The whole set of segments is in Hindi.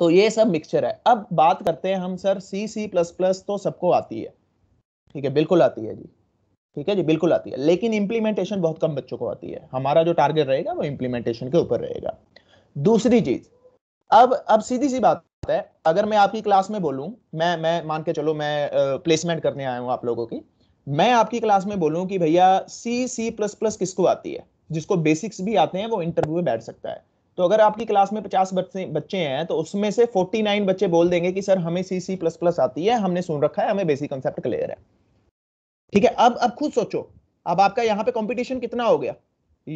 तो ये सब मिक्सचर है अब बात करते हैं हम sir C C plus plus तो सबको आती है ठीक है बिल्कुल आती है जी ठीक है जी बिल्कुल आती है लेकिन इम्प्लीमेंटेशन बहुत कम बच्चों को आती है हमारा जो टारगेट रहेगा वो इम्प्लीमेंटेशन के ऊपर रहेगा दूसरी चीज अब अब सीधी सी बात है अगर मैं आपकी क्लास में बोलूं मैं मैं मान के चलो मैं प्लेसमेंट करने आया हूँ आप लोगों की मैं आपकी क्लास में बोलूँ कि भैया सी सी प्लस प्लस किसको आती है जिसको बेसिक्स भी आते हैं वो इंटरव्यू में बैठ सकता है तो अगर आपकी क्लास में 50 बच्चे बच्चे हैं तो उसमें से 49 बच्चे बोल देंगे कि सर हमें सी सी प्लस प्लस आती है हमने सुन रखा है हमें बेसिक कंसेप्ट क्लियर है ठीक है अब अब खुद सोचो अब आपका यहाँ पे कॉम्पिटिशन कितना हो गया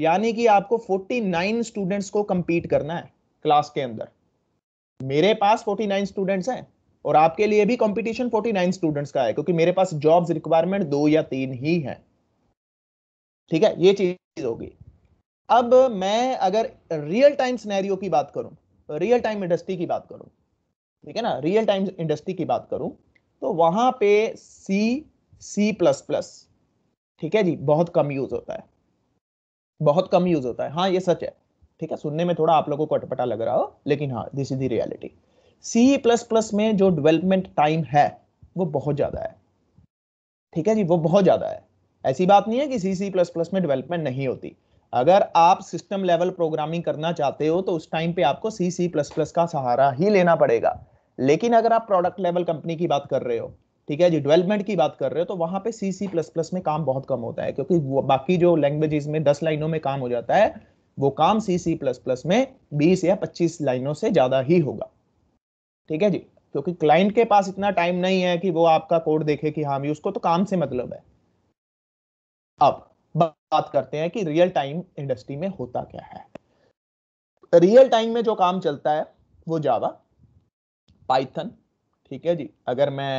यानी कि आपको 49 स्टूडेंट्स को कंपीट करना है क्लास के अंदर मेरे पास 49 स्टूडेंट्स हैं और आपके लिए भी कंपटीशन 49 स्टूडेंट्स का है क्योंकि मेरे पास जॉब्स रिक्वायरमेंट दो या तीन ही है ठीक है ये चीज होगी अब मैं अगर रियल टाइम स्नैरियो की बात करूं रियल टाइम इंडस्ट्री की बात करूं ठीक है ना रियल टाइम इंडस्ट्री की बात करूं तो वहां पे सी सी प्लस प्लस ठीक है जी बहुत कम यूज होता है बहुत कम यूज होता है हाँ ये सच है ठीक है सुनने में थोड़ा आप लोगों को अटपटा लग रहा हो लेकिन हाँ this is the reality C plus plus में जो डेवलपमेंट टाइम है वो बहुत ज्यादा है ठीक है जी वो बहुत ज्यादा है ऐसी बात नहीं है कि सी सी प्लस प्लस में डेवलपमेंट नहीं होती अगर आप सिस्टम लेवल प्रोग्रामिंग करना चाहते हो तो उस टाइम पे आपको सी सी प्लस प्लस का सहारा ही लेना पड़ेगा लेकिन अगर आप प्रोडक्ट लेवल कंपनी की बात कर रहे हो ठीक है जी डेवलपमेंट की बात कर रहे हो तो वहां पे सी सी प्लस प्लस में काम बहुत कम होता है क्योंकि बाकी जो लैंग्वेजेस में दस लाइनों में काम हो जाता है वो काम सी सी प्लस प्लस में बीस या पच्चीस लाइनों से ज़्यादा ही होगा ठीक है जी क्योंकि क्लाइंट के पास इतना टाइम नहीं है कि वो आपका कोड देखे कि हाँ भी उसको तो काम से मतलब है अब बात करते हैं कि रियल टाइम इंडस्ट्री में होता क्या है रियल टाइम में जो काम चलता है वो जावा पाइथन ठीक है जी अगर मैं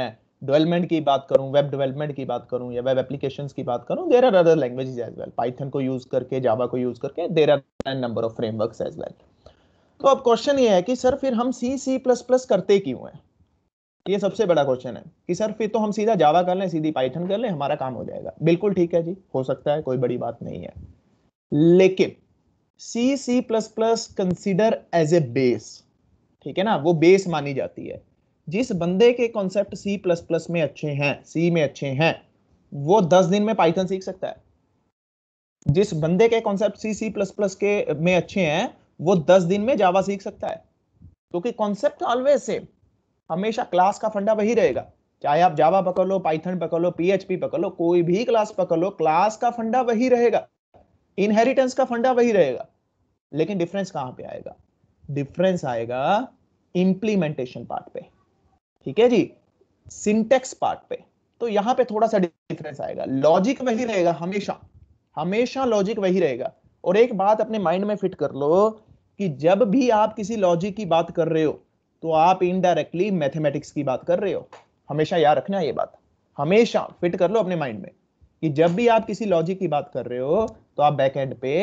डेवलपमेंट की बात करूं वेब डेवलपमेंट की बात करूं या वेब एप्लीकेशन की बात करूं there are other language as well Python को यूज करके जावा को यूज करके there are number of framework as well तो अब क्वेश्चन ये है कि सर फिर हम सी सी प्लस प्लस करते क्यों हैं ये सबसे बड़ा क्वेश्चन है कि सर फिर तो हम सीधा जावा कर लें सीधी पाइथन कर लें हमारा काम हो जाएगा बिल्कुल ठीक है जी हो सकता है कोई बड़ी बात नहीं है लेकिन C C plus plus consider as a base ठीक है ना वो बेस मानी जाती है जिस बंदे के कॉन्सेप्ट सी प्लस प्लस में अच्छे हैं सी में अच्छे हैं वो दस दिन में पाइथन सीख सकता है जिस बंदे के concept C C plus plus के में अच्छे हैं वो दस दिन में जावा सीख सकता है क्योंकि कॉन्सेप्ट ऑलवेज सेम हमेशा क्लास का फंडा वही रहेगा चाहे आप जावा पकड़ लो पाइथन पकड़ लो पीएचपी पकड़ लो कोई भी क्लास पकड़ लो क्लास का फंडा वही रहेगा इनहेरिटेंस का फंडा वही रहेगा लेकिन डिफरेंस कहां पे आएगा डिफरेंस आएगा इंप्लीमेंटेशन पार्ट पे ठीक है जी सिंटेक्स पार्ट पे तो यहां पे थोड़ा सा डिफरेंस आएगा लॉजिक वही रहेगा हमेशा हमेशा लॉजिक वही रहेगा और एक बात अपने माइंड में फिट कर लो कि जब भी आप किसी लॉजिक की बात कर रहे हो तो आप इनडायरेक्टली मैथमेटिक्स की बात कर रहे हो हमेशा याद रखना ये बात हमेशा फिट कर लो अपने माइंड में कि जब भी आप किसी लॉजिक की बात कर रहे हो तो आप बैक एंड पे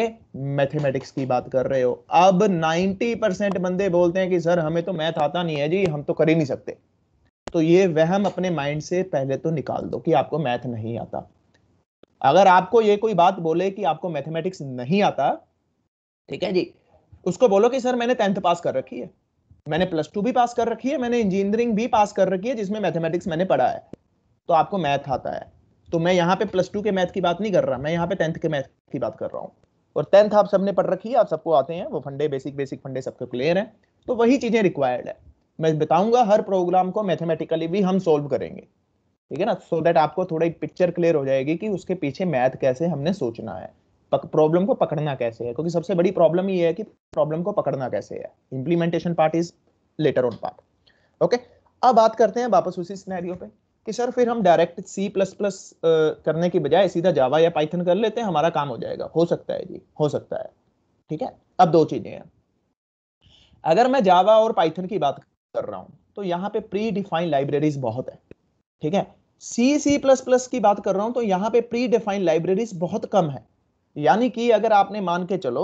मैथमेटिक्स की बात कर रहे हो अब 90 परसेंट बंदे बोलते हैं कि सर हमें तो मैथ आता नहीं है जी हम तो कर ही नहीं सकते तो ये वहम अपने माइंड से पहले तो निकाल दो कि आपको मैथ नहीं आता अगर आपको ये कोई बात बोले कि आपको मैथमेटिक्स नहीं आता ठीक है जी उसको बोलो कि सर मैंने टेंथ पास कर रखी है मैंने प्लस टू भी पास कर रखी है मैंने इंजीनियरिंग भी पास कर रखी है जिसमें मैथमेटिक्स मैंने पढ़ा है तो आपको मैथ आता है तो मैं यहाँ पे प्लस टू के मैथ की बात नहीं कर रहा मैं यहाँ पे टेंथ के मैथ की बात कर रहा हूँ और टेंथ आप सबने पढ़ रखी है आप सबको आते हैं वो फंडे बेसिक बेसिक फंडे सबके क्लियर है तो वही चीज़ें रिक्वायर्ड है मैं बताऊंगा हर प्रोग्राम को मैथमेटिकली भी हम सोल्व करेंगे ठीक है ना सो so देट आपको थोड़ी पिक्चर क्लियर हो जाएगी कि उसके पीछे मैथ कैसे हमने सोचना है प्रॉब्लम को पकड़ना कैसे है क्योंकि सबसे बड़ी प्रॉब्लम ये है कि प्रॉब्लम को पकड़ना कैसे है implementation part is later on part okay अब बात करते हैं वापस उसी स्नैरियो पे कि सर फिर हम डायरेक्ट सी प्लस प्लस करने की बजाय सीधा जावा या पाइथन कर लेते हैं हमारा काम हो जाएगा हो सकता है जी हो सकता है ठीक है अब दो चीजें हैं अगर मैं जावा और पाइथन की बात कर रहा हूं तो यहाँ पे प्री डिफाइन लाइब्रेरीज बहुत है ठीक है सी सी प्लस प्लस की बात कर रहा हूं तो यहाँ पे प्री डिफाइन लाइब्रेरीज बहुत कम है यानी कि अगर आपने मान के चलो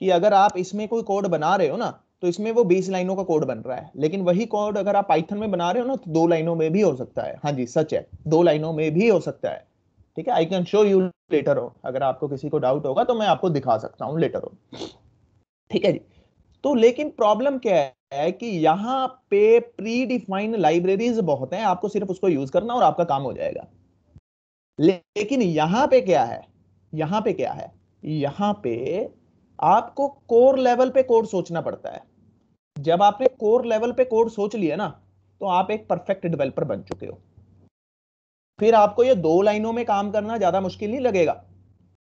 कि अगर आप इसमें कोई कोड बना रहे हो ना तो इसमें वो बीस लाइनों का कोड बन रहा है लेकिन वही कोड अगर आप पाइथन में बना रहे हो ना तो दो लाइनों में भी हो सकता है हाँ जी सच है दो लाइनों में भी हो सकता है ठीक है I can show you later हो अगर आपको किसी को डाउट होगा तो मैं आपको दिखा सकता हूँ लेटर हो ठीक है जी तो लेकिन प्रॉब्लम क्या है कि यहाँ पे प्री डिफाइंड लाइब्रेरीज बहुत हैं आपको सिर्फ उसको यूज करना और आपका काम हो जाएगा लेकिन यहाँ पे क्या है यहां पे क्या है यहां पे आपको कोर लेवल पे कोड सोचना पड़ता है जब आपने कोर लेवल पे कोड सोच लिया ना तो आप एक परफेक्ट डेवलपर बन चुके हो फिर आपको ये दो लाइनों में काम करना ज्यादा मुश्किल नहीं लगेगा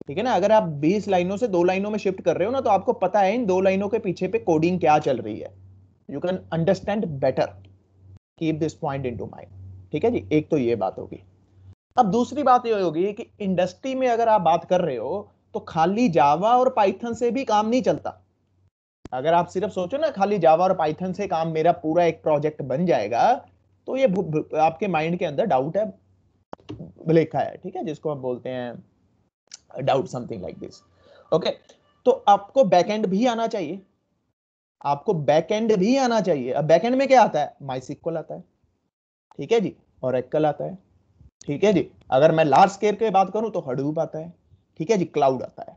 ठीक है ना अगर आप 20 लाइनों से दो लाइनों में शिफ्ट कर रहे हो ना तो आपको पता है इन दो लाइनों के पीछे पे कोडिंग क्या चल रही है you can understand better keep this point into mind ठीक है जी एक तो ये बात होगी अब दूसरी बात ये होगी कि इंडस्ट्री में अगर आप बात कर रहे हो तो खाली जावा और पाइथन से भी काम नहीं चलता अगर आप सिर्फ सोचो ना खाली जावा और पाइथन से काम मेरा पूरा एक प्रोजेक्ट बन जाएगा तो ये आपके माइंड के अंदर डाउट है लिखा है ठीक है जिसको हम बोलते हैं doubt something like this okay तो आपको बैकएंड भी आना चाहिए आपको बैकएंड भी आना चाहिए अब बैकएंड में क्या आता है माइसिक्वल आता है ठीक है जी और एक्कल आता है ठीक है जी अगर मैं लार्ज स्केल की बात करूं तो हडूप आता है ठीक है जी क्लाउड आता है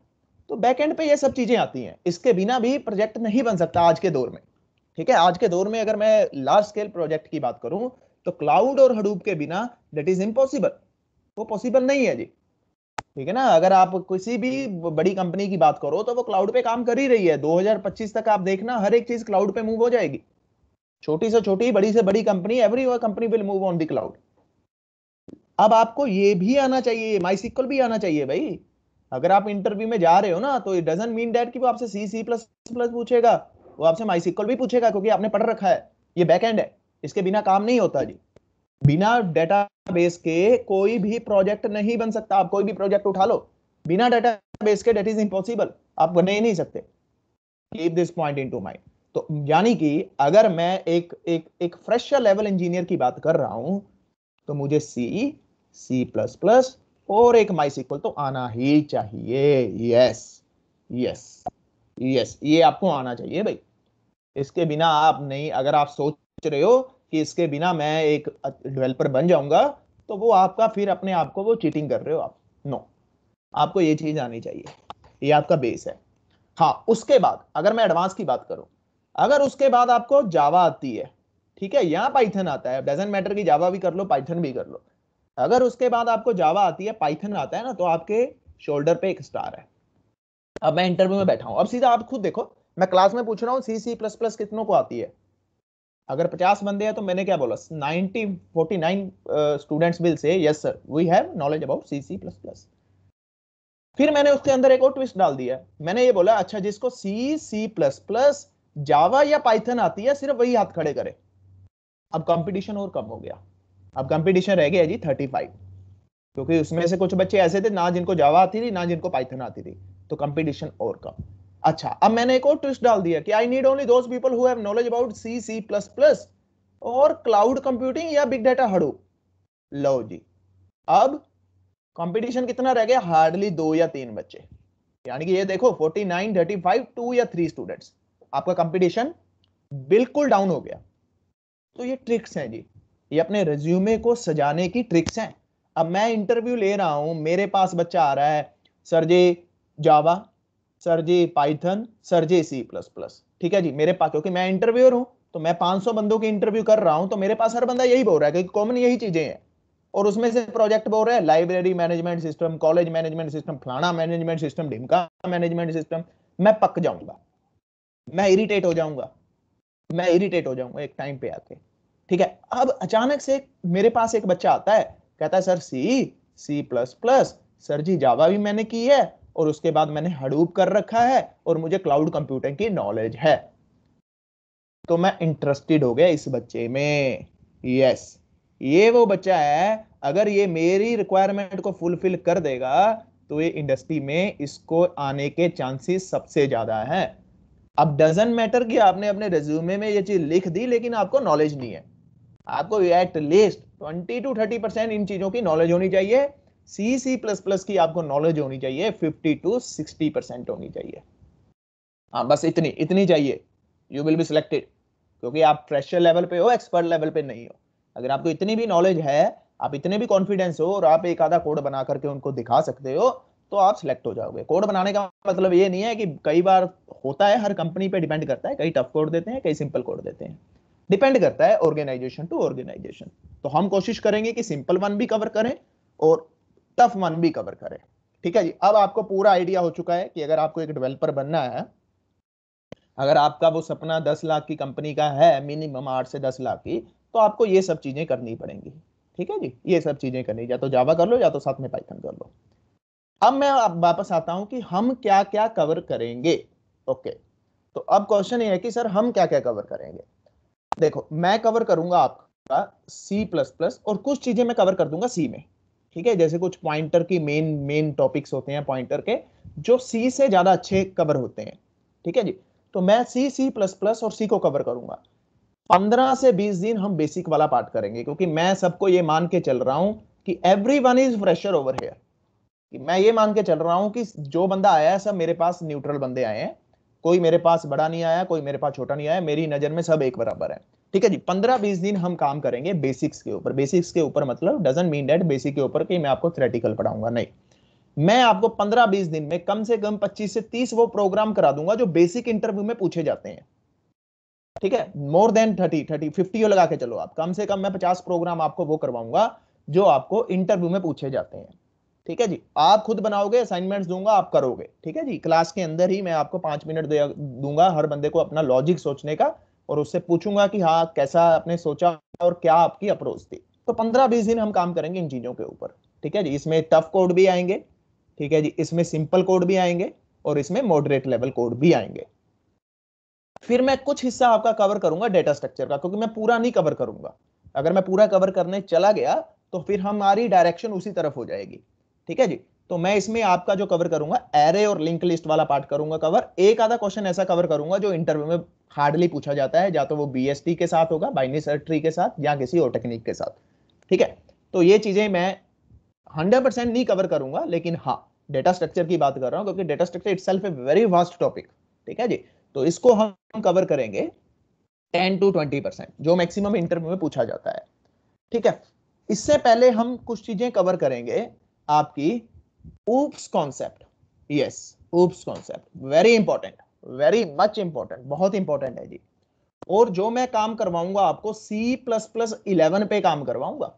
तो बैकएंड पे ये सब चीजें आती हैं इसके बिना भी प्रोजेक्ट नहीं बन सकता आज के दौर में ठीक है आज के दौर में अगर मैं लार्ज स्केल प्रोजेक्ट की बात करूं तो क्लाउड और हडूप के बिना दैट इज इम्पॉसिबल वो पॉसिबल नहीं है जी ठीक है ना अगर आप किसी भी बड़ी कंपनी की बात करो तो वो क्लाउड पे काम कर ही रही है 2025 तक आप देखना हर एक चीज क्लाउड पे मूव हो जाएगी छोटी से छोटी बड़ी से बड़ी company every company will move on the cloud अब आपको ये भी आना चाहिए माइसिक्वल भी आना चाहिए भाई अगर आप इंटरव्यू में जा रहे हो ना तो इट डजेंट मीन डेट कि वो आपसे सी सी प्लस प्लस पूछेगा वो आपसे माइसिक्वल भी पूछेगा क्योंकि आपने पढ़ रखा है ये बैक एंड है इसके बिना काम नहीं होता जी बिना डेटा बेस के कोई भी प्रोजेक्ट नहीं बन सकता आप कोई भी प्रोजेक्ट उठा लो बिना डेटा बेस के डेट इज इम्पॉसिबल आप बने ही नहीं सकते keep this point into mind तो यानी कि अगर मैं एक एक एक फ्रेशर लेवल इंजीनियर की बात कर रहा हूं तो मुझे सी सी प्लस प्लस और एक माइसिक्वल तो आना ही चाहिए यस यस यस ये आपको आना चाहिए भाई इसके बिना आप नहीं अगर आप सोच रहे हो कि इसके बिना मैं एक डेवलपर बन जाऊंगा तो वो आपका फिर अपने आप को वो चीटिंग कर रहे हो आप नो no. आपको ये चीज आनी चाहिए ये आपका बेस है हाँ उसके बाद अगर मैं एडवांस की बात करूं अगर उसके बाद आपको जावा आती है ठीक है यहाँ पाइथन आता है डजेंट मैटर की जावा भी कर लो पाइथन भी कर लो अगर उसके बाद आपको जावा आती है पाइथन आता है ना तो आपके शोल्डर पे एक स्टार है अब मैं इंटरव्यू में बैठा हूं अब सीधा आप खुद देखो मैं क्लास में पूछ रहा हूँ सी सी प्लस प्लस कितनों को आती है अगर 50 बंदे हैं तो मैंने क्या बोला 90 49 students will say yes sir we have knowledge about C C plus plus फिर मैंने उसके अंदर एक और ट्विस्ट डाल दिया मैंने ये बोला अच्छा जिसको सी सी प्लस प्लस जावा या पाइथन आती है सिर्फ वही हाथ खड़े करे अब कंपटीशन और कम हो गया अब कंपटीशन रह गया जी थर्टी फाइव क्योंकि उसमें से कुछ बच्चे ऐसे थे ना जिनको जावा आती थी ना जिनको पाइथन आती थी तो कंपटीशन और कम अच्छा अब मैंने एक और ट्विस्ट डाल दिया कि I need only those people who have knowledge about C C plus plus और क्लाउड कंप्यूटिंग या बिग डाटा हड़ू लो जी अब कंपटीशन कितना रह गया हार्डली दो या तीन बच्चे यानी कि ये देखो 49, 35, टू या थ्री स्टूडेंट्स आपका कंपटीशन बिल्कुल डाउन हो गया तो ये ट्रिक्स हैं जी ये अपने रेज्यूमे को सजाने की ट्रिक्स हैं अब मैं इंटरव्यू ले रहा हूँ मेरे पास बच्चा आ रहा है सर जी जावा सर जी पाइथन सर जी सी प्लस प्लस ठीक है जी मेरे पास क्योंकि मैं इंटरव्यूअर हूँ तो मैं 500 बंदों की इंटरव्यू कर रहा हूँ तो मेरे पास हर बंदा यही बोल रहा है क्योंकि कॉमन यही चीजें हैं और उसमें से प्रोजेक्ट बोल रहे हैं library management system college management system फलाना मैनेजमेंट सिस्टम ढिमका मैनेजमेंट सिस्टम मैं पक जाऊंगा मैं इरिटेट हो जाऊंगा मैं इरिटेट हो जाऊंगा एक टाइम पे आके ठीक है अब अचानक से मेरे पास एक बच्चा आता है कहता है sir C C plus plus sir जी जावा भी मैंने की है और उसके बाद मैंने हडूप कर रखा है और मुझे क्लाउड कंप्यूटिंग की नॉलेज है तो मैं इंटरेस्टेड हो गया इस बच्चे में यस ये वो बच्चा है अगर ये मेरी रिक्वायरमेंट को फुलफिल कर देगा तो ये इंडस्ट्री में इसको आने के चांसेस सबसे ज्यादा है अब डजेंट मैटर कि आपने अपने रेज्यूमे में ये चीज लिख दी लेकिन आपको नॉलेज नहीं है आपको एट लीस्ट 20 टू 30 परसेंट इन चीजों की नॉलेज होनी चाहिए सी सी प्लस प्लस की आपको नॉलेज होनी चाहिए 50 टू 60 परसेंट होनी चाहिए हाँ बस इतनी इतनी चाहिए यू विल बी सिलेक्टेड क्योंकि आप फ्रेशर लेवल पे हो एक्सपर्ट लेवल पे नहीं हो अगर आपको इतनी भी नॉलेज है आप इतने भी कॉन्फिडेंस हो और आप एक आधा कोड बना करके उनको दिखा सकते हो तो आप सिलेक्ट हो जाओगे कोड बनाने का मतलब ये नहीं है कि कई बार होता है हर कंपनी पे डिपेंड करता है कई टफ कोड देते हैं कई सिंपल कोड देते हैं डिपेंड करता है ऑर्गेनाइजेशन टू ऑर्गेनाइजेशन तो हम कोशिश करेंगे कि सिंपल वन भी कवर करें और टफ वन भी कवर करें ठीक है जी अब आपको पूरा आइडिया हो चुका है कि अगर आपको एक डेवलपर बनना है अगर आपका वो सपना दस लाख की कंपनी का है मिनिमम आठ से दस लाख की तो आपको ये सब चीजें करनी पड़ेंगी ठीक है जी ये सब चीजें करनी या तो जावा कर लो या तो साथ में पाइथन कर लो अब मैं वापस आता हूं कि हम क्या क्या कवर करेंगे ओके तो अब क्वेश्चन ये है कि सर हम क्या क्या कवर करेंगे देखो मैं कवर करूंगा आपका सी प्लस प्लस और कुछ चीजें मैं कवर कर दूंगा सी में ठीक है जैसे कुछ पॉइंटर की मेन मेन टॉपिक्स होते हैं पॉइंटर के जो सी से ज्यादा अच्छे कवर होते हैं ठीक है जी तो मैं सी सी प्लस प्लस और सी को कवर करूंगा पंद्रह से बीस दिन हम बेसिक वाला पार्ट करेंगे क्योंकि मैं सबको ये मान के चल रहा हूं कि every one is fresher over here मैं ये मान के चल रहा हूं कि जो बंदा आया है सब मेरे पास न्यूट्रल बंदे आए हैं कोई मेरे पास बड़ा नहीं आया कोई मेरे पास छोटा नहीं आया मेरी नजर में सब एक बराबर है ठीक है जी पंद्रह बीस दिन हम काम करेंगे बेसिक्स के ऊपर बेसिक्स के ऊपर मतलब डजन मीन डेट बेसिक के ऊपर कि मैं आपको थ्रेटिकल पढ़ाऊंगा नहीं मैं आपको पंद्रह बीस दिन में कम से कम पच्चीस से तीस वो प्रोग्राम करा दूंगा जो बेसिक इंटरव्यू में पूछे जाते हैं ठीक है more than thirty thirty fifty लगा के चलो आप कम से कम मैं पचास प्रोग्राम आपको वो करवाऊंगा जो आपको इंटरव्यू में पूछे जाते हैं ठीक है जी आप खुद बनाओगे असाइनमेंट दूंगा आप करोगे ठीक है जी क्लास के अंदर ही मैं आपको पांच मिनट दूंगा हर बंदे को अपना लॉजिक सोचने का और उससे पूछूंगा कि हाँ कैसा आपने सोचा और क्या आपकी अप्रोच थी तो पंद्रह बीस दिन हम काम करेंगे इन चीजों के ऊपर ठीक है जी इसमें टफ कोड भी आएंगे ठीक है जी इसमें सिंपल कोड भी आएंगे और इसमें मॉडरेट लेवल कोड भी आएंगे फिर मैं कुछ हिस्सा आपका कवर करूंगा डेटा स्ट्रक्चर का क्योंकि मैं पूरा नहीं कवर करूंगा अगर मैं पूरा कवर करने चला गया तो फिर हमारी डायरेक्शन उसी तरफ हो जाएगी ठीक है जी तो मैं इसमें आपका जो कवर करूंगा एरे और लिंक लिस्ट वाला पार्ट करूंगा कवर एक आधा क्वेश्चन ऐसा कवर करूंगा जो इंटरव्यू में हार्डली पूछा जाता है या तो वो बी के साथ होगा बाइनी सर्ट्री के साथ या किसी और टेक्निक के साथ ठीक है तो ये चीजें मैं हंड्रेड परसेंट नहीं कवर करूंगा लेकिन हाँ डेटा स्ट्रक्चर की बात कर रहा हूँ क्योंकि data structure itself very vast topic ठीक है जी तो इसको हम कवर करेंगे टेन टू ट्वेंटी परसेंट जो मैक्सिमम इंटरव्यू में पूछा जाता है ठीक है इससे पहले हम कुछ चीजें कवर करेंगे आपकी OOPs concept yes OOPs concept very important very much important बहुत इंपॉर्टेंट है जी और जो मैं काम करवाऊंगा आपको सी प्लस प्लस इलेवन पे काम करवाऊंगा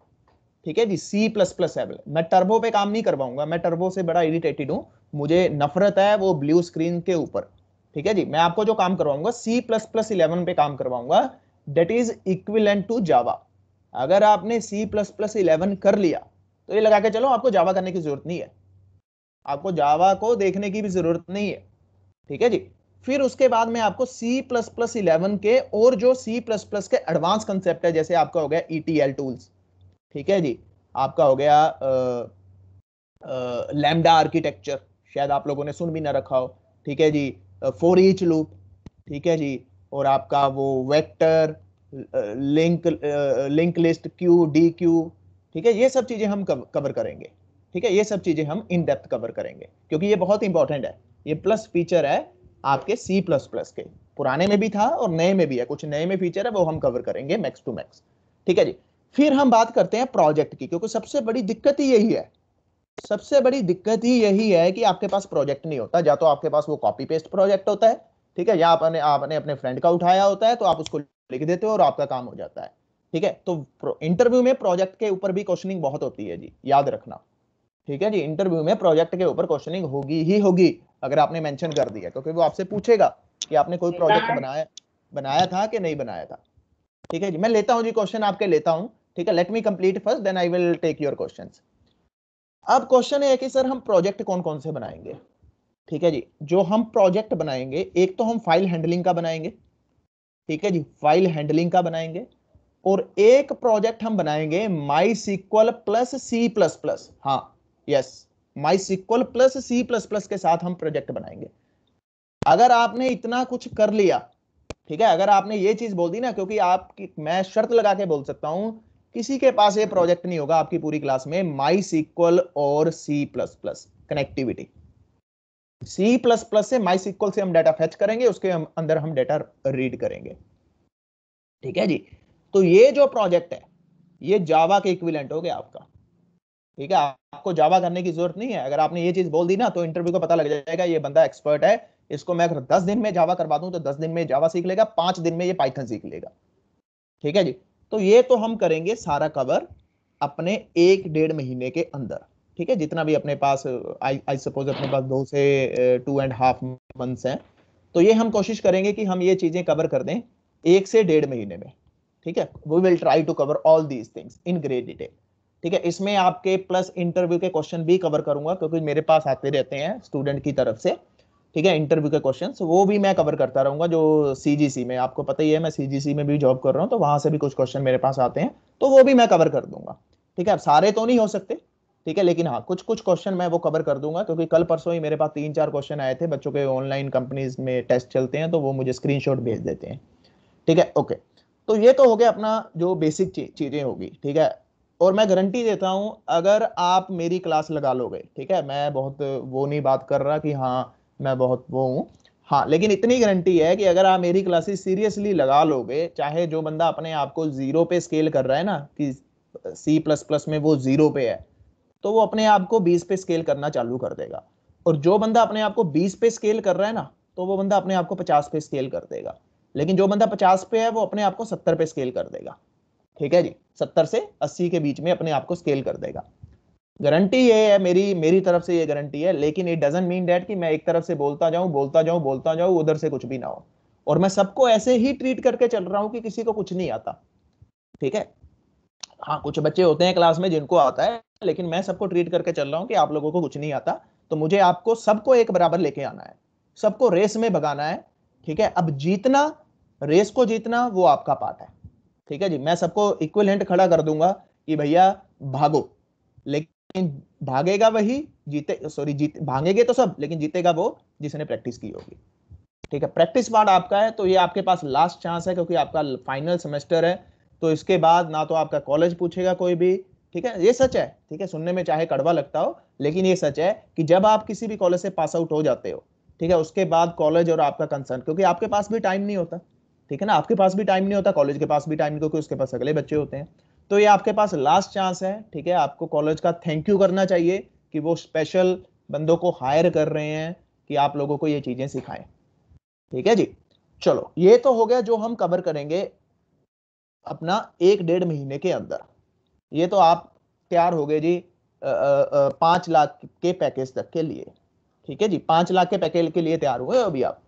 ठीक है जी सी प्लस प्लस मैं टर्बो पे काम नहीं करवाऊंगा मैं टर्बो से बड़ा इरिटेटेड हूं मुझे नफरत है वो ब्लू स्क्रीन के ऊपर ठीक है जी मैं आपको जो काम करवाऊंगा सी प्लस प्लस इलेवन पे काम करवाऊंगा that is equivalent to Java अगर आपने सी प्लस प्लस इलेवन कर लिया तो ये लगा के चलो आपको जावा करने की जरूरत नहीं है आपको जावा को देखने की भी जरूरत नहीं है ठीक है जी फिर उसके बाद में आपको C प्लस प्लस इलेवन के और जो C प्लस प्लस के एडवांस कंसेप्ट है जैसे आपका हो गया ETL एल टूल्स ठीक है जी आपका हो गया लैमडा आर्किटेक्चर शायद आप लोगों ने सुन भी ना रखा हो ठीक है जी फोर ईच लूप ठीक है जी और आपका वो vector link link list queue D queue ठीक है ये सब चीजें हम कवर करेंगे ठीक है ये सब चीजें हम इन डेप्थ कवर करेंगे क्योंकि ये बहुत इंपॉर्टेंट है ये प्लस फीचर है आपके सी प्लस प्लस के पुराने में भी था और नए में भी है कुछ नए में फीचर है वो हम कवर करेंगे मैक्स टू मैक्स ठीक है जी फिर हम बात करते हैं प्रोजेक्ट की क्योंकि सबसे बड़ी दिक्कत ही यही है सबसे बड़ी दिक्कत ही यही है कि आपके पास प्रोजेक्ट नहीं होता या तो आपके पास वो कॉपी पेस्ट प्रोजेक्ट होता है ठीक है या आपने आपने अपने फ्रेंड का उठाया होता है तो आप उसको लिख देते हो और आपका काम हो जाता है ठीक है तो इंटरव्यू में प्रोजेक्ट के ऊपर भी क्वेश्चनिंग बहुत होती है जी याद रखना ठीक है जी इंटरव्यू में प्रोजेक्ट के ऊपर क्वेश्चनिंग होगी ही होगी अगर आपने मेंशन कर दिया क्योंकि वो आपसे पूछेगा कि आपने कोई प्रोजेक्ट बनाया बनाया था कि नहीं बनाया था ठीक है जी मैं लेता हूं जी क्वेश्चन आपके लेता हूं ठीक है let me complete first then I will take your question अब क्वेश्चन है कि सर हम प्रोजेक्ट कौन कौन से बनाएंगे ठीक है जी जो हम प्रोजेक्ट बनाएंगे एक तो हम फाइल हैंडलिंग का बनाएंगे ठीक है जी फाइल हैंडलिंग का बनाएंगे और एक प्रोजेक्ट हम बनाएंगे MySQL plus C plus plus हाँ yes MySQL plus C plus plus के साथ हम प्रोजेक्ट बनाएंगे अगर आपने इतना कुछ कर लिया ठीक है अगर आपने ये चीज बोल दी ना क्योंकि आपकी मैं शर्त लगा के बोल सकता हूं किसी के पास ये प्रोजेक्ट नहीं होगा आपकी पूरी क्लास में माई सीक्वल और C plus plus connectivity C plus plus से माई सीक्वल से हम डाटा फेच करेंगे उसके अंदर हम डाटा रीड करेंगे ठीक है जी तो ये जो प्रोजेक्ट है ये जावा के इक्विलेंट हो गया आपका ठीक है आपको जावा करने की जरूरत नहीं है अगर आपने ये चीज बोल दी ना तो इंटरव्यू को पता लग जाएगा ये बंदा एक्सपर्ट है इसको मैं अगर दस दिन में जावा करवा दू तो दस दिन में जावा सीख लेगा पांच दिन में ये पाइथन सीख लेगा ठीक है जी तो ये तो हम करेंगे सारा कवर अपने एक डेढ़ महीने के अंदर ठीक है जितना भी अपने पास आई सपोज अपने पास दो से टू एंड हाफ मंथ्स हैं तो ये हम कोशिश करेंगे कि हम ये चीजें कवर कर दें एक से डेढ़ महीने में ठीक है we will try to cover all these things in great detail ठीक है इसमें आपके प्लस इंटरव्यू के क्वेश्चन भी कवर करूंगा क्योंकि मेरे पास आते रहते हैं स्टूडेंट की तरफ से ठीक है इंटरव्यू के क्वेश्चन वो भी मैं कवर करता रहूंगा जो सीजीसी में आपको पता ही है मैं सीजीसी में भी जॉब कर रहा हूँ तो वहां से भी कुछ क्वेश्चन मेरे पास आते हैं तो वो भी मैं कवर कर दूंगा ठीक है सारे तो नहीं हो सकते ठीक है लेकिन हाँ कुछ कुछ क्वेश्चन मैं वो कवर कर दूंगा क्योंकि कल परसों ही मेरे पास तीन चार क्वेश्चन आए थे बच्चों के ऑनलाइन कंपनीज में टेस्ट चलते हैं तो वो मुझे स्क्रीनशॉट भेज देते हैं ठीक है ओके तो ये तो हो गया अपना जो बेसिक चीज़ें होगी ठीक है और मैं गारंटी देता हूँ अगर आप मेरी क्लास लगा लोगे ठीक है मैं बहुत वो नहीं बात कर रहा कि हाँ मैं बहुत वो हूँ हाँ लेकिन इतनी गारंटी है कि अगर आप मेरी क्लासेस सीरियसली लगा लोगे चाहे जो बंदा अपने आप को जीरो पे स्केल कर रहा है ना कि सी प्लस प्लस में वो जीरो पे है तो वो अपने आप को बीस पे स्केल करना चालू कर देगा और जो बंदा अपने आप को बीस पे स्केल कर रहा है ना तो वो बंदा अपने आप को पचास पे स्केल कर देगा लेकिन जो बंदा पचास पे है वो अपने आप को सत्तर पे स्केल कर देगा ठीक है जी सत्तर से अस्सी के बीच में अपने आप को स्केल कर देगा गारंटी ये है मेरी मेरी तरफ से ये गारंटी है लेकिन इट डजेंट मीन डेट कि मैं एक तरफ से बोलता जाऊं बोलता जाऊं बोलता जाऊं उधर से कुछ भी ना हो और मैं सबको ऐसे ही ट्रीट करके चल रहा हूं कि किसी को कुछ नहीं आता ठीक है हाँ कुछ बच्चे होते हैं क्लास में जिनको आता है लेकिन मैं सबको ट्रीट करके चल रहा हूँ कि आप लोगों को कुछ नहीं आता तो मुझे आपको सबको एक बराबर लेके आना है सबको रेस में भगाना है ठीक है अब जीतना रेस को जीतना वो आपका पार्ट है ठीक है जी मैं सबको इक्वल हैंड खड़ा कर दूंगा कि भैया भागो लेकिन भागेगा वही जीते सॉरी जीत भागेंगे तो सब लेकिन जीतेगा वो जिसने प्रैक्टिस की होगी ठीक है प्रैक्टिस पार्ट आपका है तो ये आपके पास लास्ट चांस है क्योंकि आपका फाइनल सेमेस्टर है तो इसके बाद ना तो आपका कॉलेज पूछेगा कोई भी ठीक है ये सच है ठीक है सुनने में चाहे कड़वा लगता हो लेकिन ये सच है कि जब आप किसी भी कॉलेज से पास आउट हो जाते हो ठीक है उसके बाद कॉलेज और आपका कंसर्न क्योंकि आपके पास भी टाइम नहीं होता ठीक है ना आपके पास भी टाइम नहीं होता कॉलेज के पास भी टाइम नहीं क्योंकि उसके पास अगले बच्चे होते हैं तो ये आपके पास लास्ट चांस है ठीक है आपको कॉलेज का थैंक यू करना चाहिए कि वो स्पेशल बंदों को हायर कर रहे हैं कि आप लोगों को ये चीजें सिखाएं ठीक है जी चलो ये तो हो गया जो हम कवर करेंगे अपना एक डेढ़ महीने के अंदर ये तो आप तैयार हो गए जी पांच लाख के पैकेज तक के लिए ठीक है जी पांच लाख के पैकेज के लिए तैयार हुए अभी आप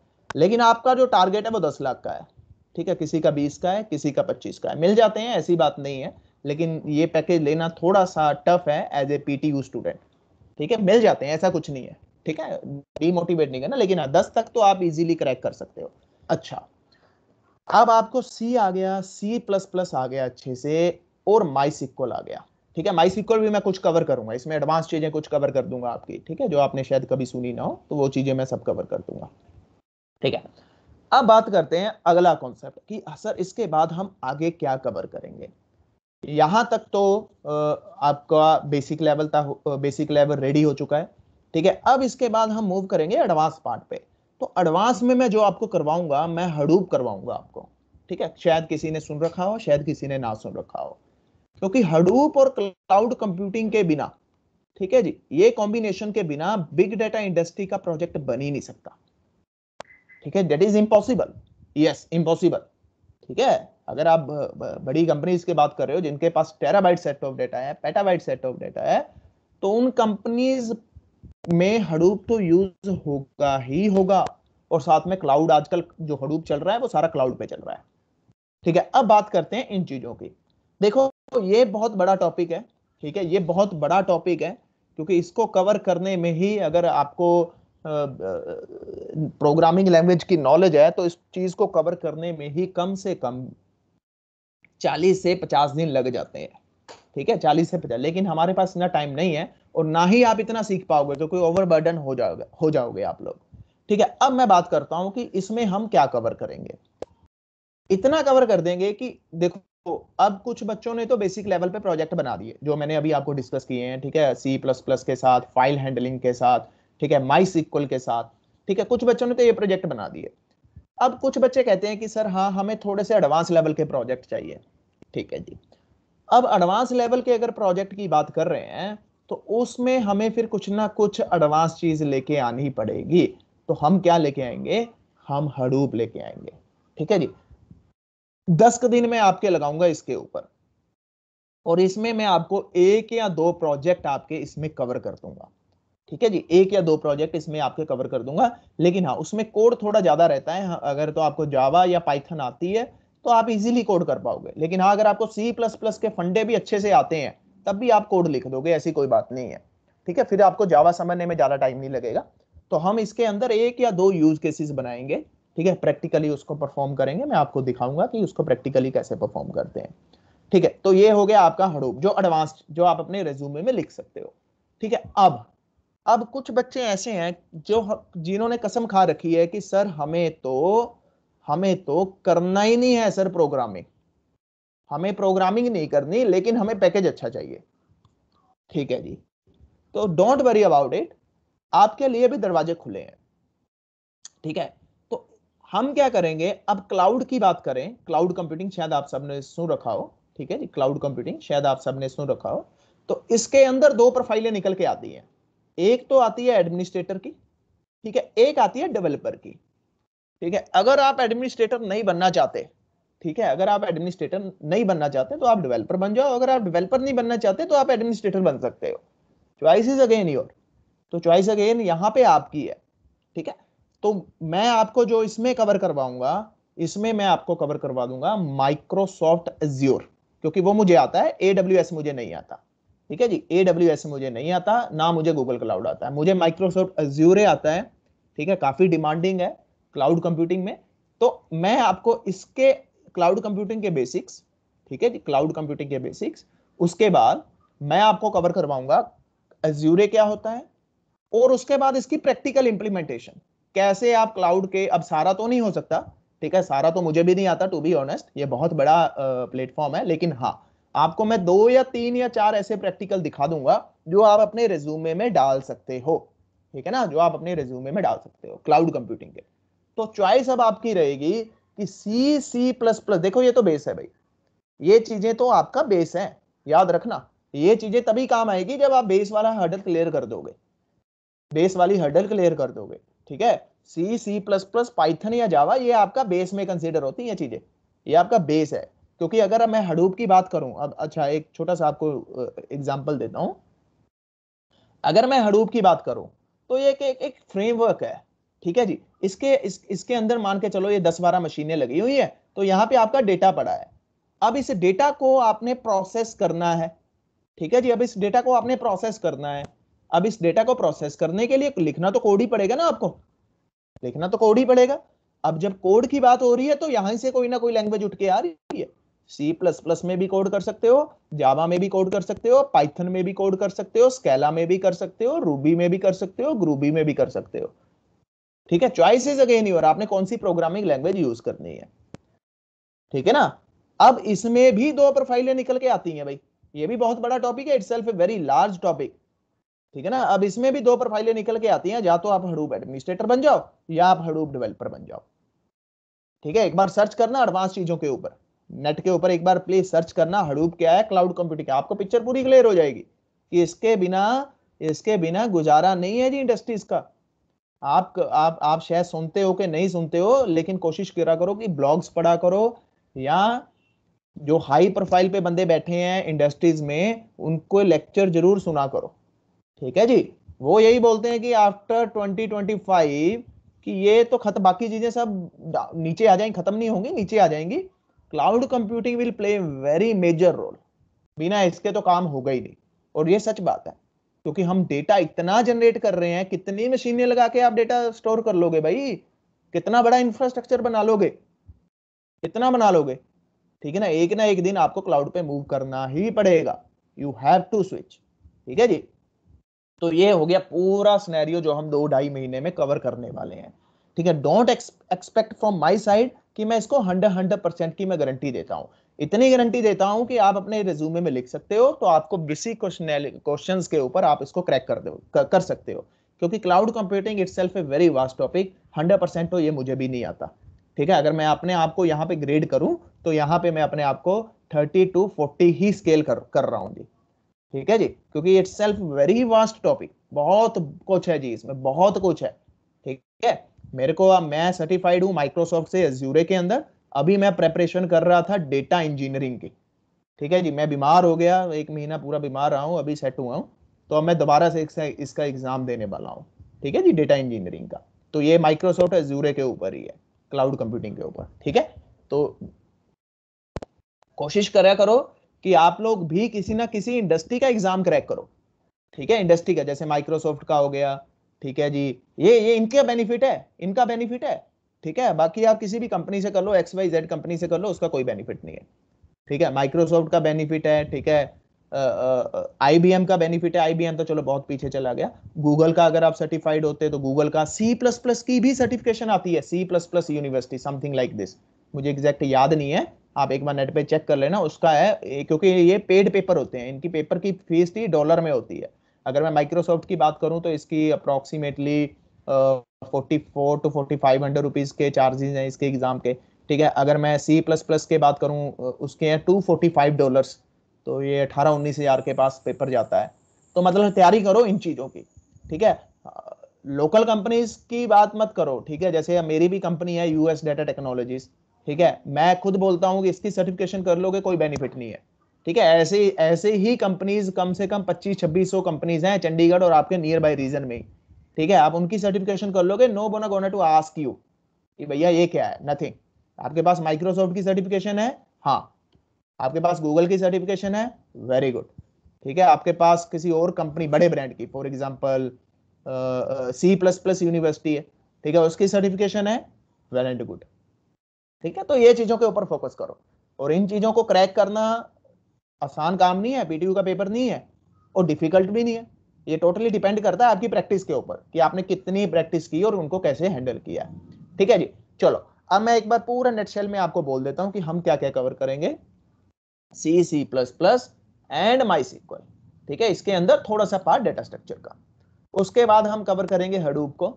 लेकिन आपका जो टारगेट है वो दस लाख का है ठीक है किसी का बीस का है किसी का पच्चीस का है मिल जाते हैं ऐसी बात नहीं है लेकिन ये पैकेज लेना थोड़ा सा टफ है एज ए पी स्टूडेंट ठीक है मिल जाते हैं ऐसा कुछ नहीं है ठीक है डीमोटिवेट नहीं करना लेकिन हाँ, दस तक तो आप इजीली क्रैक कर सकते हो अच्छा अब आपको सी आ गया सी प्लस प्लस आ गया अच्छे से और माई सिक्वल आ गया ठीक है माई सिक्वल भी मैं कुछ कवर करूंगा इसमें एडवांस चीजें कुछ कवर कर दूंगा आपकी ठीक है जो आपने शायद कभी सुनी ना हो तो वो चीजें मैं सब कवर कर दूंगा ठीक है अब बात करते हैं अगला कॉन्सेप्ट कि सर इसके बाद हम आगे क्या कवर करेंगे यहां तक तो आपका बेसिक लेवल था बेसिक लेवल रेडी हो चुका है ठीक है अब इसके बाद हम मूव करेंगे एडवांस पार्ट पे तो एडवांस में मैं जो आपको करवाऊंगा मैं हडूप करवाऊंगा आपको ठीक है शायद किसी ने सुन रखा हो शायद किसी ने ना सुन रखा हो क्योंकि हडूप और क्लाउड कंप्यूटिंग के बिना ठीक है जी ये कॉम्बिनेशन के बिना बिग डेटा इंडस्ट्री का प्रोजेक्ट बन ही नहीं सकता ठीक है that is impossible yes impossible ठीक है अगर आप बड़ी कंपनीज की बात कर रहे हो जिनके पास टेराबाइट सेट ऑफ डेटा है पेटाबाइट सेट ऑफ डेटा है तो उन कंपनीज में हडूप तो यूज होगा ही होगा और साथ में क्लाउड आजकल जो हडूप चल रहा है वो सारा क्लाउड पे चल रहा है ठीक है अब बात करते हैं इन चीजों की देखो ये बहुत बड़ा टॉपिक है ठीक है ये बहुत बड़ा टॉपिक है क्योंकि इसको कवर करने में ही अगर आपको प्रोग्रामिंग लैंग्वेज की नॉलेज है तो इस चीज़ को कवर करने में ही कम से कम चालीस से पचास दिन लग जाते हैं ठीक है चालीस से पचास लेकिन हमारे पास इतना टाइम नहीं है और ना ही आप इतना सीख पाओगे तो कोई ओवरबर्डन हो जाओगे हो जाओगे आप लोग ठीक है अब मैं बात करता हूं कि इसमें हम क्या कवर करेंगे इतना कवर कर देंगे कि देखो अब कुछ बच्चों ने तो बेसिक लेवल पे प्रोजेक्ट बना दिए जो मैंने अभी आपको डिस्कस किए हैं ठीक है सी प्लस प्लस के साथ फाइल हैंडलिंग के साथ ठीक है माइस इक्वल के साथ ठीक है कुछ बच्चों ने तो ये प्रोजेक्ट बना दिए अब कुछ बच्चे कहते हैं कि सर हाँ हमें थोड़े से एडवांस लेवल के प्रोजेक्ट चाहिए ठीक है जी अब एडवांस लेवल के अगर प्रोजेक्ट की बात कर रहे हैं तो उसमें हमें फिर कुछ ना कुछ एडवांस चीज लेके आनी पड़ेगी तो हम क्या लेके आएंगे हम हड़ूप लेके आएंगे ठीक है जी दस दिन में आपके लगाऊंगा इसके ऊपर और इसमें मैं आपको एक या दो प्रोजेक्ट आपके इसमें कवर कर दूंगा ठीक है जी एक या दो प्रोजेक्ट इसमें आपके कवर कर दूंगा लेकिन हाँ उसमें कोड थोड़ा ज्यादा रहता है हाँ, अगर तो आपको जावा या पाइथन आती है तो आप इजीली कोड कर पाओगे लेकिन हाँ अगर आपको सी प्लस प्लस के फंडे भी अच्छे से आते हैं तब भी आप कोड लिख दोगे ऐसी कोई बात नहीं है ठीक है फिर आपको जावा समझने में ज़्यादा टाइम नहीं लगेगा तो हम इसके अंदर एक या दो यूज केसेस बनाएंगे ठीक है प्रैक्टिकली उसको परफॉर्म करेंगे मैं आपको दिखाऊंगा कि उसको प्रैक्टिकली कैसे परफॉर्म करते हैं ठीक है तो ये हो गया आपका हड़ूप जो एडवांस जो आप अपने रेज्यूमे में लिख सकते हो ठीक है अब अब कुछ बच्चे ऐसे हैं जो जिन्होंने कसम खा रखी है कि सर हमें तो हमें तो करना ही नहीं है सर प्रोग्रामिंग हमें प्रोग्रामिंग नहीं करनी लेकिन हमें पैकेज अच्छा चाहिए ठीक है जी तो डोंट वरी अबाउट इट आपके लिए भी दरवाजे खुले हैं ठीक है तो हम क्या करेंगे अब क्लाउड की बात करें क्लाउड कंप्यूटिंग शायद आप सबने सुन रखा हो ठीक है जी क्लाउड कंप्यूटिंग शायद आप सबने सुन रखा हो तो इसके अंदर दो प्रोफाइलें निकल के आती हैं एक तो आती है एडमिनिस्ट्रेटर की ठीक है एक आती है डेवलपर की ठीक है अगर आप एडमिनिस्ट्रेटर नहीं बनना चाहते ठीक है अगर आप एडमिनिस्ट्रेटर नहीं बनना चाहते तो आप डेवलपर बन जाओ अगर आप डेवलपर नहीं बनना चाहते तो आप एडमिनिस्ट्रेटर बन सकते हो चॉइस इज अगेन योर तो चॉइस अगेन यहाँ पे आपकी है ठीक है तो मैं आपको जो इसमें कवर करवाऊंगा इसमें मैं आपको कवर करवा दूंगा माइक्रोसॉफ्ट एज्योर क्योंकि वो मुझे आता है एडब्ल्यू मुझे नहीं आता ठीक है जी ए डब्ल्यू एस मुझे नहीं आता ना मुझे गूगल क्लाउड आता है मुझे माइक्रोसॉफ्ट अज्यूरे आता है ठीक है काफ़ी डिमांडिंग है क्लाउड कंप्यूटिंग में तो मैं आपको इसके क्लाउड कंप्यूटिंग के बेसिक्स ठीक है जी क्लाउड कंप्यूटिंग के बेसिक्स उसके बाद मैं आपको कवर करवाऊंगा अज्यूरे क्या होता है और उसके बाद इसकी प्रैक्टिकल इंप्लीमेंटेशन कैसे आप क्लाउड के अब सारा तो नहीं हो सकता ठीक है सारा तो मुझे भी नहीं आता टू बी ऑनेस्ट ये बहुत बड़ा प्लेटफॉर्म है लेकिन हाँ आपको मैं दो या तीन या चार ऐसे प्रैक्टिकल दिखा दूंगा जो आप अपने रिज्यूमे में डाल सकते हो ठीक है ना जो आप अपने रिज्यूमे में डाल सकते हो क्लाउड कंप्यूटिंग के तो चॉइस अब आपकी रहेगी कि सी सी प्लस प्लस देखो ये तो बेस है भाई ये चीजें तो आपका बेस है याद रखना ये चीजें तभी काम आएगी जब आप बेस वाला हर्डल क्लियर कर दोगे बेस वाली हर्डल क्लियर कर दोगे ठीक है C C plus plus Python या जावा ये आपका बेस में कंसिडर होती है चीजें ये आपका बेस है क्योंकि अगर मैं हडूप की बात करूं अब अच्छा एक छोटा सा आपको एग्जाम्पल देता हूं अगर मैं हडूप की बात करूं तो ये एक एक फ्रेमवर्क है ठीक है जी इसके इस, इसके अंदर मान के चलो ये दस बारह मशीनें लगी हुई है तो यहाँ पे आपका डेटा पड़ा है अब इस डेटा को आपने प्रोसेस करना है ठीक है जी अब इस डेटा को आपने प्रोसेस करना है अब इस डेटा को प्रोसेस करने के लिए लिखना तो कोड ही पड़ेगा ना आपको लिखना तो कोड ही पड़ेगा अब जब कोड की बात हो रही है तो यहां से कोई ना कोई लैंग्वेज उठ के आ रही है सी प्लस प्लस में भी कोड कर सकते हो जावा में भी कोड कर सकते हो पाइथन में भी कोड कर सकते हो स्केला में भी कर सकते हो रूबी में भी कर सकते हो ग्रूबी में भी कर सकते हो ठीक है चॉइस इज अगेन यूर आपने कौन सी प्रोग्रामिंग लैंग्वेज यूज करनी है ठीक है ना अब इसमें भी दो प्रोफाइलें निकल के आती हैं भाई ये भी बहुत बड़ा टॉपिक है it's a very large topic ठीक है ना अब इसमें भी दो प्रोफाइलें निकल के आती हैं या तो आप हडूप एडमिनिस्ट्रेटर बन जाओ या आप हडूप डेवलपर बन जाओ ठीक है एक बार सर्च करना एडवांस चीजों के ऊपर नेट के ऊपर एक बार प्लीज सर्च करना हडूप क्या है क्लाउड कंप्यूटिंग क्या आपको पिक्चर पूरी क्लियर हो जाएगी कि इसके बिना इसके बिना गुजारा नहीं है जी इंडस्ट्रीज का आप आप आप शायद सुनते हो कि नहीं सुनते हो लेकिन कोशिश करा करो कि ब्लॉग्स पढ़ा करो या जो हाई प्रोफाइल पे बंदे बैठे हैं इंडस्ट्रीज में उनको लेक्चर जरूर सुना करो ठीक है जी वो यही बोलते हैं कि आफ्टर 2025 कि ये तो खत्म बाकी चीजें सब नीचे आ जाएंगी खत्म नहीं होंगी नीचे आ जाएंगी cloud computing will play very major role बिना इसके तो काम होगा ही नहीं और ये सच बात है क्योंकि हम डेटा इतना जनरेट कर रहे हैं कितनी मशीनें लगा के आप डेटा स्टोर कर लोगे भाई कितना बड़ा इंफ्रास्ट्रक्चर बना लोगे कितना बना लोगे ठीक है ना एक ना एक दिन आपको क्लाउड पे मूव करना ही पड़ेगा यू हैव टू स्विच ठीक है जी तो ये हो गया पूरा स्नैरियो जो हम दो ढाई महीने में कवर करने वाले हैं ठीक है don't expect from my side कि मैं इसको हंड्रेड हंड्रेड परसेंट की मैं गारंटी देता हूँ इतनी गारंटी देता हूँ कि आप अपने रिज्यूमे में लिख सकते हो तो आपको बेसिक क्वेश्चन के ऊपर आप इसको क्रैक कर दो कर, सकते हो क्योंकि cloud computing itself a very vast topic hundred percent तो ये मुझे भी नहीं आता ठीक है अगर मैं अपने आप को यहाँ पे ग्रेड करूँ तो यहाँ पे मैं अपने आप को थर्टी टू फोर्टी ही स्केल कर कर रहा हूँ जी ठीक है जी क्योंकि itself very vast topic बहुत कुछ है जी इसमें बहुत कुछ है ठीक है मेरे को अब मैं सर्टिफाइड हूँ माइक्रोसॉफ्ट से एज्यूरे के अंदर अभी मैं प्रेपरेशन कर रहा था डेटा इंजीनियरिंग की ठीक है जी मैं बीमार हो गया एक महीना पूरा बीमार रहा हूँ अभी सेट हुआ हूँ तो अब मैं दोबारा से इसका एग्जाम देने वाला हूँ ठीक है जी डेटा इंजीनियरिंग का तो ये माइक्रोसॉफ्ट एज्यूरे के ऊपर ही है क्लाउड कंप्यूटिंग के ऊपर ठीक है तो कोशिश करा करो कि आप लोग भी किसी ना किसी इंडस्ट्री का एग्जाम क्रैक करो ठीक है इंडस्ट्री का जैसे माइक्रोसॉफ्ट का हो गया ठीक है जी ये ये इनका बेनिफिट है इनका बेनिफिट है ठीक है बाकी आप किसी भी कंपनी से कर लो एक्स वाई जेड कंपनी से कर लो उसका कोई बेनिफिट नहीं है ठीक है माइक्रोसॉफ्ट का बेनिफिट है ठीक है आई का बेनिफिट है आई तो चलो बहुत पीछे चला गया गूगल का अगर आप सर्टिफाइड होते तो गूगल का सी प्लस प्लस की भी सर्टिफिकेशन आती है C plus plus university something like this मुझे एग्जैक्ट याद नहीं है आप एक बार नेट पे चेक कर लेना उसका है क्योंकि ये पेड पेपर होते हैं इनकी पेपर की फीस थी डॉलर में होती है अगर मैं माइक्रोसॉफ्ट की बात करूँ तो इसकी approximately forty four to forty five hundred rupees के चार्जेज हैं इसके एग्ज़ाम के ठीक है अगर मैं सी प्लस प्लस के बात करूँ उसके हैं टू फोर्टी फाइव डॉलर्स तो ये अठारह उन्नीस हज़ार के पास पेपर जाता है तो मतलब तैयारी करो इन चीज़ों की ठीक है लोकल कंपनीज की बात मत करो ठीक है जैसे मेरी भी कंपनी है यूएस डाटा टेक्नोलॉजीज ठीक है मैं खुद बोलता हूँ कि इसकी सर्टिफिकेशन कर लोगे कोई बेनिफिट नहीं है ठीक है ऐसे ऐसे ही कंपनीज कम से कम 25 सौ कंपनीज हैं चंडीगढ़ और आपके नियर बाई रीजन में ठीक है आप उनकी सर्टिफिकेशन कर लोगे no one gonna to ask you कि भैया ये क्या है नथिंग आपके पास माइक्रोसॉफ्ट की सर्टिफिकेशन है हाँ आपके पास गूगल की सर्टिफिकेशन है वेरी गुड ठीक है आपके पास किसी और कंपनी बड़े ब्रांड की for example C plus plus university है ठीक है उसकी सर्टिफिकेशन है वेल एंड गुड ठीक है तो ये चीजों के ऊपर फोकस करो और इन चीजों को क्रैक करना आसान काम नहीं है पीटीयू का पेपर नहीं है और डिफिकल्ट भी नहीं है ये टोटली डिपेंड करता है आपकी प्रैक्टिस के ऊपर कि आपने कितनी प्रैक्टिस की और उनको कैसे हैंडल किया ठीक है जी चलो अब मैं एक बार पूरा नेटशेल में आपको बोल देता हूं कि हम क्या क्या कवर करेंगे C C plus plus and MySQL ठीक है इसके अंदर थोड़ा सा पार्ट डेटा स्ट्रक्चर का उसके बाद हम कवर करेंगे हडूब को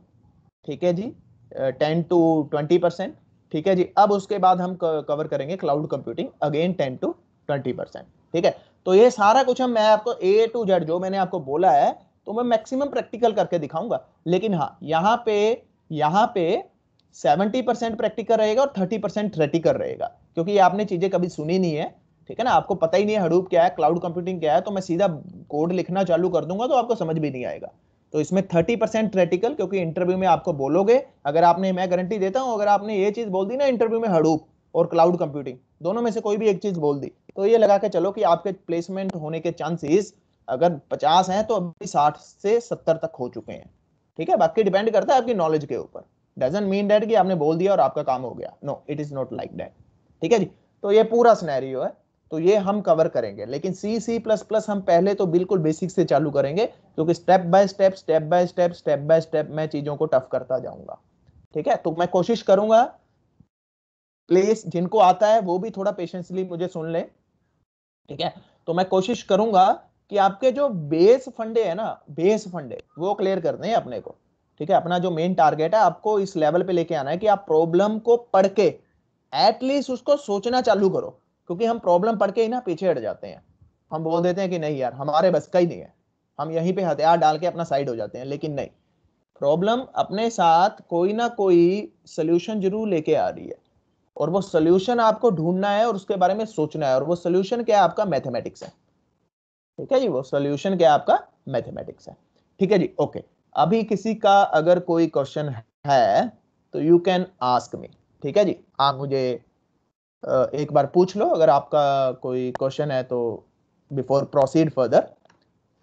ठीक है जी टेन टू ट्वेंटी परसेंट ठीक है जी अब उसके बाद हम कवर करेंगे cloud computing again ten to twenty percent ठीक है तो ये सारा कुछ हम मैं आपको ए टू जेड जो मैंने आपको बोला है तो मैं मैक्सिमम प्रैक्टिकल करके दिखाऊंगा लेकिन हाँ यहाँ पे यहाँ पे 70 परसेंट प्रैक्टिकल रहेगा और 30 परसेंट थ्रेटिकल रहेगा क्योंकि ये आपने चीजें कभी सुनी नहीं है ठीक है ना आपको पता ही नहीं है हडूप क्या है क्लाउड कंप्यूटिंग क्या है तो मैं सीधा कोड लिखना चालू कर दूंगा तो आपको समझ भी नहीं आएगा तो इसमें थर्टी परसेंट थ्रेटिकल क्योंकि इंटरव्यू में आपको बोलोगे अगर आपने मैं गारंटी देता हूँ अगर आपने ये चीज बोल दी ना इंटरव्यू में हडूप और क्लाउड कंप्यूटिंग दोनों में से कोई भी एक चीज बोल दी तो ये लगा के चलो कि आपके प्लेसमेंट होने के चांसेस अगर 50 हैं तो अभी 60 से 70 तक हो चुके हैं ठीक है बाकी डिपेंड करता है आपकी नॉलेज के ऊपर डजेंट मीन डेट कि आपने बोल दिया और आपका काम हो गया no it is not like that ठीक है जी तो ये पूरा स्नैरियो है तो ये हम कवर करेंगे लेकिन सी सी प्लस प्लस हम पहले तो बिल्कुल बेसिक से चालू करेंगे क्योंकि step by step step by step step by step मैं चीज़ों को टफ करता जाऊंगा ठीक है तो मैं कोशिश करूंगा प्लेस जिनको आता है वो भी थोड़ा पेशेंसली मुझे सुन ले ठीक है तो मैं कोशिश करूंगा कि आपके जो बेस फंडे है ना बेस फंडे वो क्लियर कर दें अपने को ठीक है अपना जो मेन टारगेट है आपको इस लेवल पे लेके आना है कि आप प्रॉब्लम को पढ़ के एटलीस्ट उसको सोचना चालू करो क्योंकि हम प्रॉब्लम पढ़ के ही ना पीछे हट जाते हैं हम बोल देते हैं कि नहीं यार हमारे बस का ही नहीं है हम यहीं पे हथियार डाल के अपना साइड हो जाते हैं लेकिन नहीं प्रॉब्लम अपने साथ कोई ना कोई सोल्यूशन जरूर लेके आ रही है और वो सोल्यूशन आपको ढूंढना है और उसके बारे में सोचना है और वो सोल्यूशन क्या है आपका मैथमेटिक्स है ठीक है जी वो सोल्यूशन क्या आपका मैथमेटिक्स है ठीक है जी ओके अभी किसी का अगर कोई क्वेश्चन है तो यू कैन आस्क मी ठीक है जी आप मुझे एक बार पूछ लो अगर आपका कोई क्वेश्चन है तो बिफोर प्रोसीड फर्दर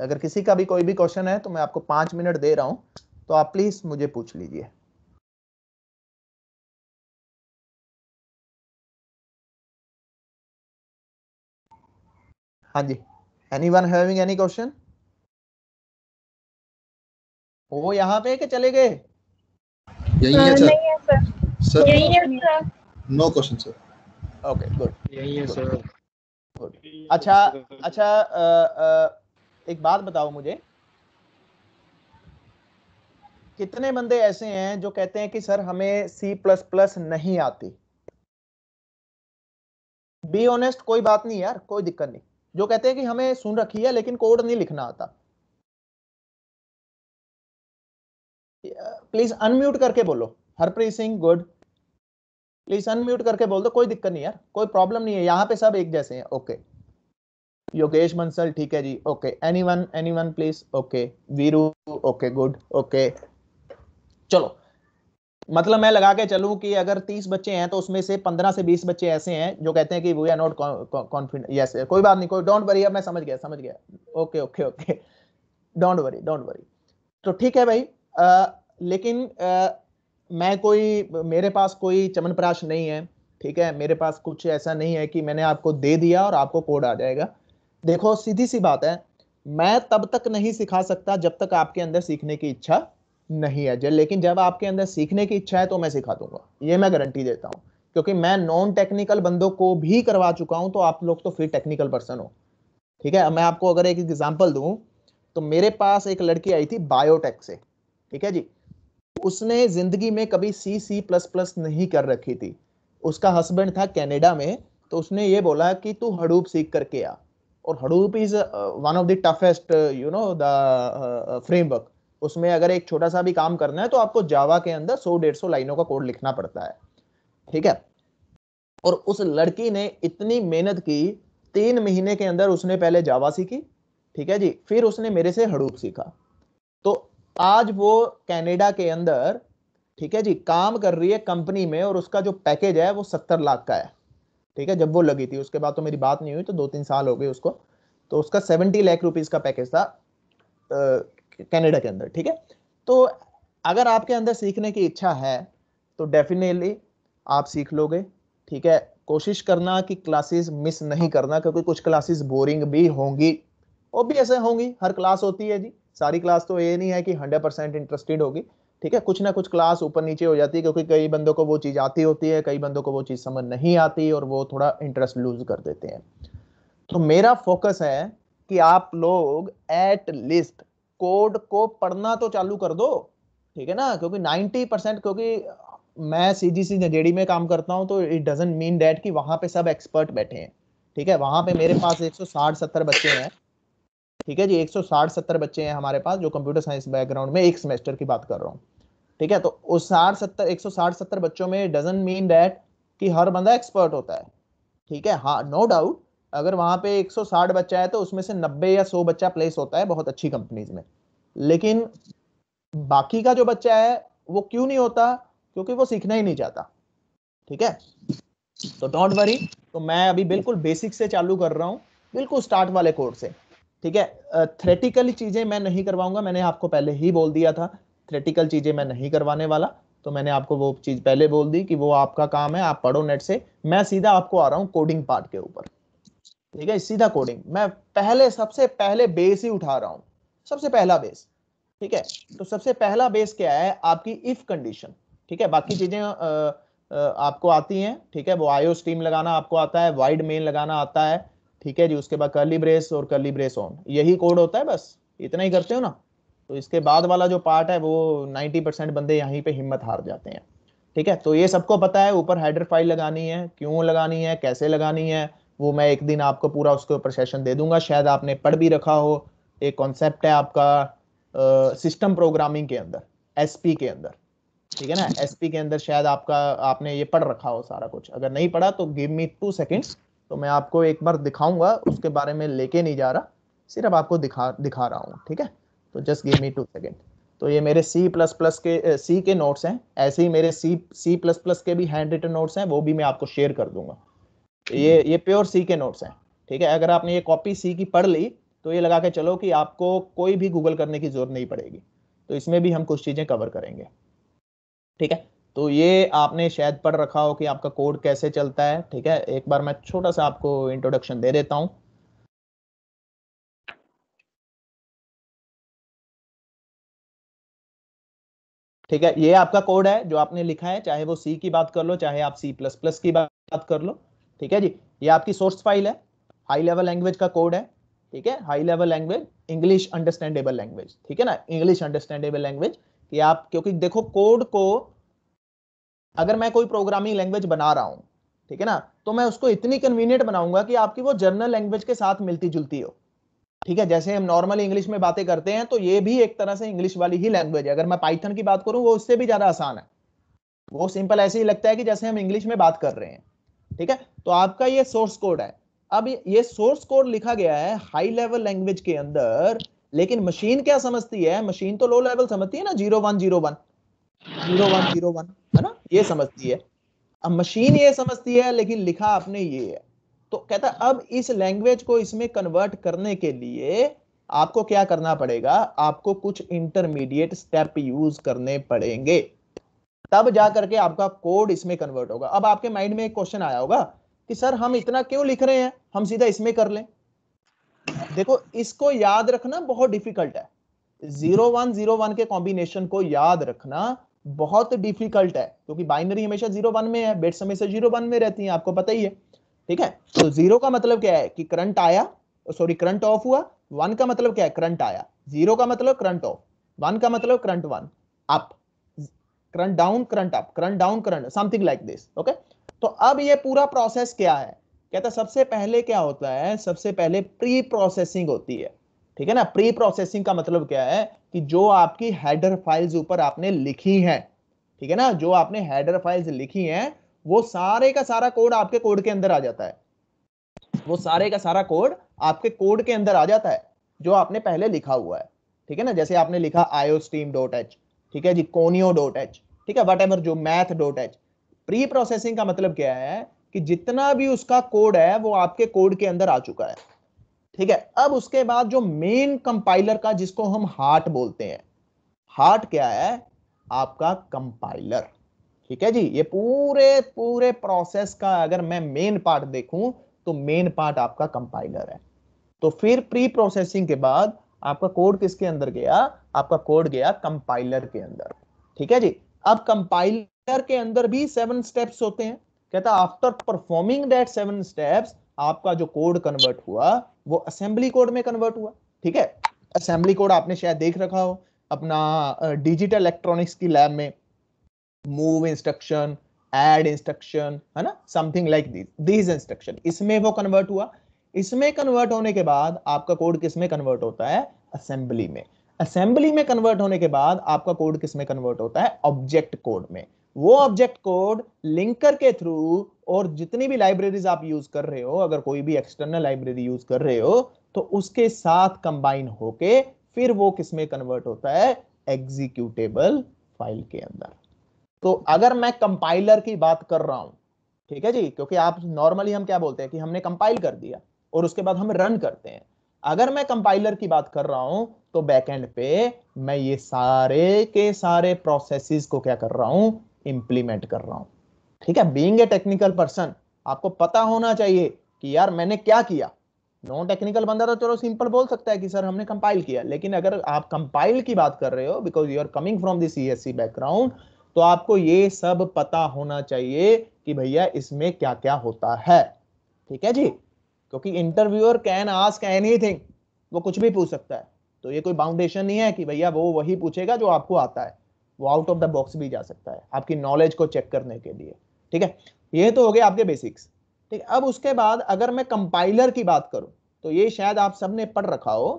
अगर किसी का भी कोई भी क्वेश्चन है तो मैं आपको पांच मिनट दे रहा हूँ तो आप प्लीज़ मुझे पूछ लीजिए हाँ जी any one having any question वो यहाँ पे के चले गए यही uh, है सर सर यही है sir no question sir okay good यही है सर अच्छा अच्छा uh, uh, एक बात बताओ मुझे कितने बंदे ऐसे हैं जो कहते हैं कि सर हमें C++ नहीं आती बी ऑनेस्ट कोई बात नहीं यार कोई दिक्कत नहीं जो कहते हैं कि हमें सुन रखी है लेकिन कोड नहीं लिखना आता प्लीज अनम्यूट करके बोलो Harpreet Singh good please unmute करके बोल दो कोई दिक्कत नहीं यार कोई प्रॉब्लम नहीं है यहाँ पे सब एक जैसे हैं ओके योगेश बंसल ठीक है जी okay anyone anyone please okay Veeru okay good okay चलो मतलब मैं लगा के चलूं कि अगर 30 बच्चे हैं तो उसमें से 15 से 20 बच्चे ऐसे हैं जो कहते हैं कि we are not confident yes कोई बात नहीं कोई डोंट वरी अब मैं समझ गया समझ गया okay okay okay don't worry don't worry तो ठीक है भाई आ, लेकिन आ, मैं कोई मेरे पास कोई चमनप्राश नहीं है ठीक है मेरे पास कुछ ऐसा नहीं है कि मैंने आपको दे दिया और आपको कोड आ जाएगा देखो सीधी सी बात है मैं तब तक नहीं सिखा सकता जब तक आपके अंदर सीखने की इच्छा नहीं है लेकिन जब आपके अंदर सीखने की इच्छा है तो मैं सिखा दूंगा ये मैं गारंटी देता हूँ क्योंकि मैं नॉन टेक्निकल बंदों को भी करवा चुका हूँ तो आप लोग तो फिर टेक्निकल पर्सन हो ठीक है मैं आपको अगर एक एग्जाम्पल दूँ तो मेरे पास एक लड़की आई थी बायोटेक से ठीक है जी उसने जिंदगी में कभी सी सी प्लस प्लस नहीं कर रखी थी उसका हस्बैंड था कनाडा में तो उसने ये बोला कि तू हडूप सीख करके आ और Hadoop is one of the toughest you know the framework उसमें अगर एक छोटा सा भी काम करना है तो आपको जावा के अंदर सौ डेढ़ सौ लाइनों का कोड लिखना पड़ता है ठीक है और उस लड़की ने इतनी मेहनत की तीन महीने के अंदर उसने पहले जावा सीखी ठीक है जी फिर उसने मेरे से हड़ूप सीखा तो आज वो कैनेडा के अंदर ठीक है जी काम कर रही है कंपनी में और उसका जो पैकेज है वो सत्तर लाख का है ठीक है जब वो लगी थी उसके बाद तो मेरी बात नहीं हुई तो दो तीन साल हो गए उसको तो उसका सेवेंटी लाख रुपीज़ का पैकेज था कनाडा के अंदर ठीक है तो अगर आपके अंदर सीखने की इच्छा है तो डेफिनेटली आप सीख लोगे ठीक है कोशिश करना कि क्लासेस मिस नहीं करना क्योंकि कुछ क्लासेस बोरिंग भी होंगी वो भी ऐसे होंगी हर क्लास होती है जी सारी क्लास तो ये नहीं है कि हंड्रेड परसेंट इंटरेस्टेड होगी ठीक है कुछ ना कुछ क्लास ऊपर नीचे हो जाती है क्योंकि कई बंदों को वो चीज़ आती होती है कई बंदों को वो चीज़ समझ नहीं आती और वो थोड़ा इंटरेस्ट लूज कर देते हैं तो मेरा फोकस है कि आप लोग एट लिस्ट कोड को पढ़ना तो चालू कर दो ठीक है ना क्योंकि 90 परसेंट क्योंकि मैं सी जी सी नगेड़ी में काम करता हूँ तो इट डजेंट मीन डेट कि वहाँ पे सब एक्सपर्ट बैठे हैं ठीक है वहाँ पे मेरे पास 160 70 बच्चे हैं ठीक है जी 160 70 बच्चे हैं हमारे पास जो कंप्यूटर साइंस बैकग्राउंड में एक सेमेस्टर की बात कर रहा हूँ ठीक है तो उस साठ सत्तर एक सौ साठ सत्तर बच्चों में डजेंट मीन डैट कि हर बंदा एक्सपर्ट होता है ठीक है हाँ नो डाउट अगर वहाँ पे 160 बच्चा है तो उसमें से 90 या 100 बच्चा प्लेस होता है बहुत अच्छी कंपनीज में लेकिन बाकी का जो बच्चा है वो क्यों नहीं होता क्योंकि वो सीखना ही नहीं चाहता ठीक है तो डोंट वरी तो मैं अभी बिल्कुल बेसिक से चालू कर रहा हूँ बिल्कुल स्टार्ट वाले कोर्स से ठीक है थ्रेटिकली चीज़ें मैं नहीं करवाऊंगा मैंने आपको पहले ही बोल दिया था थ्रेटिकल चीज़ें मैं नहीं करवाने वाला तो मैंने आपको वो चीज़ पहले बोल दी कि वो आपका काम है आप पढ़ो नेट से मैं सीधा आपको आ रहा हूँ कोडिंग पार्ट के ऊपर ठीक है सीधा कोडिंग मैं पहले सबसे पहले बेस ही उठा रहा हूं सबसे पहला बेस ठीक है तो सबसे पहला बेस क्या है आपकी इफ कंडीशन ठीक है बाकी चीजें आपको आती हैं ठीक है वो आयो स्टीम लगाना आपको आता है वाइड मेन लगाना आता है ठीक है जी उसके बाद कर्ली ब्रेस और कर्ली ब्रेस ऑन यही कोड होता है बस इतना ही करते हो ना तो इसके बाद वाला जो पार्ट है वो 90 परसेंट बंदे यहीं पे हिम्मत हार जाते हैं ठीक है तो ये सबको पता है ऊपर हाइड्रोफाइल फाइल लगानी है क्यों लगानी है कैसे लगानी है वो मैं एक दिन आपको पूरा उसके ऊपर सेशन दे दूंगा शायद आपने पढ़ भी रखा हो एक कॉन्सेप्ट है आपका सिस्टम प्रोग्रामिंग के अंदर एस के अंदर ठीक है ना एसपी के अंदर शायद आपका आपने ये पढ़ रखा हो सारा कुछ अगर नहीं पढ़ा तो गिव मी टू सेकेंड्स तो मैं आपको एक बार दिखाऊंगा उसके बारे में लेके नहीं जा रहा सिर्फ आपको दिखा दिखा रहा हूँ ठीक है तो just give me two second तो ये मेरे सी प्लस प्लस के सी के नोट्स हैं ऐसे ही मेरे सी सी प्लस प्लस के भी हैंड रिटन नोट्स हैं वो भी मैं आपको शेयर कर दूंगा ये हम्म। ये प्योर सी के नोट्स हैं ठीक है अगर आपने ये कॉपी सी की पढ़ ली तो ये लगा के चलो कि आपको कोई भी गूगल करने की जरूरत नहीं पड़ेगी तो इसमें भी हम कुछ चीज़ें कवर करेंगे ठीक है तो ये आपने शायद पढ़ रखा हो कि आपका कोड कैसे चलता है ठीक है एक बार मैं छोटा सा आपको इंट्रोडक्शन दे देता हूँ ठीक है ये आपका कोड है जो आपने लिखा है चाहे वो सी की बात कर लो चाहे आप सी प्लस प्लस की बात कर लो ठीक है जी ये आपकी सोर्स फाइल है हाई लेवल लैंग्वेज का कोड है ठीक है high level language English understandable language ठीक है ना इंग्लिश अंडरस्टैंडेबल लैंग्वेज कि आप क्योंकि देखो कोड को अगर मैं कोई प्रोग्रामिंग लैंग्वेज बना रहा हूं ठीक है ना तो मैं उसको इतनी कन्वीनियंट बनाऊंगा कि आपकी वो जर्नल लैंग्वेज के साथ मिलती जुलती हो ठीक है जैसे हम नॉर्मल इंग्लिश में बातें करते हैं तो ये भी एक तरह से इंग्लिश वाली ही लैंग्वेज है अगर मैं पाइथन की बात करूँ वो उससे भी ज़्यादा आसान है वो सिंपल ऐसे ही लगता है कि जैसे हम इंग्लिश में बात कर रहे हैं ठीक है तो आपका ये सोर्स कोड है अब ये सोर्स कोड लिखा गया है हाई लेवल लैंग्वेज के अंदर लेकिन मशीन क्या समझती है मशीन तो लो लेवल समझती है ना zero one zero one zero one zero one है ना ये समझती है अब मशीन ये समझती है लेकिन लिखा आपने ये है तो कहता अब इस लैंग्वेज को इसमें कन्वर्ट करने के लिए आपको क्या करना पड़ेगा आपको कुछ इंटरमीडिएट स्टेप यूज करने पड़ेंगे तब जा करके आपका कोड इसमें कन्वर्ट होगा अब आपके माइंड में एक क्वेश्चन आया होगा कि सर हम इतना क्यों लिख रहे हैं हम सीधा इसमें कर लें देखो इसको याद रखना बहुत डिफिकल्ट है जीरो वन जीरो वन के कॉम्बिनेशन को याद रखना बहुत डिफिकल्ट है क्योंकि बाइनरी हमेशा जीरो वन में है बेट्स हमेशा जीरो वन में रहती है आपको पता ही है ठीक है तो जीरो का मतलब क्या है कि करंट आया सॉरी करंट ऑफ हुआ वन का मतलब क्या है करंट आया जीरो का मतलब करंट ऑफ वन का मतलब current one up current down current up current down current something like this okay तो अब ये पूरा प्रोसेस क्या है कहता सबसे पहले क्या होता है सबसे पहले प्री प्रोसेसिंग होती है ठीक है ना प्री प्रोसेसिंग का मतलब क्या है कि जो आपकी हेडर फाइल्स ऊपर आपने लिखी है ठीक है ना जो आपने हेडर फाइल्स लिखी है वो सारे का सारा कोड आपके कोड के अंदर आ जाता है वो सारे का सारा कोड आपके कोड के अंदर आ जाता है जो आपने पहले लिखा हुआ है ठीक है ना जैसे आपने लिखा आयोस्टीम डॉट एच ठीक है जी कोनियो डॉट एच ठीक है वट एवर जो math dot H pre processing का मतलब क्या है कि जितना भी उसका कोड है वो आपके कोड के अंदर आ चुका है ठीक है अब उसके बाद जो मेन कंपाइलर का जिसको हम हार्ट बोलते हैं हार्ट क्या है आपका कंपाइलर ठीक है जी ये पूरे पूरे प्रोसेस का अगर मैं मेन पार्ट देखूं तो मेन पार्ट आपका कंपाइलर है तो फिर प्री प्रोसेसिंग के बाद आपका कोड किसके अंदर गया आपका कोड गया कंपाइलर के अंदर ठीक है जी अब कंपाइलर के अंदर भी सेवन स्टेप्स होते हैं कहता after performing that seven steps आपका जो कोड कन्वर्ट हुआ वो असेंबली कोड में कन्वर्ट हुआ ठीक है असेंबली कोड आपने शायद देख रखा हो अपना डिजिटल इलेक्ट्रॉनिक्स की लैब में मूव इंस्ट्रक्शन एड इंस्ट्रक्शन है ना समथिंग लाइक दिस इंस्ट्रक्शन इसमें वो कन्वर्ट हुआ इसमें कन्वर्ट होने के बाद आपका कोड किसमें कन्वर्ट होता है असेंबली में असेंबली में कन्वर्ट होने के बाद आपका कोड किस में कन्वर्ट होता है ऑब्जेक्ट कोड में वो ऑब्जेक्ट कोड लिंकर के थ्रू और जितनी भी लाइब्रेरीज आप यूज कर रहे हो अगर कोई भी एक्सटर्नल लाइब्रेरी यूज कर रहे हो तो उसके साथ कंबाइन होके फिर वो किस में कन्वर्ट होता है एग्जीक्यूटेबल फाइल के अंदर तो अगर मैं कंपाइलर की बात कर रहा हूं ठीक है जी क्योंकि आप नॉर्मली हम क्या बोलते हैं कि हमने कंपाइल कर दिया और उसके बाद हम रन करते हैं अगर मैं कंपाइलर की बात कर रहा हूं तो बैकएंड पे मैं ये सारे के सारे प्रोसेसेस को क्या कर रहा हूं इंप्लीमेंट कर रहा हूं ठीक है बीइंग ए टेक्निकल पर्सन आपको पता होना चाहिए कि यार मैंने क्या किया नॉन टेक्निकल बंदा तो चलो सिंपल बोल सकता है कि सर हमने कंपाइल किया लेकिन अगर आप कंपाइल की बात कर रहे हो because you are coming from this C background तो आपको ये सब पता होना चाहिए कि भैया इसमें क्या क्या होता है ठीक है जी क्योंकि इंटरव्यूअर कैन आस्क एनीथिंग वो कुछ भी पूछ सकता है तो ये कोई बाउंडेशन नहीं है कि भैया वो वही पूछेगा जो आपको आता है वो आउट ऑफ द बॉक्स भी जा सकता है आपकी नॉलेज को चेक करने के लिए ठीक है ये तो हो गए आपके बेसिक्स ठीक है अब उसके बाद अगर मैं कंपाइलर की बात करूं तो ये शायद आप सबने पढ़ रखा हो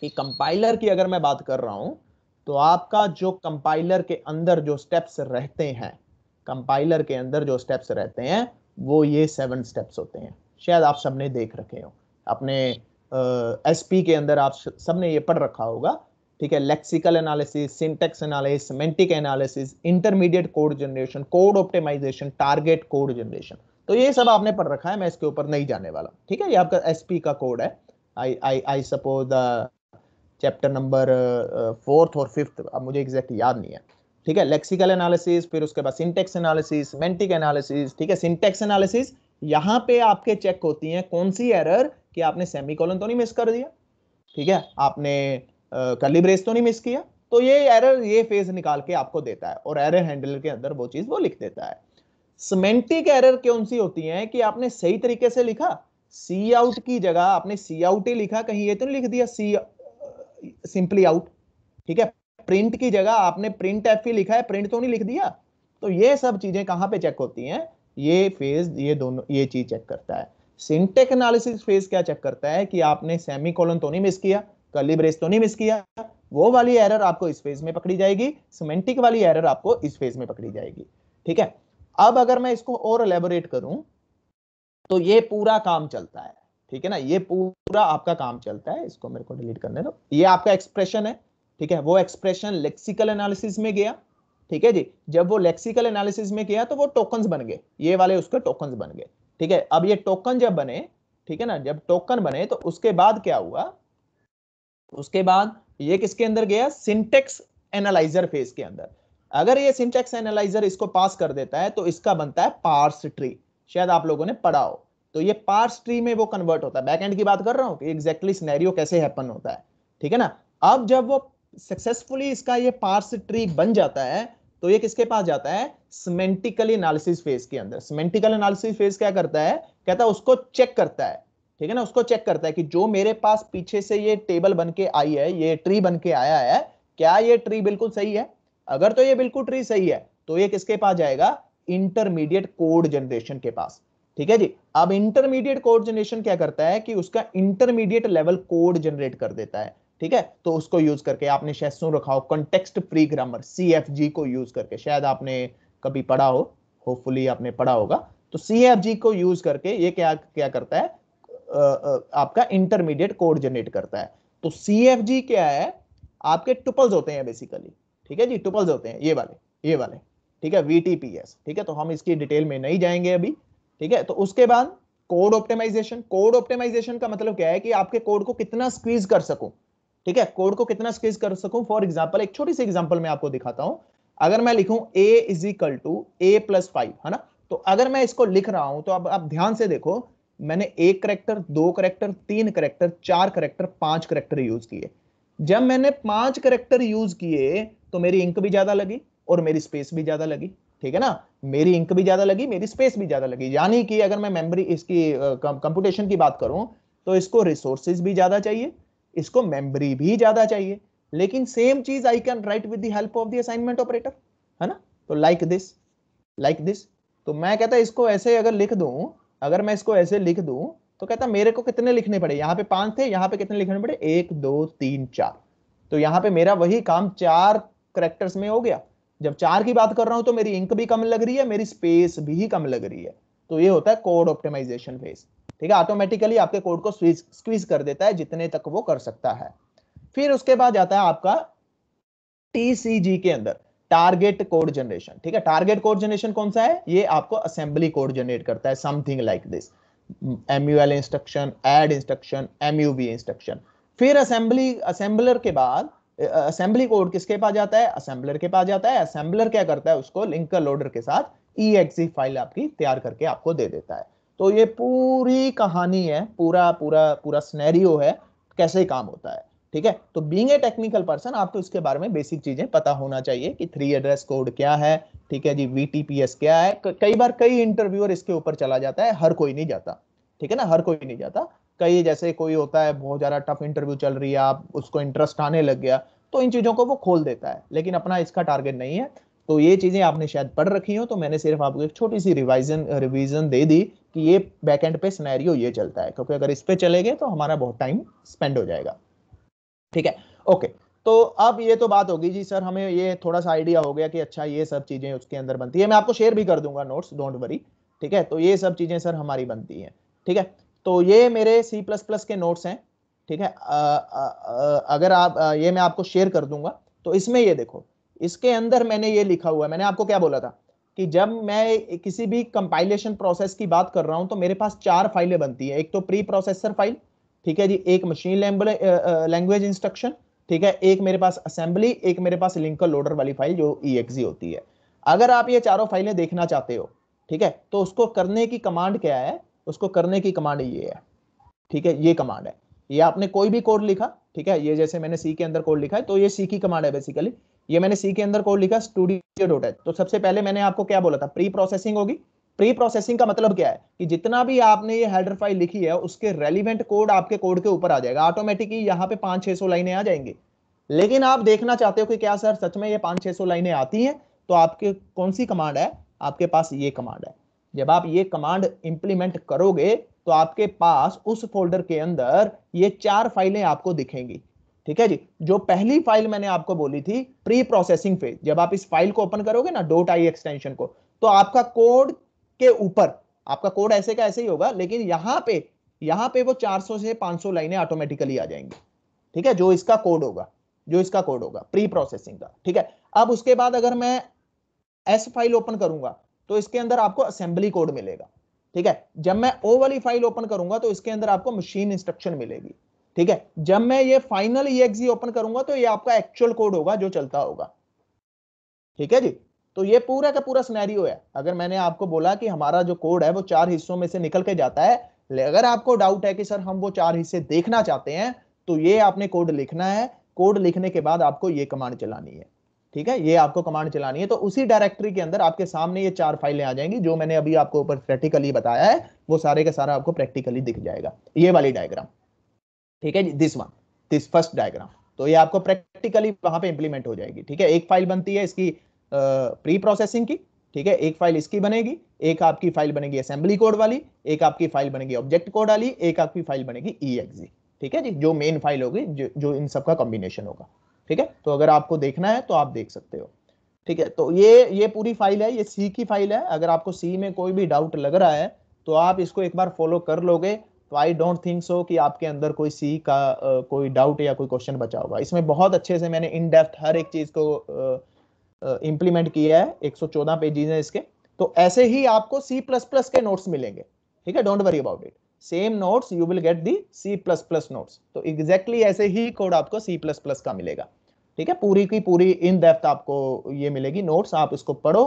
कि कंपाइलर की अगर मैं बात कर रहा हूं तो आपका जो कंपाइलर के अंदर जो स्टेप्स रहते हैं कंपाइलर के अंदर जो स्टेप्स रहते हैं वो ये सेवन स्टेप्स होते हैं शायद आप सबने देख रखे हो अपने एस uh, के अंदर आप सबने ये पढ़ रखा होगा ठीक है lexical analysis syntax analysis semantic analysis intermediate code generation code optimisation target code generation तो ये सब आपने पढ़ रखा है मैं इसके ऊपर नहीं जाने वाला ठीक है ये आपका एसपी का कोड है I I I suppose chapter number fourth और फिफ्थ अब मुझे एग्जैक्ट याद नहीं है ठीक है लेक्सिकल एनालिसिस फिर उसके बाद सिंटेक्स एनालिसिस मेंटिक एनालिसिस ठीक है सिंटेक्स एनालिसिस यहां पे आपके चेक होती हैं कौन सी एरर कि आपने सेमी कॉलन तो नहीं मिस कर दिया ठीक है आपने कली ब्रेस तो नहीं मिस किया तो ये एरर ये फेज निकाल के आपको देता है और एरर हैंडलर के अंदर वो चीज वो लिख देता है सिमेंटिक एरर कौन सी होती है कि आपने सही तरीके से लिखा सी आउट की जगह आपने सी आउट ही लिखा कहीं ये तो नहीं लिख दिया सी सिंपली आउट ठीक है प्रिंट की जगह आपने प्रिंट एफ ही लिखा है प्रिंट तो नहीं लिख दिया तो ये सब चीजें कहां पे चेक होती हैं ये फेज ये दोनों ये चीज चेक करता है सिंटेक एनालिसिस फेज क्या चेक करता है कि आपने सेमी कॉलन तो नहीं मिस किया कली ब्रेस तो नहीं मिस किया वो वाली एरर आपको इस फेज में पकड़ी जाएगी सिमेंटिक वाली एरर आपको इस फेज में पकड़ी जाएगी ठीक है अब अगर मैं इसको और एलेबोरेट करूं तो ये पूरा काम चलता है ठीक है ना ये पूरा आपका काम चलता है इसको मेरे को डिलीट करने दो ये आपका एक्सप्रेशन है ठीक है वो एक्सप्रेशन लेक्सिकल एनालिसिस में गया ठीक है जी जब वो लेक्सिकल एनालिसिस में किया तो वो टोकन बन गए ये वाले उसके टोकन बन गए ठीक है अब ये टोकन जब बने ठीक है ना जब टोकन बने तो उसके बाद क्या हुआ उसके बाद ये किसके अंदर गया सिंटेक्स एनालाइजर फेज के अंदर अगर ये सिंटेक्स एनालाइजर इसको पास कर देता है तो इसका बनता है पार्स ट्री शायद आप लोगों ने पढ़ा हो तो ये पार्स ट्री में वो कन्वर्ट होता है बैकएंड की बात कर रहा हूँ कि एग्जैक्टली स्नैरियो कैसे हैपन होता है ठीक है ना अब जब वो सक्सेसफुली इसका ये पार्स ट्री बन जाता है तो ये किसके पास जाता है सिमेंटिकल एनालिसिस फेज के अंदर सिमेंटिकल एनालिसिस फेज क्या करता है कहता है उसको चेक करता है ठीक है ना उसको चेक करता है कि जो मेरे पास पीछे से ये टेबल बन के आई है ये ट्री बन के आया है क्या ये ट्री बिल्कुल सही है अगर तो ये बिल्कुल ट्री सही है तो ये किसके पास जाएगा इंटरमीडिएट कोड जनरेशन के पास ठीक है जी अब इंटरमीडिएट कोड जनरेशन क्या करता है कि उसका इंटरमीडिएट लेवल कोड जनरेट कर देता है ठीक है तो उसको यूज करके आपने शायद सुन रखा हो कंटेक्सट फ्री ग्रामर सी को यूज करके शायद आपने कभी पढ़ा हो होपफुली आपने पढ़ा होगा तो सी को यूज करके ये क्या क्या करता है आपका इंटरमीडिएट कोड जनरेट करता है तो सी क्या है आपके टुपल्स होते हैं बेसिकली ठीक है जी टुपल्स होते हैं ये वाले ये वाले ठीक है वी ठीक है तो हम इसकी डिटेल में नहीं जाएंगे अभी ठीक है तो उसके बाद कोड ऑप्टिमाइजेशन कोड ऑप्टिमाइजेशन का मतलब क्या है कि आपके कोड को कितना स्क्वीज कर सकूं ठीक है कोड को कितना स्केच कर सकूं फॉर एग्जाम्पल एक छोटी सी एग्जाम्पल मैं आपको दिखाता हूं अगर मैं लिखूं a is equal to a plus five है ना तो अगर मैं इसको लिख रहा हूं तो अब आप ध्यान से देखो मैंने एक करेक्टर दो करेक्टर तीन करेक्टर चार करेक्टर पांच करेक्टर यूज किए जब मैंने पांच करेक्टर यूज किए तो मेरी इंक भी ज्यादा लगी और मेरी स्पेस भी ज्यादा लगी ठीक है ना मेरी इंक भी ज्यादा लगी मेरी स्पेस भी ज्यादा लगी यानी कि अगर मैं मेमोरी इसकी कंप्यूटेशन की बात करूं तो इसको रिसोर्सेज भी ज्यादा चाहिए इसको मेमोरी भी ज्यादा चाहिए लेकिन सेम चीज I can write with the help of the assignment operator है ना तो लाइक दिस लाइक दिस तो मैं कहता इसको ऐसे अगर लिख दू अगर मैं इसको ऐसे लिख दू तो कहता मेरे को कितने लिखने पड़े यहाँ पे पांच थे यहाँ पे कितने लिखने पड़े एक दो तीन चार तो यहाँ पे मेरा वही काम चार करेक्टर्स में हो गया जब चार की बात कर रहा हूं तो मेरी इंक भी कम लग रही है मेरी स्पेस भी कम लग रही है तो ये होता है कोड ऑप्टिमाइजेशन फेज ठीक है ऑटोमेटिकली आपके कोड को स्क्वीज कर देता है जितने तक वो कर सकता है फिर उसके बाद जाता है आपका टीसीजी के अंदर टारगेट कोड जनरेशन ठीक है टारगेट कोड जनरेशन कौन सा है ये आपको असेंबली कोड जनरेट करता है something like this MUL instruction add instruction MOV instruction फिर असेंबली असेंबलर के बाद असेंबली कोड किसके पास जाता है असेंबलर के पास जाता है असेंबलर क्या करता है उसको लिंकर लोडर के साथ ई e फाइल e आपकी तैयार करके आपको दे देता है तो ये पूरी कहानी है पूरा पूरा पूरा स्नेरियो है कैसे काम होता है ठीक है तो बींग ए टेक्निकल पर्सन आपको इसके बारे में बेसिक चीजें पता होना चाहिए कि थ्री एड्रेस कोड क्या है ठीक है जी वीटीपीएस क्या है कई बार कई इंटरव्यूअर इसके ऊपर चला जाता है हर कोई नहीं जाता ठीक है ना हर कोई नहीं जाता कई जैसे कोई होता है बहुत ज्यादा टफ इंटरव्यू चल रही है आप उसको इंटरेस्ट आने लग गया तो इन चीजों को वो खोल देता है लेकिन अपना इसका टारगेट नहीं है तो ये चीजें आपने शायद पढ़ रखी हो तो मैंने सिर्फ आपको एक छोटी सी रिवाइजन रिवीजन दे दी कि ये बैकएंड पे सिनेरियो ये चलता है क्योंकि अगर इस पे चले गए तो हमारा बहुत टाइम स्पेंड हो जाएगा ठीक है ओके तो अब ये तो बात होगी जी सर हमें ये थोड़ा सा आइडिया हो गया कि अच्छा ये सब चीज़ें उसके अंदर बनती है मैं आपको शेयर भी कर दूंगा नोट्स डोंट वरी ठीक है तो ये सब चीज़ें सर हमारी बनती हैं ठीक है तो ये मेरे सी प्लस प्लस के नोट्स हैं ठीक है आ, आ, आ, अगर आप आ, ये मैं आपको शेयर कर दूंगा तो इसमें ये देखो इसके अंदर मैंने ये लिखा हुआ है मैंने आपको क्या बोला था कि जब मैं किसी भी कंपाइलेशन प्रोसेस की बात कर रहा हूं तो मेरे पास चार फाइलें बनती है एक तो प्री प्रोसेसर फाइल ठीक है जी एक मशीन लैंग्वेज इंस्ट्रक्शन ठीक है एक मेरे पास असेंबली एक मेरे पास लिंकर लोडर वाली फाइल जो ई होती है अगर आप ये चारों फाइलें देखना चाहते हो ठीक है तो उसको करने की कमांड क्या है उसको करने की कमांड ये है ठीक है ये कमांड है ये आपने कोई भी कोड लिखा ठीक है ये जैसे मैंने सी के अंदर कोड लिखा है तो ये सी की कमांड है बेसिकली ये मैंने सी के अंदर कोड लिखा स्टूडियो डॉट एच तो सबसे पहले मैंने आपको क्या बोला था प्री प्रोसेसिंग होगी प्री प्रोसेसिंग का मतलब क्या है कि जितना भी आपने ये हेडर फाइल लिखी है उसके रेलिवेंट कोड आपके कोड के ऊपर आ जाएगा ऑटोमेटिकली यहाँ पे पांच छह सौ लाइनें आ जाएंगी लेकिन आप देखना चाहते हो कि क्या सर सच में ये पांच छह सौ लाइनें आती हैं तो आपके कौन सी कमांड है आपके पास ये कमांड है जब आप ये कमांड इंप्लीमेंट करोगे तो आपके पास उस फोल्डर के अंदर ये चार फाइलें आपको दिखेंगी ठीक है जी जो पहली फाइल मैंने आपको बोली थी प्री प्रोसेसिंग फेज जब आप इस फाइल को ओपन करोगे ना डोट आई एक्सटेंशन को तो आपका कोड के ऊपर आपका कोड ऐसे का ऐसे ही होगा लेकिन यहां पे यहां पे वो 400 से 500 लाइनें ऑटोमेटिकली आ जाएंगी ठीक है जो इसका कोड होगा जो इसका कोड होगा प्री प्रोसेसिंग का ठीक है अब उसके बाद अगर मैं एस फाइल ओपन करूंगा तो इसके अंदर आपको असेंबली कोड मिलेगा ठीक है जब मैं ओ वाली फाइल ओपन करूंगा तो इसके अंदर आपको मशीन इंस्ट्रक्शन मिलेगी ठीक है जब मैं ये फाइनल ई ओपन करूंगा तो ये आपका एक्चुअल कोड होगा जो चलता होगा ठीक है जी तो ये पूरा का पूरा स्नैरियो है अगर मैंने आपको बोला कि हमारा जो कोड है वो चार हिस्सों में से निकल के जाता है अगर आपको डाउट है कि सर हम वो चार हिस्से देखना चाहते हैं तो ये आपने कोड लिखना है कोड लिखने के बाद आपको ये कमांड चलानी है ठीक है ये आपको कमांड चलानी है तो उसी डायरेक्टरी के अंदर आपके सामने ये चार फाइलें आ जाएंगी जो मैंने अभी आपको ऊपर प्रैक्टिकली बताया है वो सारे का सारा आपको प्रैक्टिकली दिख जाएगा ये वाली डायग्राम ठीक है जी this one this first diagram तो ये आपको प्रैक्टिकली वहां पे इंप्लीमेंट हो जाएगी ठीक है एक फाइल बनती है इसकी प्री प्रोसेसिंग की ठीक है एक फाइल इसकी बनेगी एक आपकी फाइल बनेगी असेंबली कोड वाली एक आपकी फाइल बनेगी ऑब्जेक्ट कोड वाली एक आपकी फाइल बनेगी ई ठीक है जी जो मेन फाइल होगी जो, जो इन सबका कॉम्बिनेशन होगा ठीक है तो अगर आपको देखना है तो आप देख सकते हो ठीक है तो ये ये पूरी फाइल है ये सी की फाइल है अगर आपको सी में कोई भी डाउट लग रहा है तो आप इसको एक बार फॉलो कर लोगे तो आई डोंट थिंक सो कि आपके अंदर कोई सी का कोई डाउट या कोई क्वेश्चन बचा होगा इसमें बहुत अच्छे से मैंने इन डेप्थ हर एक चीज़ को इम्प्लीमेंट किया है 114 पेजेस है इसके तो ऐसे ही आपको सी प्लस प्लस के नोट्स मिलेंगे ठीक है don't worry about it same notes you will get the C plus plus notes तो एग्जैक्टली exactly ऐसे ही कोड आपको सी प्लस प्लस का मिलेगा ठीक है पूरी की पूरी इन डेप्थ आपको ये मिलेगी नोट्स आप इसको पढ़ो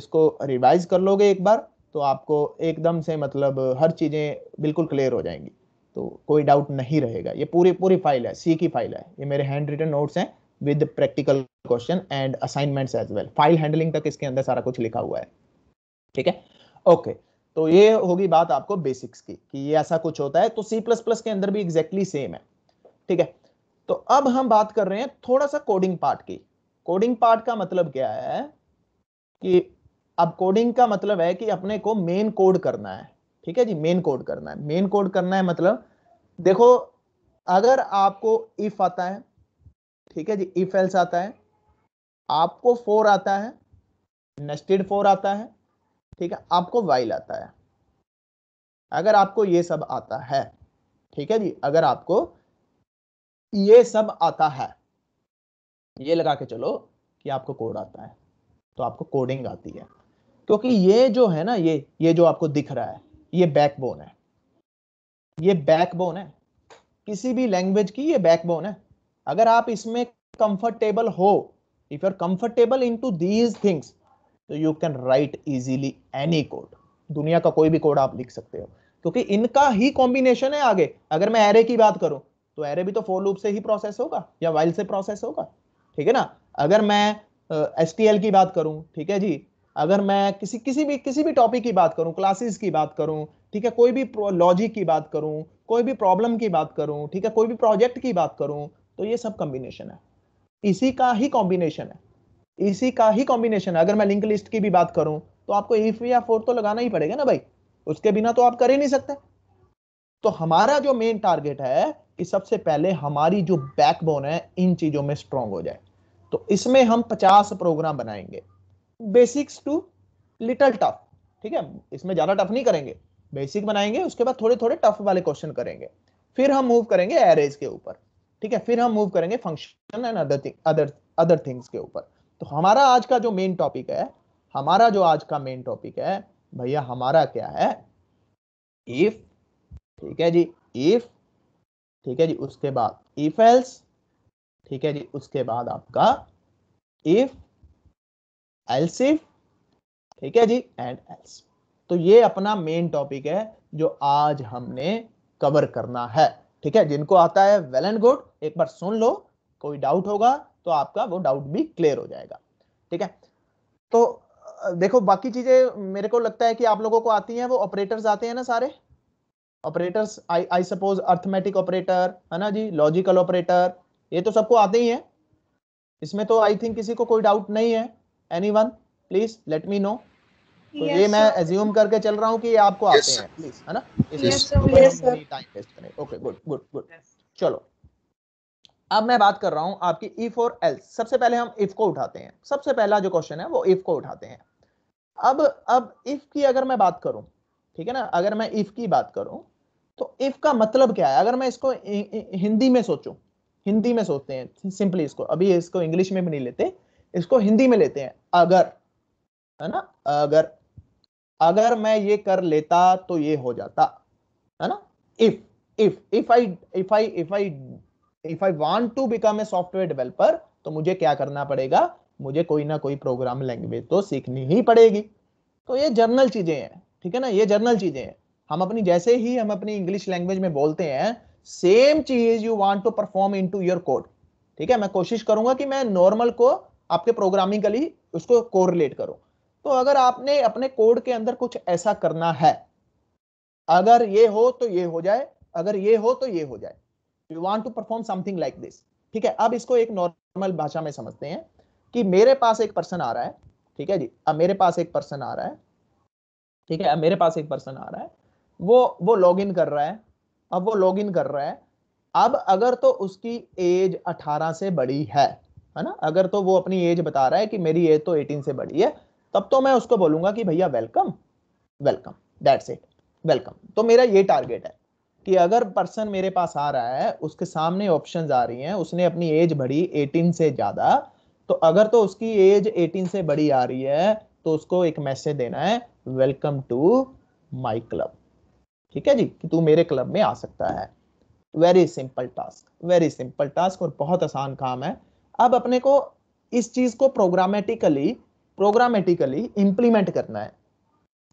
इसको रिवाइज कर लोगे एक बार तो आपको एकदम से मतलब हर चीज़ें बिल्कुल क्लियर हो जाएंगी तो कोई डाउट नहीं रहेगा ये पूरी पूरी फाइल है सी की फाइल है ये मेरे हैंड रिटन नोट्स हैं with practical question and assignments as well file handling तक इसके अंदर सारा कुछ लिखा हुआ है ठीक है ओके तो ये होगी बात आपको बेसिक्स की कि ये ऐसा कुछ होता है तो सी प्लस प्लस के अंदर भी एग्जैक्टली exactly सेम है ठीक है तो अब हम बात कर रहे हैं थोड़ा सा कोडिंग पार्ट की कोडिंग पार्ट का मतलब क्या है कि अब कोडिंग का मतलब है कि अपने को मेन कोड करना है ठीक है जी मेन कोड करना है मेन कोड करना है मतलब देखो अगर आपको इफ आता है ठीक है जी इफ एल्स आता है आपको फोर आता है नेस्टेड फोर आता है ठीक है आपको वाइल आता है अगर आपको ये सब आता है ठीक है जी अगर आपको ये सब आता है ये लगा के चलो कि आपको कोड आता है तो आपको कोडिंग आती है क्योंकि ये जो है ना ये ये जो आपको दिख रहा है ये बैकबोन है ये बैकबोन है किसी भी लैंग्वेज की ये बैकबोन है अगर आप इसमें कंफर्टेबल हो if you are comfortable into these things तो you can write easily any code दुनिया का कोई भी कोड आप लिख सकते हो क्योंकि इनका ही कॉम्बिनेशन है आगे अगर मैं एरे की बात करूं तो एरे भी तो फोर लूप से ही प्रोसेस होगा या वाइल से प्रोसेस होगा ठीक है ना अगर मैं एस uh, की बात करूं ठीक है जी अगर मैं किसी किसी भी किसी भी टॉपिक की बात करूं क्लासेस की बात करूं ठीक है कोई भी लॉजिक की बात करूं कोई भी प्रॉब्लम की बात करूं ठीक है कोई भी प्रोजेक्ट की बात करूं तो ये सब कॉम्बिनेशन है इसी का ही कॉम्बिनेशन है इसी का ही कॉम्बिनेशन है अगर मैं लिंक लिस्ट की भी बात करूं तो आपको इफ या फोर तो लगाना ही पड़ेगा ना भाई उसके बिना तो आप कर ही नहीं सकते तो हमारा जो मेन टारगेट है कि सबसे पहले हमारी जो बैकबोन है इन चीजों में स्ट्रांग हो जाए तो इसमें हम 50 प्रोग्राम बनाएंगे बेसिक्स टू लिटल टफ ठीक है इसमें ज्यादा टफ नहीं करेंगे बेसिक बनाएंगे उसके बाद थोड़े थोड़े टफ वाले क्वेश्चन करेंगे फिर हम मूव करेंगे एरेज के ऊपर ठीक है फिर हम मूव करेंगे function and other other other things के ऊपर तो हमारा आज का जो मेन टॉपिक है हमारा जो आज का मेन टॉपिक है भैया हमारा क्या है इफ ठीक है जी इफ ठीक है जी उसके बाद इफ एल्स ठीक है जी उसके बाद आपका इफ else if ठीक है जी एंड एल्स तो ये अपना मेन टॉपिक है जो आज हमने कवर करना है ठीक है जिनको आता है वेल एंड गुड एक बार सुन लो कोई डाउट होगा तो आपका वो डाउट भी क्लियर हो जाएगा ठीक है तो देखो बाकी चीजें मेरे को लगता है कि आप लोगों को आती हैं वो ऑपरेटर्स आते हैं ना सारे operators I I suppose arithmetic operator है ना जी लॉजिकल ऑपरेटर ये तो सबको आते ही है इसमें तो आई थिंक किसी को कोई डाउट नहीं है anyone please let me know तो yes, ये मैं एज्यूम करके चल रहा हूँ कि ये आपको yes, आते हैं प्लीज है ना इसलिए टाइम वेस्ट करें ओके गुड गुड गुड चलो अब मैं बात कर रहा हूँ आपकी इफ और एल्स सबसे पहले हम इफ को उठाते हैं सबसे पहला जो क्वेश्चन है वो इफ को उठाते हैं अब अब इफ की अगर मैं बात करूं ठीक है ना अगर मैं इफ की बात करूं तो इफ का मतलब क्या है अगर मैं इसको हिंदी में सोचूं हिंदी में सोचते हैं सिंपली इसको अभी इसको इंग्लिश में भी नहीं लेते इसको हिंदी में लेते हैं अगर है ना अगर अगर मैं ये कर लेता तो ये हो जाता है ना if if if I if I if I if I want to become a software developer तो मुझे क्या करना पड़ेगा मुझे कोई ना कोई प्रोग्राम लैंग्वेज तो सीखनी ही पड़ेगी तो ये जर्नल चीजें हैं ठीक है ना ये जर्नल चीजें हैं हम अपनी जैसे ही हम अपनी इंग्लिश लैंग्वेज में बोलते हैं सेम चीज you want to perform into your code ठीक है मैं कोशिश करूंगा कि मैं नॉर्मल को आपके प्रोग्रामिंगली उसको कोरिलेट करो तो अगर आपने अपने कोड के अंदर कुछ ऐसा करना है अगर ये हो तो ये हो जाए अगर ये हो तो ये हो जाए you want to perform something like this ठीक है अब इसको एक नॉर्मल भाषा में समझते हैं कि मेरे पास एक पर्सन आ रहा है ठीक है जी अब मेरे पास एक पर्सन आ रहा है ठीक है अब मेरे पास एक पर्सन आ रहा है वो वो लॉगिन कर रहा है अब वो लॉगिन कर रहा है अब अगर तो उसकी एज 18 से बड़ी है है ना अगर तो वो अपनी एज बता रहा है कि मेरी एज तो 18 से बड़ी है तब तो मैं उसको बोलूंगा कि भैया welcome welcome that's it welcome तो मेरा ये टारगेट है कि अगर पर्सन मेरे पास आ रहा है उसके सामने ऑप्शन आ रही हैं उसने अपनी एज बढ़ी एटीन से ज़्यादा तो अगर तो उसकी एज एटीन से बड़ी आ रही है तो उसको एक मैसेज देना है वेलकम टू माई क्लब ठीक है जी कि तू मेरे क्लब में आ सकता है very simple task very simple task और बहुत आसान काम है अब अपने को इस चीज को प्रोग्रामेटिकली प्रोग्रामेटिकली इंप्लीमेंट करना है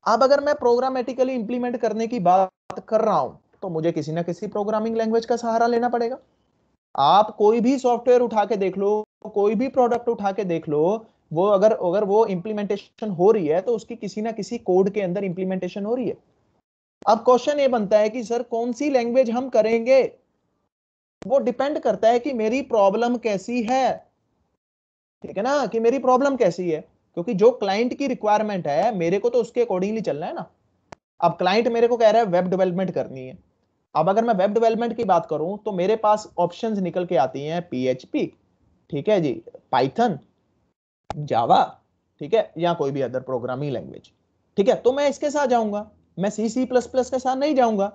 अब अगर मैं प्रोग्रामेटिकली इंप्लीमेंट करने की बात कर रहा हूं तो मुझे किसी ना किसी प्रोग्रामिंग लैंग्वेज का सहारा लेना पड़ेगा आप कोई भी सॉफ्टवेयर उठा के देख लो कोई भी प्रोडक्ट उठा के देख लो वो अगर अगर वो इंप्लीमेंटेशन हो रही है तो उसकी किसी ना किसी कोड के अंदर इंप्लीमेंटेशन हो रही है अब क्वेश्चन ये बनता है कि सर कौन सी लैंग्वेज हम करेंगे वो डिपेंड करता है कि मेरी प्रॉब्लम कैसी है ठीक है ना कि मेरी प्रॉब्लम कैसी है क्योंकि जो क्लाइंट की रिक्वायरमेंट है मेरे को तो उसके अकॉर्डिंगली चलना है ना अब क्लाइंट मेरे को कह रहा है वेब डेवलपमेंट करनी है अब अगर मैं वेब डेवलपमेंट की बात करूं तो मेरे पास ऑप्शंस निकल के आती हैं पीएचपी ठीक है जी पाइथन जावा ठीक है या कोई भी अदर प्रोग्रामिंग लैंग्वेज ठीक है तो मैं इसके साथ जाऊंगा मैं सी सी प्लस प्लस के साथ नहीं जाऊंगा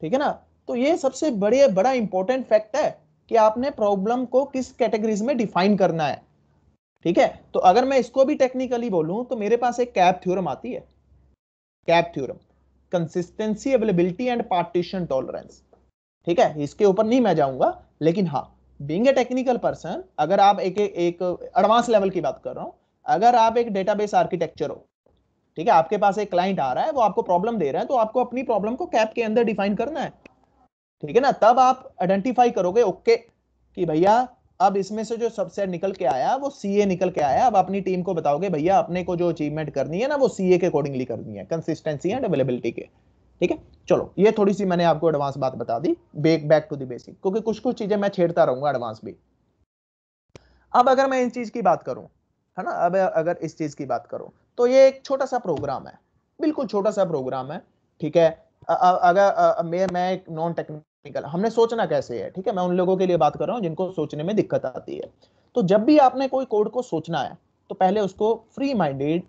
ठीक है ना तो ये सबसे बड़े बड़ा इंपॉर्टेंट फैक्ट है कि आपने प्रॉब्लम को किस कैटेगरीज में डिफाइन करना है ठीक है तो अगर मैं इसको भी टेक्निकली बोलूं तो मेरे पास एक कैप थ्योरम आती है CAP theorem consistency availability and partition tolerance ठीक है इसके ऊपर नहीं मैं जाऊंगा लेकिन हाँ बींग ए टेक्निकल पर्सन अगर आप एक एक एडवांस लेवल की बात कर रहा हूं अगर आप एक डेटाबेस आर्किटेक्चर हो ठीक है आपके पास एक क्लाइंट आ रहा है वो आपको प्रॉब्लम दे रहा है तो आपको अपनी प्रॉब्लम को कैप के अंदर डिफाइन करना है ठीक है ना तब आप आइडेंटिफाई करोगे ओके कि भैया अब इसमें से जो सबसे निकल के आया वो सीए निकल के आया अब अपनी टीम को बताओगे भैया अपने को जो अचीवमेंट करनी है ना वो सीए के अकॉर्डिंगली करनी है कंसिस्टेंसी एंड अवेलेबिलिटी के ठीक है चलो ये थोड़ी सी मैंने आपको एडवांस बात बता दी back back to the basic क्योंकि कुछ कुछ चीजें मैं छेड़ता रहूंगा एडवांस भी अब अगर मैं इन चीज की बात करूं है ना अब अगर इस चीज की बात करूं तो ये एक छोटा सा प्रोग्राम है बिल्कुल छोटा सा प्रोग्राम है ठीक है अगर मैं मैं एक नॉन टेक्निकल निकल हमने सोचना कैसे है ठीक है मैं उन लोगों के लिए बात कर रहा हूँ जिनको सोचने में दिक्कत आती है तो जब भी आपने कोई कोड को सोचना है तो पहले उसको फ्री माइंडेड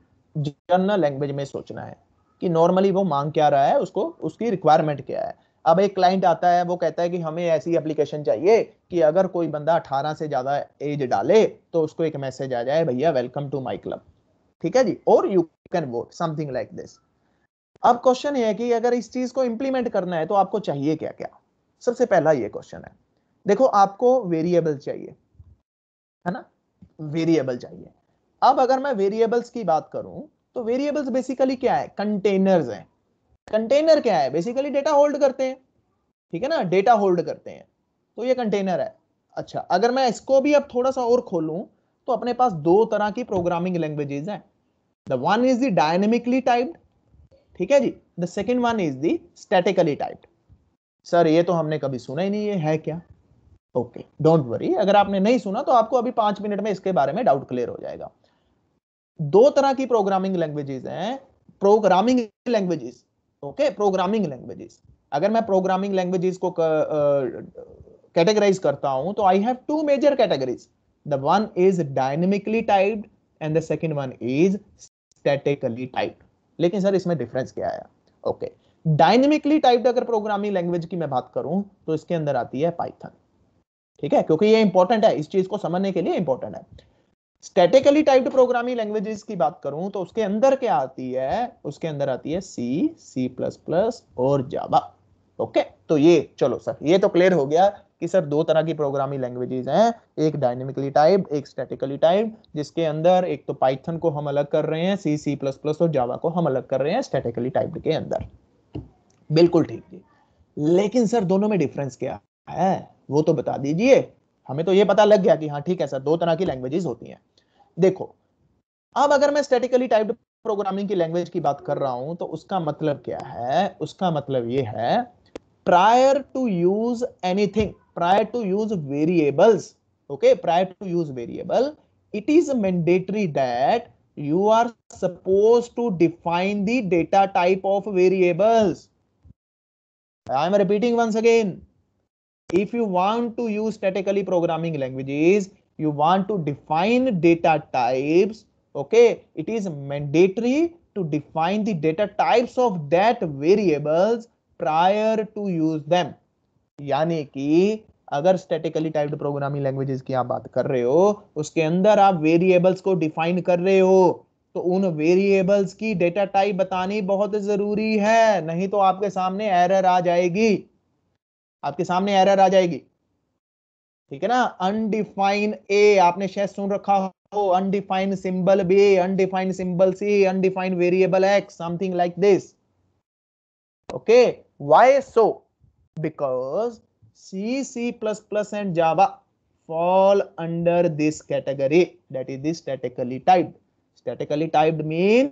जनरल लैंग्वेज में सोचना है कि नॉर्मली वो मांग क्या रहा है उसको उसकी रिक्वायरमेंट क्या है अब एक क्लाइंट आता है वो कहता है कि हमें ऐसी एप्लीकेशन चाहिए कि अगर कोई बंदा अठारह से ज़्यादा एज डाले तो उसको एक मैसेज आ जाए भैया वेलकम टू माई क्लब ठीक है जी और you can vote something like this अब क्वेश्चन ये है कि अगर इस चीज़ को इम्प्लीमेंट करना है तो आपको चाहिए क्या क्या सबसे पहला ये क्वेश्चन है देखो आपको वेरिएबल चाहिए है ना वेरिएबल चाहिए अब अगर मैं वेरिएबल्स की बात करूं तो वेरिएबल्स बेसिकली क्या है कंटेनर्स हैं कंटेनर क्या है बेसिकली डेटा होल्ड करते हैं ठीक है ना डेटा होल्ड करते हैं तो ये कंटेनर है अच्छा अगर मैं इसको भी अब थोड़ा सा और खोलूं तो अपने पास दो तरह की प्रोग्रामिंग लैंग्वेजेस हैं the one is the dynamically typed ठीक है जी the second one is the statically typed sir ये तो हमने कभी सुना ही नहीं ये है क्या ओके डोंट वरी अगर आपने नहीं सुना तो आपको अभी पांच मिनट में इसके बारे में डाउट क्लियर हो जाएगा दो तरह की प्रोग्रामिंग लैंग्वेजेस हैं programming languages okay programming languages अगर मैं प्रोग्रामिंग लैंग्वेजेस को कैटेगराइज करता हूं तो I have two major categories the one is dynamically typed and the second one is statically typed लेकिन सर इसमें डिफरेंस क्या है ओके okay. डायनेमिकली टाइप अगर प्रोग्रामिंग लैंग्वेज की मैं बात करूं तो इसके अंदर आती है पाइथन ठीक है क्योंकि ये इंपॉर्टेंट है इस चीज को समझने के लिए इंपॉर्टेंट है स्टेटिकली टाइप्ड प्रोग्रामिंग लैंग्वेजेस की बात करूं तो उसके अंदर क्या आती है उसके अंदर आती है सी सी प्लस प्लस और जावा ओके तो ये चलो सर ये तो क्लियर हो गया कि सर दो तरह की प्रोग्रामिंग लैंग्वेजेस हैं एक डायनेमिकली टाइप एक स्टैटिकली टाइप जिसके अंदर एक तो पाइथन को हम अलग कर रहे हैं सी सी प्लस प्लस और जावा को हम अलग कर रहे हैं स्टैटिकली टाइप के अंदर बिल्कुल ठीक जी लेकिन सर दोनों में डिफरेंस क्या है वो तो बता दीजिए हमें तो ये पता लग गया कि हाँ ठीक है सर दो तरह की लैंग्वेजेस होती हैं देखो अब अगर मैं स्टेटिकली टाइप्ड प्रोग्रामिंग की लैंग्वेज की बात कर रहा हूं तो उसका मतलब क्या है उसका मतलब ये है prior to use anything prior to use variables okay prior to use variable it is mandatory that you are supposed to define the data type of variables i am repeating once again. If you want to use statically programming languages, you want to define data types. Okay, it is mandatory to define the data types of that variables prior to use them. yani ki अगर स्टेटिकली टाइप्ड प्रोग्रामिंग लैंग्वेजेस की आप बात कर रहे हो उसके अंदर आप वेरिएबल्स को डिफाइन कर रहे हो तो उन वेरिएबल्स की डेटा टाइप बतानी बहुत जरूरी है नहीं तो आपके सामने एरर आ जाएगी आपके सामने एरर आ जाएगी ठीक है ना अनडिफाइन ए आपने शायद सुन रखा हो undefined symbol B undefined symbol C undefined variable X something like this okay Y so C plus plus and Java fall under this category that is this statically type Statically typed mean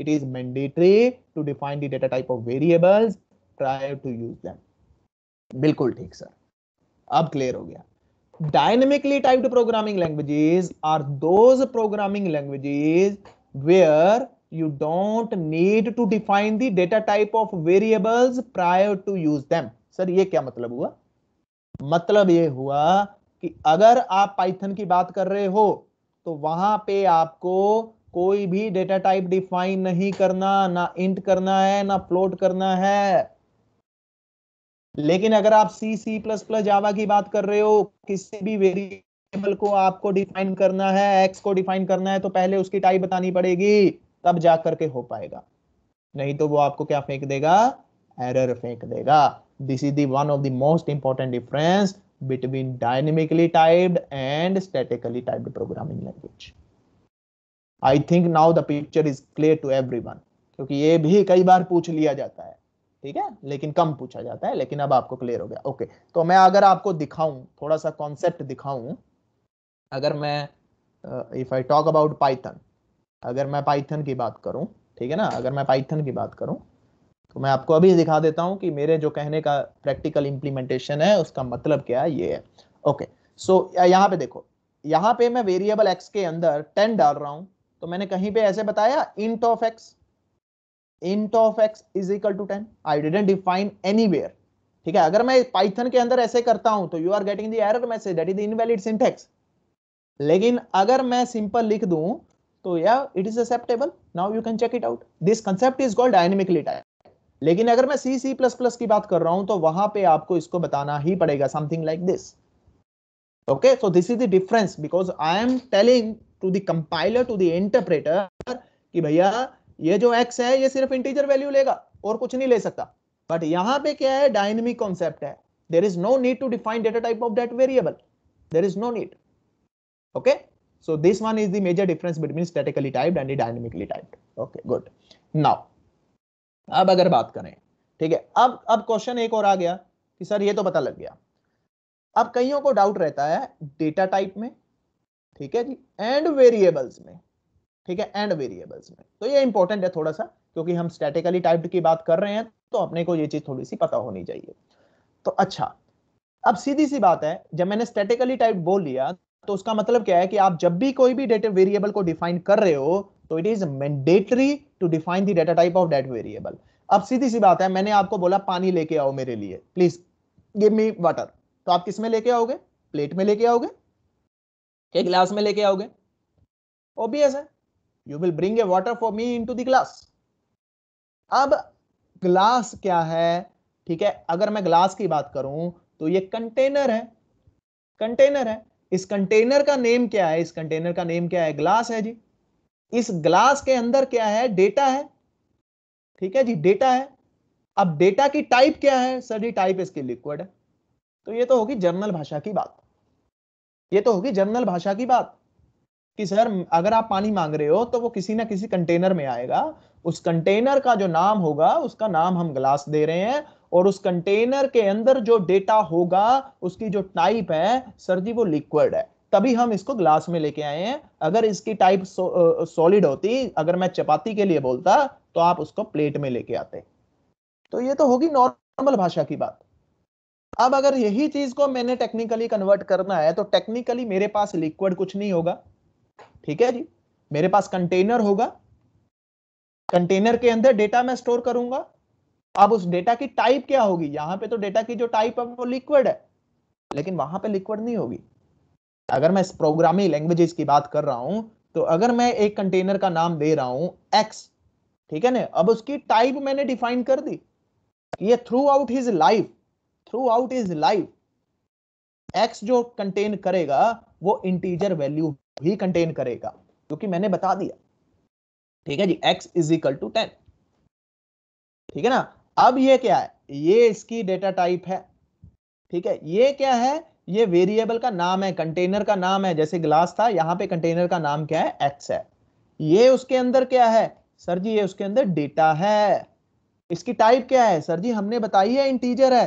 it is mandatory to define the data type of variables prior to use them. bilkul theek sir ab clear ho gaya dynamically typed programming languages are those programming languages where you don't need to define the data type of variables prior to use them sir ye kya matlab hua matlab ye hua ki agar aap python ki baat kar rahe ho तो वहां पे आपको कोई भी डेटा टाइप डिफाइन नहीं करना ना इंट करना है ना फ्लोट करना है लेकिन अगर आप सी सी प्लस प्लस जावा की बात कर रहे हो किसी भी वेरिएबल को आपको डिफाइन करना है एक्स को डिफाइन करना है तो पहले उसकी टाइप बतानी पड़ेगी तब जा करके हो पाएगा नहीं तो वो आपको क्या फेंक देगा एरर फेंक देगा this is the one of the most important difference between dynamically typed and statically typed programming language. I think now the picture is clear to everyone. क्योंकि ये भी कई बार पूछ लिया जाता है ठीक है लेकिन कम पूछा जाता है लेकिन अब आपको क्लियर हो गया ओके okay. तो मैं अगर आपको दिखाऊं थोड़ा सा कॉन्सेप्ट दिखाऊं अगर मैं if I talk about Python अगर मैं पाइथन की बात करूं ठीक है ना अगर मैं पाइथन की बात करूं तो मैं आपको अभी दिखा देता हूं कि मेरे जो कहने का प्रैक्टिकल इंप्लीमेंटेशन है उसका मतलब क्या ये है ओके सो यहाँ पे देखो यहाँ पे मैं वेरिएबल एक्स के अंदर टेन डाल रहा हूं तो मैंने कहीं पे ऐसे बताया int of X int of X is equal to ten I didn't define any ठीक है अगर मैं पाइथन के अंदर ऐसे करता हूं तो you are getting the error message that is the invalid syntax लेकिन अगर मैं सिंपल लिख दूं तो या it is acceptable now you can check it out this concept is called dynamically type लेकिन अगर मैं सी सी प्लस प्लस की बात कर रहा हूं तो वहां पे आपको इसको बताना ही पड़ेगा something like this okay so this is the difference because I am telling to the compiler to the interpreter कि भैया ये जो एक्स है ये सिर्फ इंटीजर वैल्यू लेगा और कुछ नहीं ले सकता बट यहां पे क्या है डायनेमिक कॉन्सेप्ट है there is no need to define data type of that variable there is no need okay so this one is the major difference between statically typed and dynamically typed okay good now अब अगर बात करें ठीक है अब अब क्वेश्चन एक और आ गया कि सर ये तो पता लग गया अब कईयों को डाउट रहता है डेटा टाइप में ठीक है जी एंड वेरिएबल्स में ठीक है एंड वेरिएबल्स में तो ये इंपॉर्टेंट है थोड़ा सा क्योंकि हम स्टैटिकली टाइप्ड की बात कर रहे हैं तो अपने को ये चीज थोड़ी सी पता होनी चाहिए तो अच्छा अब सीधी सी बात है जब मैंने स्टैटिकली टाइप बोल लिया तो उसका मतलब क्या है कि आप जब भी कोई भी डेटा वेरिएबल को डिफाइन कर रहे हो तो it is mandatory to define the data type of that variable अब सीधी सी बात है मैंने आपको बोला पानी लेके आओ मेरे लिए प्लीज गिव मी वाटर तो आप किस में लेके आओगे प्लेट में लेके आओगे के ग्लास में लेके आओगे ऑब्वियस है you will bring a water for me into to the glass अब ग्लास क्या है ठीक है अगर मैं ग्लास की बात करूं तो ये कंटेनर है कंटेनर है इस कंटेनर का नेम क्या है इस कंटेनर का नेम क्या है ग्लास है जी इस ग्लास के अंदर क्या है डेटा है ठीक है जी डेटा है अब डेटा की टाइप क्या है सर जी टाइप इसके लिक्विड है तो ये तो होगी जर्नल भाषा की बात ये तो होगी जर्नल भाषा की बात कि सर अगर आप पानी मांग रहे हो तो वो किसी ना किसी कंटेनर में आएगा उस कंटेनर का जो नाम होगा उसका नाम हम ग्लास दे रहे हैं और उस कंटेनर के अंदर जो डेटा होगा उसकी जो टाइप है सर जी वो लिक्विड है तभी हम इसको ग्लास में लेके आए हैं अगर इसकी टाइप सॉलिड होती अगर मैं चपाती के लिए बोलता तो आप उसको प्लेट में लेके आते तो ये तो होगी नॉर्मल भाषा की बात अब अगर यही चीज को मैंने टेक्निकली कन्वर्ट करना है तो टेक्निकली मेरे पास लिक्विड कुछ नहीं होगा ठीक है जी मेरे पास कंटेनर होगा कंटेनर के अंदर डेटा मैं स्टोर करूंगा अब उस डेटा की टाइप क्या होगी यहां पे तो डेटा की जो टाइप है वो लिक्विड है लेकिन वहां पे लिक्विड नहीं होगी अगर मैं प्रोग्रामिंग लैंग्वेजेस की बात कर रहा हूं तो अगर मैं एक कंटेनर का नाम दे रहा हूं एक्स ठीक है ना अब उसकी टाइप मैंने डिफाइन कर दी ये throughout his life throughout his life X जो कंटेन करेगा वो इंटीजर वैल्यू भी कंटेन करेगा क्योंकि मैंने बता दिया ठीक है जी X is equal to ten ठीक है ना अब ये क्या है ये इसकी डेटा टाइप है ठीक है ये क्या है ये वेरिएबल का नाम है कंटेनर का नाम है जैसे ग्लास था यहां पे कंटेनर का नाम क्या है एक्स है ये उसके अंदर क्या है सर जी ये उसके अंदर डेटा है इसकी टाइप क्या है सर जी हमने बताई है इंटीजर है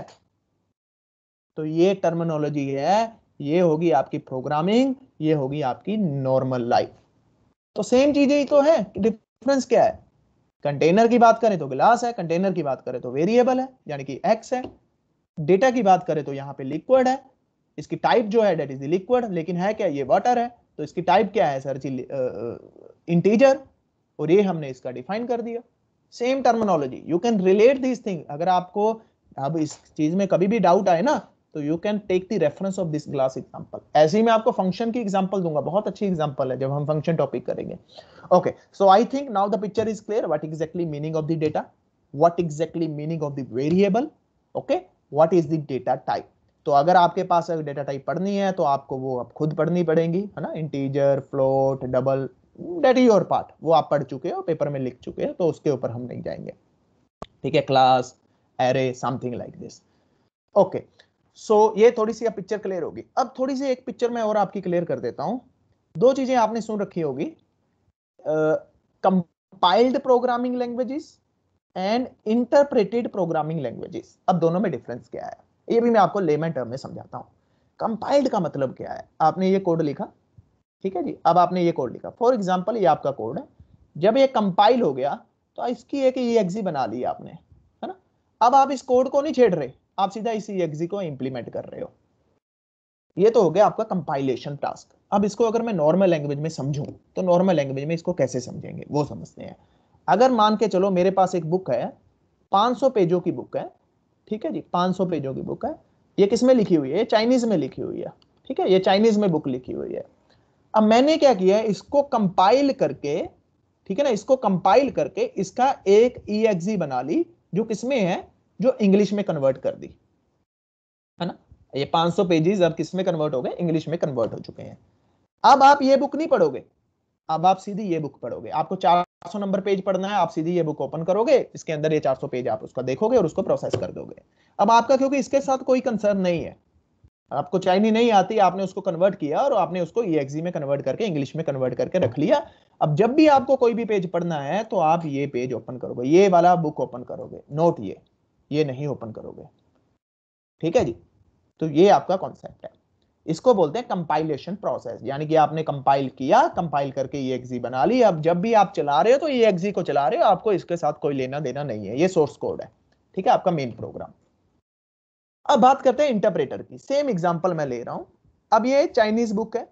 तो ये टर्मिनोलॉजी है ये होगी आपकी प्रोग्रामिंग ये होगी आपकी नॉर्मल लाइफ तो सेम चीजें ही तो है डिफरेंस क्या है कंटेनर की बात करें तो गिलास है कंटेनर की बात करें तो वेरिएबल है यानी कि एक्स है डेटा की बात करें तो यहाँ पे लिक्विड है इसकी टाइप जो है डेट इज लिक्विड लेकिन है क्या ये वाटर है तो इसकी टाइप क्या है सर जी इंटीजर और ये हमने इसका डिफाइन कर दिया same terminology you can relate this thing अगर आपको अब इस चीज में कभी भी डाउट आए ना तो you can take the reference of this glass example ऐसे ही मैं आपको फंक्शन की एग्जांपल दूंगा बहुत अच्छी एग्जांपल है जब हम फंक्शन टॉपिक करेंगे okay so I think now the picture is clear what exactly meaning of the data what exactly meaning of the variable okay what is the data type तो अगर आपके पास अगर डेटा टाइप पढ़नी है तो आपको वो आप खुद पढ़नी पड़ेगी है ना integer float double that your part वो आप पढ़ चुके हो पेपर में लिख चुके हैं तो उसके ऊपर हम नहीं जाएंगे ठीक है class array something like this okay so ये थोड़ी सी पिक्चर क्लियर होगी अब थोड़ी सी एक पिक्चर में और आपकी क्लियर कर देता हूँ दो चीजें आपने सुन रखी होगी compiled programming languages and interpreted programming languages अब दोनों में डिफरेंस क्या है ये भी मैं आपको लेमन टर्म में समझाता हूँ कंपाइल्ड का मतलब क्या है आपने ये कोड लिखा ठीक है जी अब आपने ये कोड लिखा फॉर एग्जाम्पल ये आपका कोड है जब ये कंपाइल हो गया तो इसकी एक ई एग्जी बना ली आपने है ना अब आप इस कोड को नहीं छेड़ रहे आप सीधा इस ई एग्जी को इम्प्लीमेंट कर रहे हो ये तो हो गया आपका कंपाइलेशन टास्क अब इसको अगर मैं नॉर्मल लैंग्वेज में समझूं तो नॉर्मल लैंग्वेज में इसको कैसे समझेंगे वो समझते हैं अगर मान के चलो मेरे पास एक बुक है 500 पेजों की बुक है ठीक है जी 500 पेजों की बुक है ये किस में लिखी हुई है चाइनीज में लिखी हुई है ठीक है ये चाइनीज में बुक लिखी हुई है अब मैंने क्या किया इसको कंपाइल करके ठीक है ना इसको कंपाइल करके इसका एक ई बना ली जो किसमें है जो इंग्लिश में कन्वर्ट कर दी है ना ये 500 सौ पेजेस अब किसमें कन्वर्ट हो गए इंग्लिश में कन्वर्ट हो चुके हैं अब आप ये बुक नहीं पढ़ोगे अब आप सीधी ये बुक पढ़ोगे आपको चार 400 नंबर पेज पढ़ना है आप सीधी ये बुक ओपन करोगे इसके अंदर ये 400 पेज आप उसका देखोगे और उसको प्रोसेस कर दोगे अब आपका क्योंकि इसके साथ कोई कंसर्न नहीं है आपको चाइनी नहीं आती आपने उसको कन्वर्ट किया और आपने उसको ई में कन्वर्ट करके इंग्लिश में कन्वर्ट करके रख लिया अब जब भी आपको कोई भी पेज पढ़ना है तो आप ये पेज ओपन करोगे ये वाला बुक ओपन करोगे नोट ये ये नहीं ओपन करोगे ठीक है जी तो ये आपका कॉन्सेप्ट है इसको बोलते हैं कंपाइलेशन प्रोसेस यानी कि आपने कंपाइल किया कंपाइल करके ये एक्जी बना ली अब जब भी आप चला रहे हो तो ये एक्जी को चला रहे हो आपको इसके साथ कोई लेना देना नहीं है ये सोर्स कोड है ठीक है आपका मेन प्रोग्राम अब बात करते हैं इंटरप्रेटर की सेम एग्जाम्पल मैं ले रहा हूं अब ये चाइनीज बुक है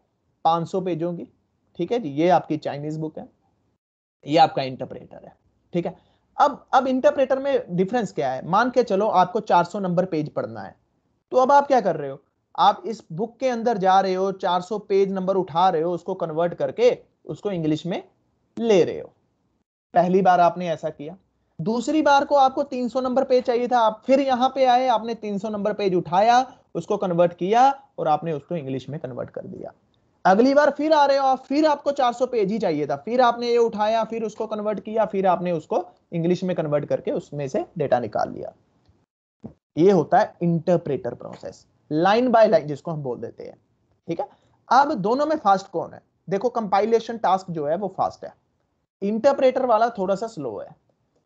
500 पेजों की ठीक है जी ये आपकी चाइनीज बुक है ये आपका इंटरप्रेटर है ठीक है अब अब इंटरप्रेटर में डिफरेंस क्या है मान के चलो आपको 400 नंबर पेज पढ़ना है तो अब आप क्या कर रहे हो आप इस बुक के अंदर जा रहे हो 400 पेज नंबर उठा रहे हो उसको कन्वर्ट करके उसको इंग्लिश में ले रहे हो पहली बार आपने ऐसा किया दूसरी बार को आपको 300 नंबर पेज चाहिए था आप फिर यहां पे आए आपने 300 नंबर पेज उठाया उसको कन्वर्ट किया और आपने उसको इंग्लिश में कन्वर्ट कर दिया अगली बार फिर आ रहे हो आप फिर आपको 400 पेज ही चाहिए था फिर आपने ये उठाया फिर उसको कन्वर्ट किया फिर आपने उसको इंग्लिश में कन्वर्ट करके उसमें से डेटा निकाल लिया ये होता है interpreter process line by line जिसको हम बोल देते हैं ठीक है अब दोनों में फास्ट कौन है देखो कंपाइलेशन टास्क जो है वो फास्ट है इंटरप्रेटर वाला थोड़ा सा स्लो है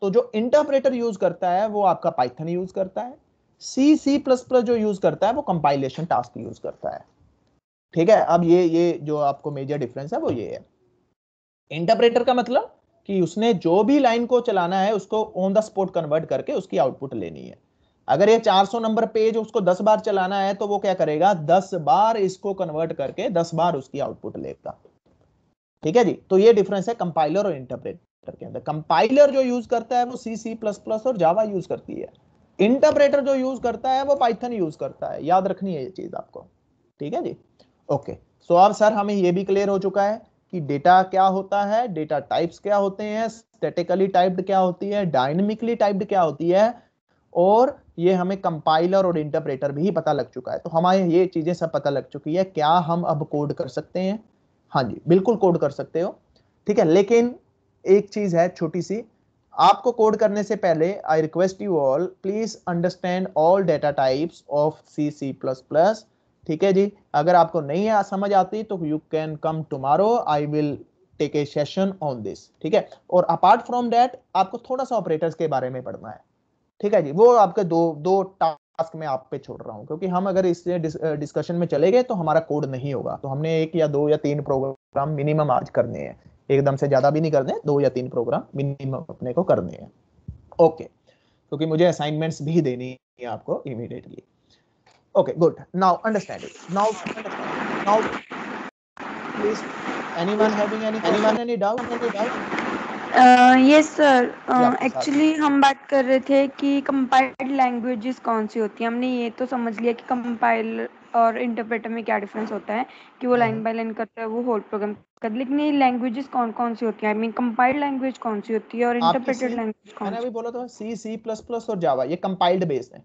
तो जो इंटरप्रेटर यूज करता है वो आपका पाइथन यूज करता है सी सी प्लस प्लस जो यूज करता है वो कंपाइलेशन टास्क यूज करता है ठीक है अब ये ये जो आपको मेजर डिफरेंस है वो ये है इंटरप्रेटर का मतलब कि उसने जो भी लाइन को चलाना है उसको ऑन द स्पॉट कन्वर्ट करके उसकी आउटपुट लेनी है अगर ये 400 नंबर पेज उसको 10 बार चलाना है तो वो क्या करेगा 10 बार इसको कन्वर्ट करके 10 बार उसकी आउटपुट लेगा ठीक है जी तो ये डिफरेंस है कंपाइलर और इंटरप्रेटर के अंदर कंपाइलर जो यूज करता है वो सी सी प्लस प्लस और जावा यूज करती है इंटरप्रेटर जो यूज करता है वो पाइथन यूज करता है याद रखनी है ये चीज आपको ठीक है जी ओके सो अब सर हमें ये भी क्लियर हो चुका है कि डेटा क्या होता है डेटा टाइप्स क्या होते हैं स्टेटिकली टाइप्ड क्या होती है डायनेमिकली टाइप्ड क्या होती है और ये हमें कंपाइलर और इंटरप्रेटर भी पता लग चुका है तो हमारे ये चीज़ें सब पता लग चुकी है क्या हम अब कोड कर सकते हैं हाँ जी बिल्कुल कोड कर सकते हो ठीक है लेकिन एक चीज़ है छोटी सी आपको कोड करने से पहले I request you all please understand all data types of C C plus plus ठीक है जी अगर आपको नहीं है समझ आती तो you can come tomorrow I will take a session on this ठीक है और अपार्ट फ्रॉम डैट आपको थोड़ा सा ऑपरेटर्स के बारे में पढ़ना है ठीक है जी वो आपके दो दो टास्क में आप पे छोड़ रहा हूँ क्योंकि हम अगर इस डिस्कशन में चले गए तो हमारा कोड नहीं होगा तो हमने एक या दो या तीन प्रोग्राम मिनिमम आज करने हैं एकदम से ज्यादा भी नहीं करने दो या तीन प्रोग्राम मिनिमम अपने को करने हैं ओके क्योंकि मुझे असाइनमेंट्स भी देनी है आपको immediately okay good now understand it now now please anyone having any anyone any doubt any yes sir actually हम बात कर रहे थे कि कंपाइल्ड लैंग्वेजेस कौन सी होती है हमने ये तो समझ लिया कि कंपाइल और इंटरप्रेटर में क्या डिफरेंस होता है कि वो लाइन बाय लाइन करता है वो होल प्रोग्राम करता है लेकिन ये लैंग्वेजेस कौन कौन सी होती है आई मीन कंपाइल्ड लैंग्वेज कौन सी होती है और इंटरप्रेटेड लैंग्वेज कौन सी बोला तो सी सी प्लस प्लस और जावा ये कंपाइल्ड बेस है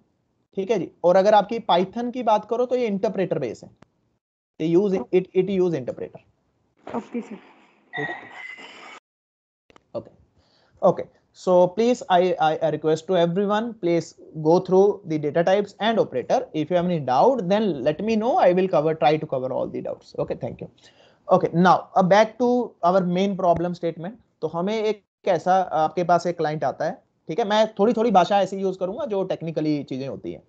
ठीक है जी और अगर आपकी पाइथन की बात करो तो ये इंटरप्रेटर बेस है use it it use interpreter okay sir Okay, so please, I, I, request to everyone, please go through the data types and operator. If you have any doubt, then let me know. I will cover, try to cover all the doubts. Okay, thank you. Okay, now a uh, back to our main problem statement. to hame ek kaisa aapke paas ek client aata hai theek hai main thodi thodi bhasha aise use karunga jo technically cheeze hoti hai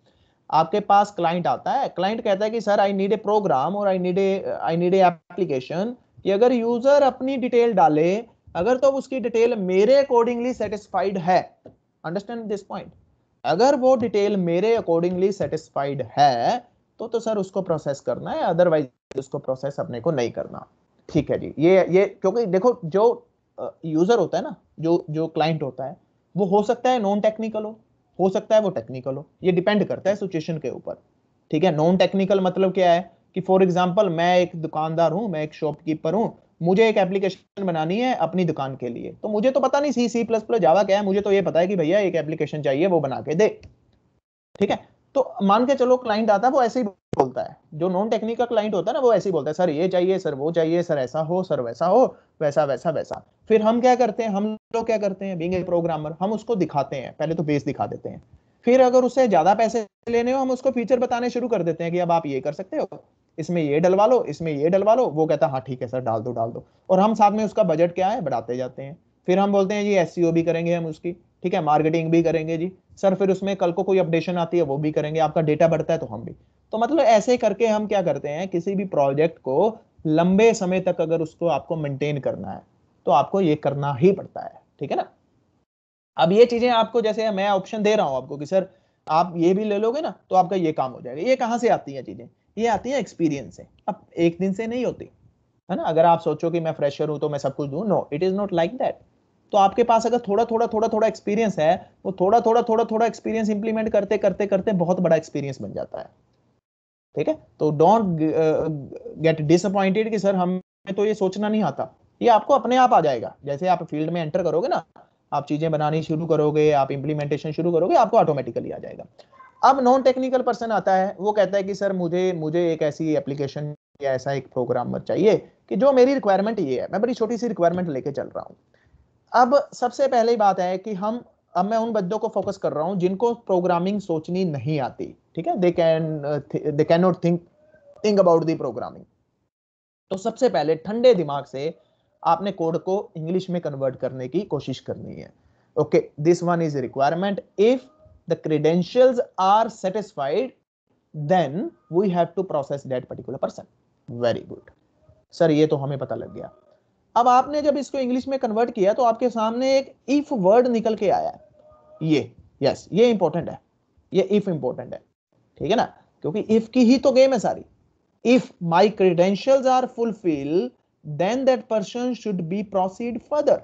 aapke paas client aata hai client kehta hai ki sir i need a program or i need a i need a application ki agar user apni detail dale अगर तो उसकी डिटेल मेरे अकॉर्डिंगली सेटिस्फाइड है अंडरस्टैंड दिस पॉइंट अगर वो डिटेल मेरे अकॉर्डिंगली सेटिस्फाइड है तो तो सर उसको प्रोसेस करना है अदरवाइज उसको प्रोसेस अपने को नहीं करना ठीक है जी ये ये क्योंकि देखो जो यूजर होता है ना जो जो क्लाइंट होता है वो हो सकता है नॉन टेक्निकल हो हो सकता है वो टेक्निकल हो ये डिपेंड करता है सिचुएशन के ऊपर ठीक है नॉन टेक्निकल मतलब क्या है कि फॉर एग्जांपल मैं एक दुकानदार हूं मैं एक शॉपकीपर हूं मुझे एक एप्लीकेशन बनानी है अपनी दुकान के लिए तो मुझे तो पता नहीं सी सी प्लस प्लस जावा क्या है मुझे तो ये पता है कि भैया एक एप्लीकेशन चाहिए वो बना के दे ठीक है तो मान के चलो क्लाइंट आता है वो ऐसे ही बोलता है जो नॉन टेक्निकल क्लाइंट होता है ना वो ऐसे ही बोलता है सर ये चाहिए सर वो चाहिए सर ऐसा हो सर वैसा हो वैसा वैसा वैसा फिर हम क्या करते हैं हम लोग क्या करते हैं बींग ए प्रोग्रामर हम उसको दिखाते हैं पहले तो बेस दिखा देते हैं फिर अगर उससे ज्यादा पैसे लेने हो हम उसको फीचर बताने शुरू कर देते हैं कि अब आप ये कर सकते हो इसमें ये डलवा लो इसमें ये डलवा लो वो कहता है हाँ ठीक है सर डाल दो डाल दो और हम साथ में उसका बजट क्या है बढ़ाते जाते हैं फिर हम बोलते हैं जी एस भी करेंगे हम उसकी ठीक है मार्केटिंग भी करेंगे जी सर फिर उसमें कल को कोई अपडेशन आती है वो भी करेंगे आपका डेटा बढ़ता है तो हम भी तो मतलब ऐसे करके हम क्या करते हैं किसी भी प्रोजेक्ट को लंबे समय तक अगर उसको आपको मेंटेन करना है तो आपको ये करना ही पड़ता है ठीक है ना अब ये चीजें आपको जैसे मैं ऑप्शन दे रहा हूं आपको कि सर आप ये भी ले लोगे ना तो आपका ये काम हो जाएगा ये कहाँ से आती हैं चीजें ये आती है एक्सपीरियंस से अब एक दिन से नहीं होती है ना अगर आप सोचो कि मैं फ्रेशर हूँ तो मैं सब कुछ दूँ no it is not like that तो आपके पास अगर थोड़ा थोड़ा थोड़ा थोड़ा एक्सपीरियंस है वो तो थोड़ा थोड़ा थोड़ा थोड़ा एक्सपीरियंस इंप्लीमेंट करते करते करते बहुत बड़ा एक्सपीरियंस बन जाता है ठीक है तो डोंट गेट डिसअपॉइंटेड कि सर हमें तो ये सोचना नहीं आता ये आपको अपने आप आ जाएगा जैसे आप फील्ड में एंटर करोगे ना आप चीजें बनानी शुरू करोगे आप इंप्लीमेंटेशन शुरू करोगे आपको ऑटोमेटिकली आ जाएगा अब नॉन टेक्निकल पर्सन आता है वो कहता है कि सर मुझे मुझे एक ऐसी एप्लीकेशन या ऐसा एक प्रोग्रामर चाहिए कि जो मेरी रिक्वायरमेंट ये है मैं बड़ी छोटी सी रिक्वायरमेंट लेके चल रहा हूँ अब सबसे पहले बात है कि हम अब मैं उन बच्चों को फोकस कर रहा हूँ जिनको प्रोग्रामिंग सोचनी नहीं आती ठीक है they can they can not think think about the programming तो सबसे पहले ठंडे दिमाग से आपने कोड को इंग्लिश में कन्वर्ट करने की कोशिश करनी है okay this one is requirement if the credentials are satisfied, then we have to process that particular person. Very good. Sir ये तो हमें पता लग गया अब आपने जब इसको इंग्लिश में कन्वर्ट किया तो आपके सामने एक इफ वर्ड निकल के आया ये यस yes, ये इंपॉर्टेंट है ये इफ इंपॉर्टेंट है ठीक है ना क्योंकि इफ की ही तो गेम है सारी if my credentials are fulfil then that person should be proceed further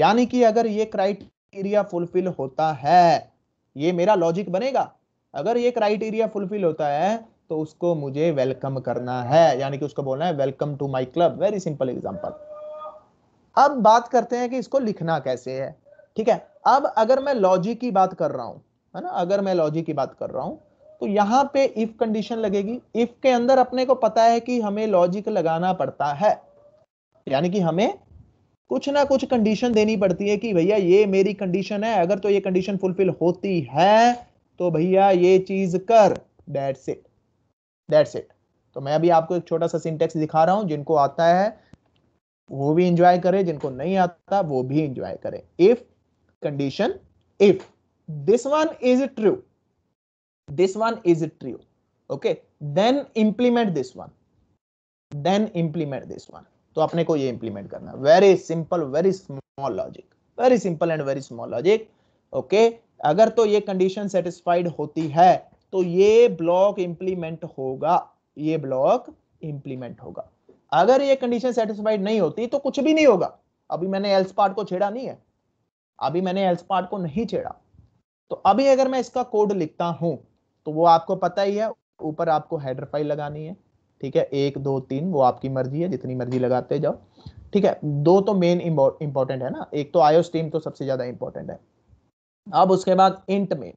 यानी कि अगर ये क्राइटेरिया फुलफिल होता है ये मेरा लॉजिक बनेगा अगर ये क्राइटेरिया फुलफिल होता है तो उसको मुझे वेलकम करना है यानी कि उसको बोलना है welcome to my club very simple example अब बात करते हैं कि इसको लिखना कैसे है ठीक है अब अगर मैं लॉजिक की बात कर रहा हूं है ना अगर मैं लॉजिक की बात कर रहा हूं तो यहां पे इफ कंडीशन लगेगी इफ के अंदर अपने को पता है कि हमें लॉजिक लगाना पड़ता है यानी कि हमें कुछ ना कुछ कंडीशन देनी पड़ती है कि भैया ये मेरी कंडीशन है अगर तो ये कंडीशन फुलफिल होती है तो भैया ये चीज कर दैट्स इट दैट्स इट तो मैं अभी आपको एक छोटा सा सिंटेक्स दिखा रहा हूं जिनको आता है वो भी इंजॉय करे जिनको नहीं आता वो भी इंजॉय करे if condition if this one is true this one is true okay then implement this one then implement this one तो अपने को ये इंप्लीमेंट करना very simple very small logic very simple and very small logic okay अगर तो ये कंडीशन सेटिस्फाइड होती है तो ये ब्लॉक इंप्लीमेंट होगा ये ब्लॉक इंप्लीमेंट होगा अगर ये कंडीशन सेटिस्फाइड नहीं होती तो कुछ भी नहीं होगा अभी मैंने एल्स पार्ट को छेड़ा नहीं है अभी मैंने एल्स पार्ट को नहीं छेड़ा तो अभी अगर मैं इसका कोड लिखता हूं तो वो आपको पता ही है ऊपर आपको हेडर फाइल लगानी है ठीक है एक दो तीन वो आपकी मर्जी है जितनी मर्जी लगाते जाओ ठीक है दो तो मेन इंपॉर्टेंट है ना एक तो आयो स्टीम तो सबसे ज्यादा इंपॉर्टेंट है अब उसके बाद इंट मेन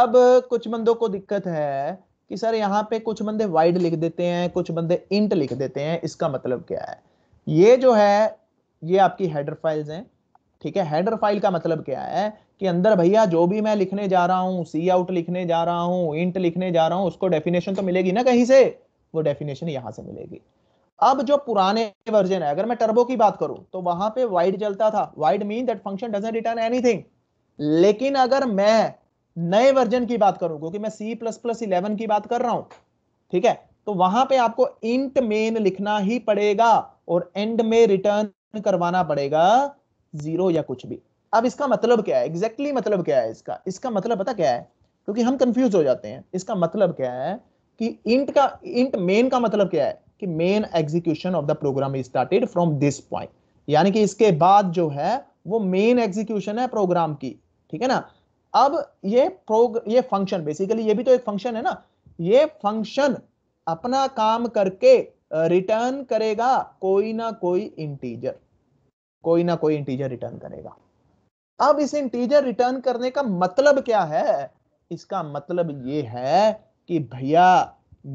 अब कुछ बंदों को दिक्कत है कि सर यहाँ पे कुछ बंदे वाइड लिख देते हैं कुछ बंदे इंट लिख देते हैं इसका मतलब क्या है ये जो है ये आपकी हेडर फाइल्स हैं ठीक है हेडर फाइल का मतलब क्या है कि अंदर भैया जो भी मैं लिखने जा रहा हूँ सी आउट लिखने जा रहा हूँ इंट लिखने जा रहा हूँ उसको डेफिनेशन तो मिलेगी ना कहीं से वो डेफिनेशन यहाँ से मिलेगी अब जो पुराने वर्जन है अगर मैं टर्बो की बात करूं तो वहां पे वाइड चलता था void mean that function doesn't return anything लेकिन अगर मैं नए वर्जन की बात करूं क्योंकि मैं C++ 11 इलेवन की बात कर रहा हूं ठीक है तो वहां पे आपको इंट मेन लिखना ही पड़ेगा और एंड में रिटर्न करवाना पड़ेगा जीरो या कुछ भी अब इसका मतलब क्या है एग्जैक्टली exactly मतलब क्या है इसका इसका मतलब पता क्या है क्योंकि हम कंफ्यूज हो जाते हैं इसका मतलब क्या है कि इंट का इंट मेन का मतलब क्या है कि main execution of the program is started from this point यानी कि इसके बाद जो है वो मेन एग्जीक्यूशन है प्रोग्राम की ठीक है ना अब ये प्रोग ये फंक्शन बेसिकली ये भी तो एक फंक्शन है ना ये फंक्शन अपना काम करके रिटर्न करेगा कोई ना कोई इंटीजर कोई ना कोई इंटीजर रिटर्न करेगा अब इस इंटीजर रिटर्न करने का मतलब क्या है इसका मतलब ये है कि भैया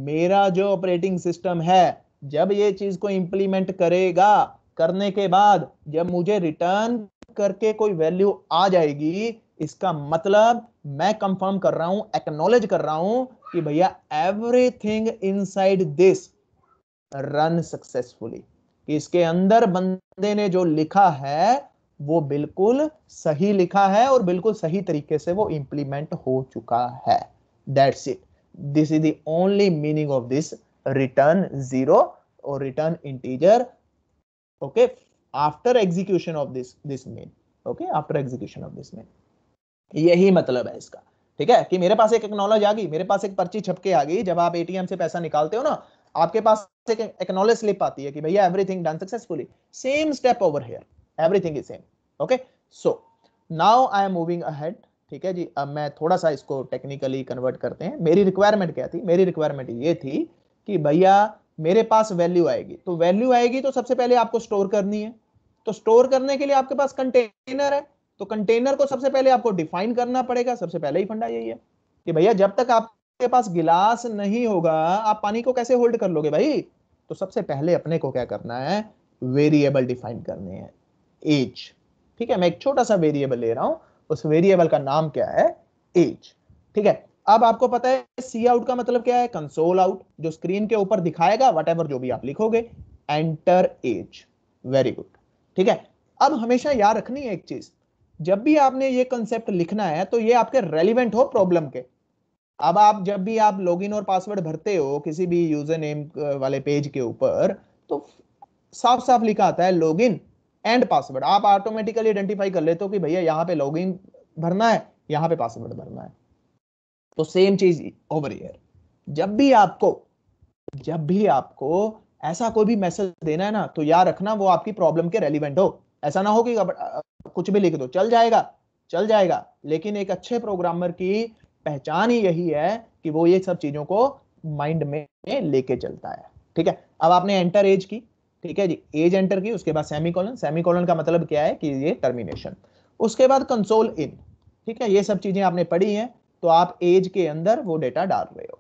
मेरा जो ऑपरेटिंग सिस्टम है जब ये चीज को इम्प्लीमेंट करेगा करने के बाद जब मुझे रिटर्न करके कोई वैल्यू आ जाएगी इसका मतलब मैं कंफर्म कर रहा हूं एक्नोलेज कर रहा हूं कि भैया everything inside this run successfully इसके अंदर बंदे ने जो लिखा है वो बिल्कुल सही लिखा है और बिल्कुल सही तरीके से वो इंप्लीमेंट हो चुका है that's it this is the only meaning of this return zero or return integer okay after execution of this this main okay after execution of this main यही मतलब है इसका ठीक है कि मेरे पास एक एक्नॉलेज आ गई मेरे पास एक पर्ची छपके आ गई जब आप एटीएम से पैसा निकालते हो ना आपके पास एक एक्नॉलेज स्लिप आती है कि भैया everything done successfully same step over here everything is same okay so now I am moving ahead ठीक है जी अब मैं थोड़ा सा इसको टेक्निकली कन्वर्ट करते हैं मेरी रिक्वायरमेंट क्या थी मेरी रिक्वायरमेंट ये थी कि भैया मेरे पास वैल्यू आएगी तो वैल्यू आएगी तो सबसे पहले आपको स्टोर करनी है तो स्टोर करने के लिए आपके पास कंटेनर है तो कंटेनर को सबसे पहले आपको डिफाइन करना पड़ेगा सबसे पहले ही फंडा यही है कि भैया जब तक आपके पास गिलास नहीं होगा आप पानी को कैसे होल्ड कर लोगे भाई तो सबसे पहले अपने को क्या करना है वेरिएबल डिफाइन करने हैं एज ठीक है मैं एक छोटा सा वेरिएबल ले रहा हूं उस वेरिएबल का नाम क्या है एज ठीक है अब आपको पता है सी आउट का मतलब क्या है कंसोल आउट जो स्क्रीन के ऊपर दिखाएगा वट जो भी आप लिखोगे एंटर एज वेरी गुड ठीक है अब हमेशा याद रखनी है एक चीज जब भी आपने ये कंसेप्ट लिखना है तो ये आपके रेलिवेंट हो प्रॉब्लम के अब आप जब भी आप लॉगिन और पासवर्ड भरते हो किसी भी यूजर नेम वाले पेज के ऊपर तो साफ साफ लिखा आता है लॉगिन एंड पासवर्ड आप ऑटोमेटिकली आइडेंटिफाई कर लेते हो कि भैया यहाँ पे लॉगिन भरना है यहाँ पे पासवर्ड भरना है तो सेम चीज ओवर ईयर जब भी आपको जब भी आपको ऐसा कोई भी मैसेज देना है ना तो याद रखना वो आपकी प्रॉब्लम के रेलिवेंट हो ऐसा ना हो कि कुछ भी लिख दो चल जाएगा चल जाएगा लेकिन एक अच्छे प्रोग्रामर की पहचान ही यही है कि वो ये सब चीजों को माइंड में लेके चलता है ठीक है अब आपने एंटर एज की ठीक है जी एज एंटर की उसके बाद सेमी कॉलन का मतलब क्या है कि ये टर्मिनेशन उसके बाद कंसोल इन ठीक है ये सब चीजें आपने पढ़ी हैं तो आप एज के अंदर वो डेटा डाल रहे हो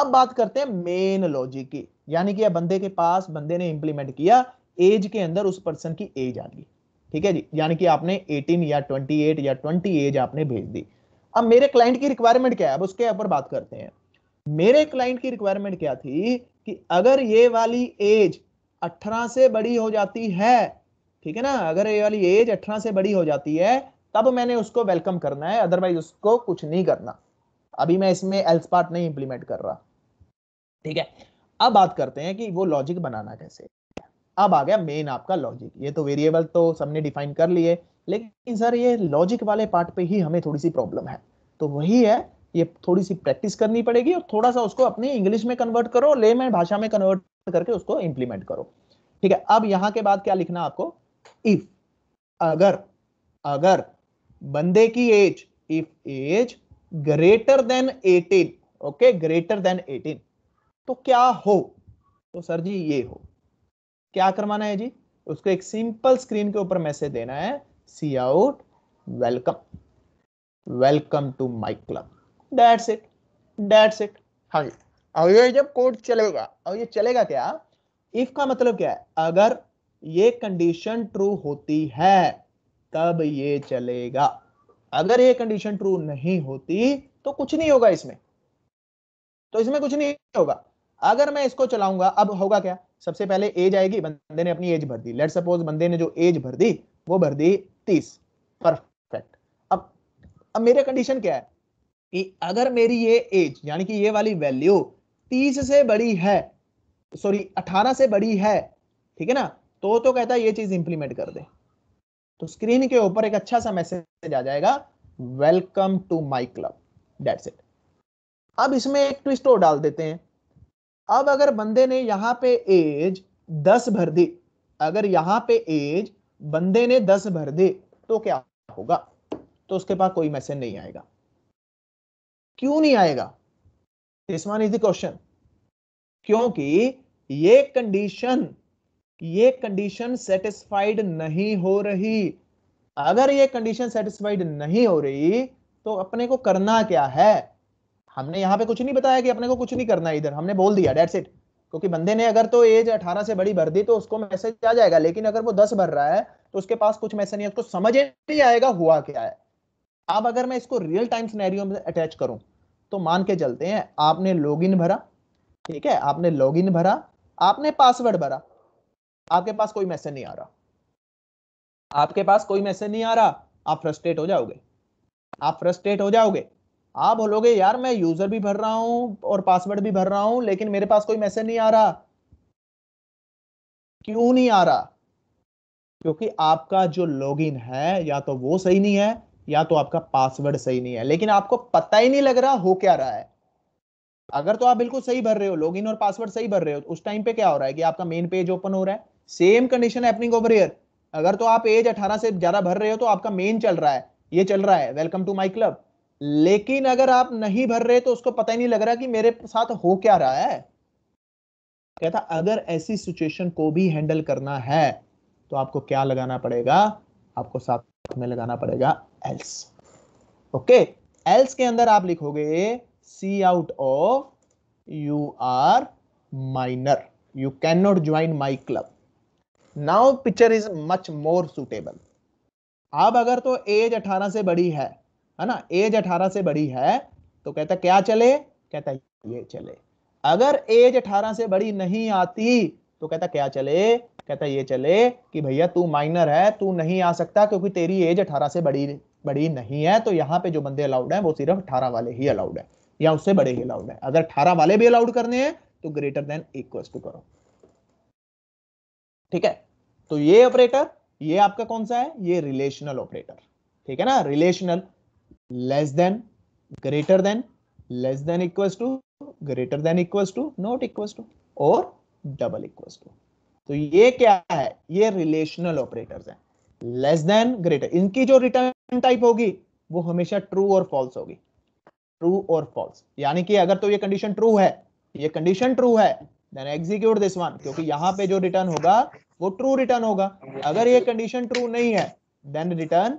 अब बात करते हैं मेन लॉजिक की यानी कि अब बंदे के पास बंदे ने इंप्लीमेंट किया एज के अंदर उस पर्सन की एज आ गई ठीक है जी यानी कि आपने 18 या 28 या 20 एज आपने भेज दी अब मेरे क्लाइंट की रिक्वायरमेंट क्या है अब उसके ऊपर बात करते हैं मेरे क्लाइंट की रिक्वायरमेंट क्या थी कि अगर ये वाली एज 18 से बड़ी हो जाती है ठीक है ना अगर ये वाली एज 18 से बड़ी हो जाती है तब मैंने उसको वेलकम करना है अदरवाइज उसको कुछ नहीं करना अभी मैं इसमें एल्स पार्ट नहीं इंप्लीमेंट कर रहा ठीक है अब बात करते हैं कि वो लॉजिक बनाना कैसे अब आ गया मेन आपका लॉजिक ये तो वेरिएबल तो सबने डिफाइन कर लिए लेकिन सर ये लॉजिक वाले पार्ट पे ही हमें थोड़ी सी प्रॉब्लम है तो वही है ये थोड़ी सी प्रैक्टिस करनी पड़ेगी और थोड़ा सा उसको अपनी इंग्लिश में कन्वर्ट करो लेमैन भाषा में कन्वर्ट करके उसको इंप्लीमेंट करो ठीक है अब यहां के बाद क्या लिखना आपको इफ अगर अगर बंदे की age if age greater than 18 okay greater than 18 तो क्या हो तो सर जी ये हो क्या करवाना है जी उसको एक सिंपल स्क्रीन के ऊपर मैसेज देना है C out welcome welcome to my club that's it that's it हाँ जी ये जब कोड चलेगा और ये चलेगा क्या इफ का मतलब क्या है अगर ये कंडीशन ट्रू होती है तब ये चलेगा अगर ये कंडीशन ट्रू नहीं होती तो कुछ नहीं होगा इसमें तो इसमें कुछ नहीं होगा अगर मैं इसको चलाऊंगा अब होगा क्या सबसे पहले एज आएगी बंदे ने अपनी एज भर दी लेट सपोज बंदे ने जो एज भर दी वो भर दी तीस परफेक्ट अब अब मेरे कंडीशन क्या है कि अगर मेरी ये एज यानी कि ये वाली वैल्यू तीस से बड़ी है सॉरी अठारह से बड़ी है ठीक है ना तो तो कहता है ये चीज इंप्लीमेंट कर दे तो स्क्रीन के ऊपर एक अच्छा सा मैसेज आ जाएगा welcome to my club that's it अब इसमें एक ट्विस्ट और डाल देते हैं अब अगर बंदे ने यहां पे एज दस भर दी अगर यहां पे एज बंदे ने दस भर दी तो क्या होगा तो उसके पास कोई मैसेज नहीं आएगा क्यों नहीं आएगा this one is the question क्योंकि ये कंडीशन ये कंडीशन सेटिस्फाइड नहीं हो रही अगर ये कंडीशन सेटिस्फाइड नहीं हो रही तो अपने को करना क्या है हमने यहां पे कुछ नहीं बताया कि अपने को कुछ नहीं करना इधर हमने बोल दिया डेट्स इट क्योंकि बंदे ने अगर तो एज 18 से बड़ी भर दी तो उसको मैसेज आ जाएगा लेकिन अगर वो 10 भर रहा है तो उसके पास कुछ मैसेज नहीं है उसको समझ नहीं आएगा हुआ क्या है अब अगर मैं इसको रियल टाइम सिनेरियो में अटैच करूं तो मान के चलते हैं आपने लॉगिन भरा ठीक है आपने लॉगिन भरा आपने पासवर्ड भरा आपके पास कोई मैसेज नहीं आ रहा आपके पास कोई मैसेज नहीं आ रहा आप फ्रस्ट्रेट हो जाओगे आप फ्रस्ट्रेट हो जाओगे आप बोलोगे यार मैं यूजर भी भर रहा हूं और पासवर्ड भी भर रहा हूं लेकिन मेरे पास कोई मैसेज नहीं आ रहा क्यों नहीं आ रहा क्योंकि आपका जो लॉगिन है या तो वो सही नहीं है या तो आपका पासवर्ड सही नहीं है लेकिन आपको पता ही नहीं लग रहा हो क्या रहा है अगर तो आप बिल्कुल सही भर रहे हो लॉगिन और पासवर्ड सही भर रहे हो तो उस टाइम पे क्या हो रहा है कि आपका मेन पेज ओपन हो रहा है सेम कंडीशन है अगर तो आप एज 18 से ज्यादा भर रहे हो तो आपका मेन चल रहा है ये चल रहा है वेलकम टू माई क्लब लेकिन अगर आप नहीं भर रहे तो उसको पता ही नहीं लग रहा कि मेरे साथ हो क्या रहा है कहता अगर ऐसी सिचुएशन को भी हैंडल करना है तो आपको क्या लगाना पड़ेगा आपको साथ में लगाना पड़ेगा एल्स ओके एल्स के अंदर आप लिखोगे C out of you are minor you can not join my club now picture is much more suitable अब अगर तो एज 18 से बड़ी है है ना एज 18 से बड़ी है तो कहता क्या चले कहता ये चले अगर एज 18 से बड़ी नहीं आती तो कहता क्या चले कहता है ये चले कि भैया तू माइनर है तू नहीं आ सकता क्योंकि तेरी एज अठारह से बड़ी बड़ी नहीं है तो यहाँ पे जो बंदे अलाउड है वो सिर्फ अठारह वाले ही अलाउड है या उससे बड़े ही अलाउड है अगर अठारह वाले भी अलाउड करने हैं तो ग्रेटर देन इक्वल टू करो ठीक है तो ये ऑपरेटर ये आपका कौन सा है ये रिलेशनल ऑपरेटर ठीक है ना relational less than greater than less than equal to greater than equal to not equal to और डबल इक्वल टू तो ये क्या है ये रिलेशनल ऑपरेटर्स हैं लेस देन ग्रेटर इनकी जो रिटर्न टाइप होगी वो हमेशा ट्रू और फॉल्स होगी ट्रू और फॉल्स यानी कि अगर तो ये कंडीशन ट्रू है ये कंडीशन ट्रू है देन एग्जीक्यूट दिस वन क्योंकि यहां पे जो रिटर्न होगा वो ट्रू रिटर्न होगा अगर ये कंडीशन ट्रू नहीं है then return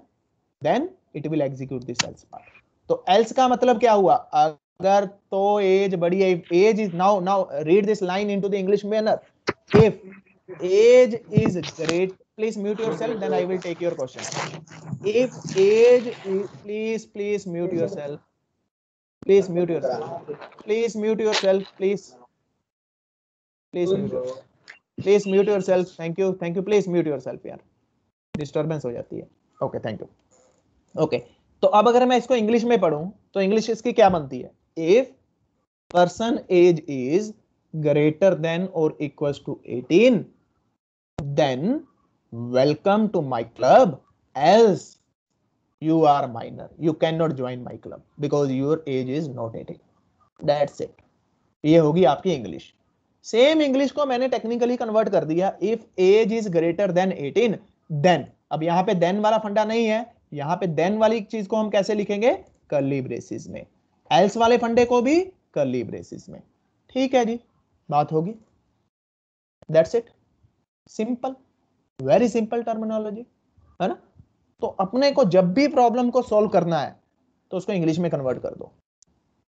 then it will execute this else part तो एल्स का मतलब क्या हुआ अगर तो एज बड़ी age is now now read this line into the English manner इफ age is great please mute yourself then i will take your question if age is, please please mute yourself please mute yourself please mute yourself please please mute yourself. please mute yourself thank you thank you please mute yourself यार disturbance हो जाती है okay thank you okay तो अब अगर मैं इसको इंग्लिश में पढूं तो इंग्लिश इसकी क्या बनती है if person age is greater than or equals to 18 then welcome to my club else you are minor you cannot join my club because your age is not 18 that's it ये होगी आपकी इंग्लिश सेम इंग्लिश को मैंने टेक्निकली कन्वर्ट कर दिया if age is greater than 18 then अब यहाँ पे देन वाला फंडा नहीं है यहाँ पे देन वाली चीज को हम कैसे लिखेंगे कर्ली ब्रेसिस में एल्स वाले फंडे को भी कर्ली ब्रेसिस में ठीक है जी बात होगी that's it simple very simple terminology है ना तो अपने को जब भी प्रॉब्लम को सोल्व करना है तो उसको इंग्लिश में कन्वर्ट कर दो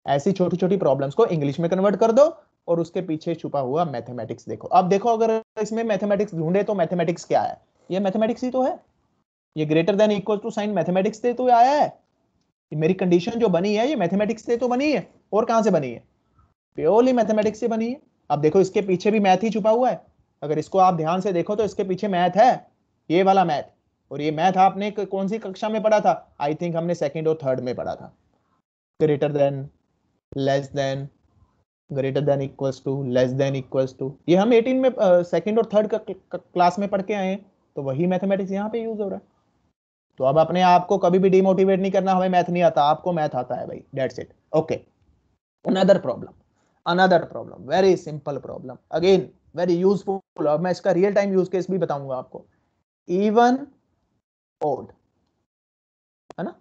ऐसी छोटी छोटी प्रॉब्लम्स को इंग्लिश में कन्वर्ट कर दो और उसके पीछे छुपा हुआ मैथमेटिक्स देखो अब देखो अगर इसमें मैथमेटिक्स ढूंढे तो मैथमेटिक्स क्या है ये मैथमेटिक्स ही तो है ये greater than equal to sign mathematics से तो आया है मेरी कंडीशन जो बनी है ये मैथमेटिक्स से तो बनी है और कहां से बनी है प्योरली मैथमेटिक्स से बनी है अब देखो इसके पीछे भी मैथ ही छुपा हुआ है अगर इसको आप ध्यान से देखो तो इसके पीछे मैथ है ये वाला मैथ और ये मैथ आपने कौन सी कक्षा में पढ़ा था आई थिंक हमने सेकेंड और थर्ड में पढ़ा था greater than less than greater than equals to less than equals to ये हम एटीन में सेकेंड uh, और थर्ड क्लास में पढ़ के आए हैं तो वही मैथमेटिक्स यहाँ पे यूज हो रहा है तो अब अपने आप को कभी भी डिमोटिवेट नहीं करना हमें मैथ नहीं आता आपको मैथ आता है भाई that's it okay another problem another problem very simple problem again very useful और मैं इसका रियल टाइम यूज केस भी बताऊंगा आपको इवन ओड है ना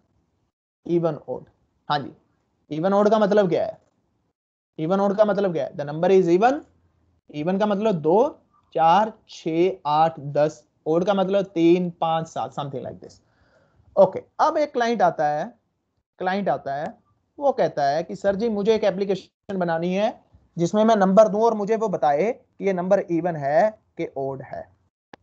इवन ओड हाँ जी इवन ओड का मतलब क्या है इवन ओड का मतलब क्या है the number is even even का मतलब दो चार छ आठ दस ओड का मतलब तीन पांच सात समथिंग लाइक दिस ओके अब एक क्लाइंट आता है क्लाइंट आता है वो कहता है कि सर जी मुझे एक एप्लीकेशन बनानी है जिसमें मैं नंबर दूं और मुझे वो बताए कि ये नंबर इवन है कि ओड है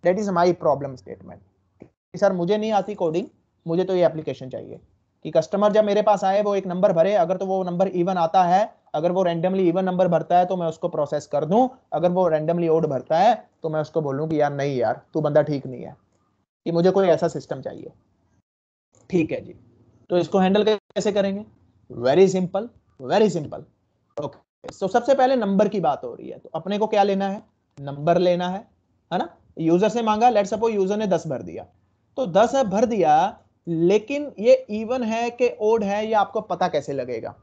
that is my problem statement sir मुझे नहीं आती कोडिंग मुझे तो ये एप्लीकेशन चाहिए कि कस्टमर जब मेरे पास आए वो एक नंबर भरे अगर तो वो नंबर इवन आता है अगर वो रैंडमली इवन नंबर भरता है तो मैं उसको प्रोसेस कर दूं अगर वो रैंडमली ओड भरता है तो मैं उसको बोलूं कि यार नहीं यार तू बंदा ठीक नहीं है कि मुझे कोई ऐसा सिस्टम चाहिए ठीक है जी तो इसको हैंडल कैसे करेंगे very simple very simple okay so so, सबसे पहले नंबर की बात हो रही है तो अपने को क्या लेना है नंबर लेना है है ना यूजर से मांगा लेट सपोज यूजर ने दस भर दिया तो दस है भर दिया लेकिन ये इवन है कि ओड है ये आपको पता कैसे लगेगा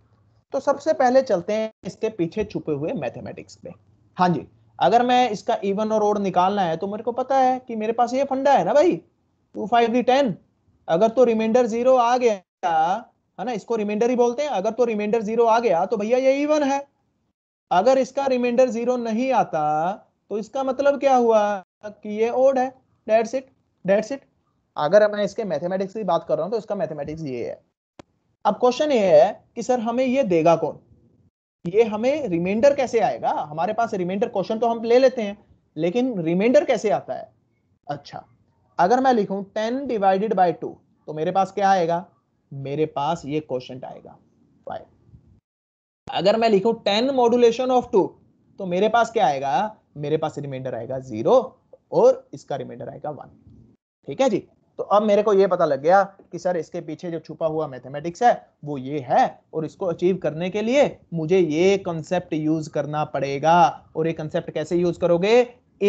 तो सबसे पहले चलते हैं इसके पीछे छुपे हुए मैथमेटिक्स पे हाँ जी अगर मैं इसका इवन और ओड निकालना है तो मेरे को पता है कि मेरे पास ये फंडा है ना भाई टू फाइव डी टेन अगर तो रिमाइंडर जीरो आ गया है ना इसको रिमाइंडर ही बोलते हैं अगर तो रिमाइंडर जीरो आ गया तो भैया ये इवन है अगर इसका रिमाइंडर जीरो नहीं आता तो इसका मतलब क्या हुआ कि ये ओड है डेट्स इट डेट्स इट अगर मैं इसके मैथमेटिक्स की बात कर रहा हूं तो इसका मैथमेटिक्स ये है अब क्वेश्चन ये है कि सर हमें ये देगा कौन ये हमें रिमाइंडर कैसे आएगा हमारे पास रिमाइंडर क्वेश्चन तो हम ले लेते हैं लेकिन रिमाइंडर कैसे आता है अच्छा अगर मैं लिखूं टेन डिवाइडेड बाय टू तो मेरे पास क्या आएगा मेरे पास ये क्वेश्चन आएगा अगर मैं लिखूं टेन मॉडुलेशन ऑफ टू तो मेरे पास क्या आएगा मेरे पास रिमाइंडर आएगा जीरो और इसका रिमाइंडर आएगा वन ठीक है जी तो अब मेरे को यह पता लग गया कि सर इसके पीछे जो छुपा हुआ मैथमेटिक्स है वो ये है और इसको अचीव करने के लिए मुझे ये कंसेप्ट यूज करना पड़ेगा और ये कंसेप्ट कैसे यूज करोगे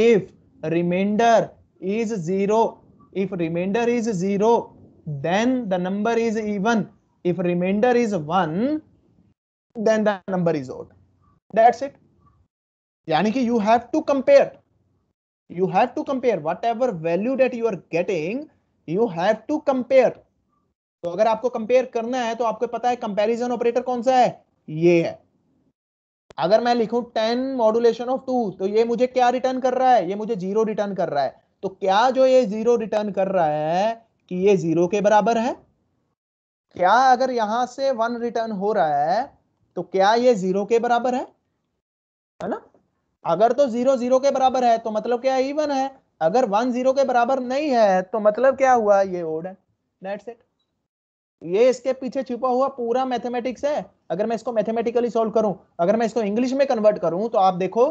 if remainder is zero if remainder is zero then the number is even if remainder is one then the number is odd. That's it. Yani you have to compare. You have to compare whatever value that you are getting. You have to compare. तो अगर आपको कंपेयर करना है तो आपको पता है कंपैरिजन ऑपरेटर कौन सा है ये है अगर मैं लिखूं 10 मॉडुलेशन ऑफ 2 तो ये मुझे क्या रिटर्न कर रहा है ये मुझे जीरो रिटर्न कर रहा है तो क्या जो ये जीरो रिटर्न कर रहा है कि ये जीरो के बराबर है क्या अगर यहां से वन रिटर्न हो रहा है तो क्या ये जीरो के बराबर है है ना अगर तो जीरो जीरो के बराबर है तो मतलब क्या इवन है अगर वन जीरो के बराबर नहीं है तो मतलब क्या हुआ ये ओड है दैट्स इट ये इसके पीछे छुपा हुआ पूरा मैथमेटिक्स है अगर मैं इसको मैथमेटिकली सॉल्व करूं अगर मैं इसको इंग्लिश में कन्वर्ट करूं तो आप देखो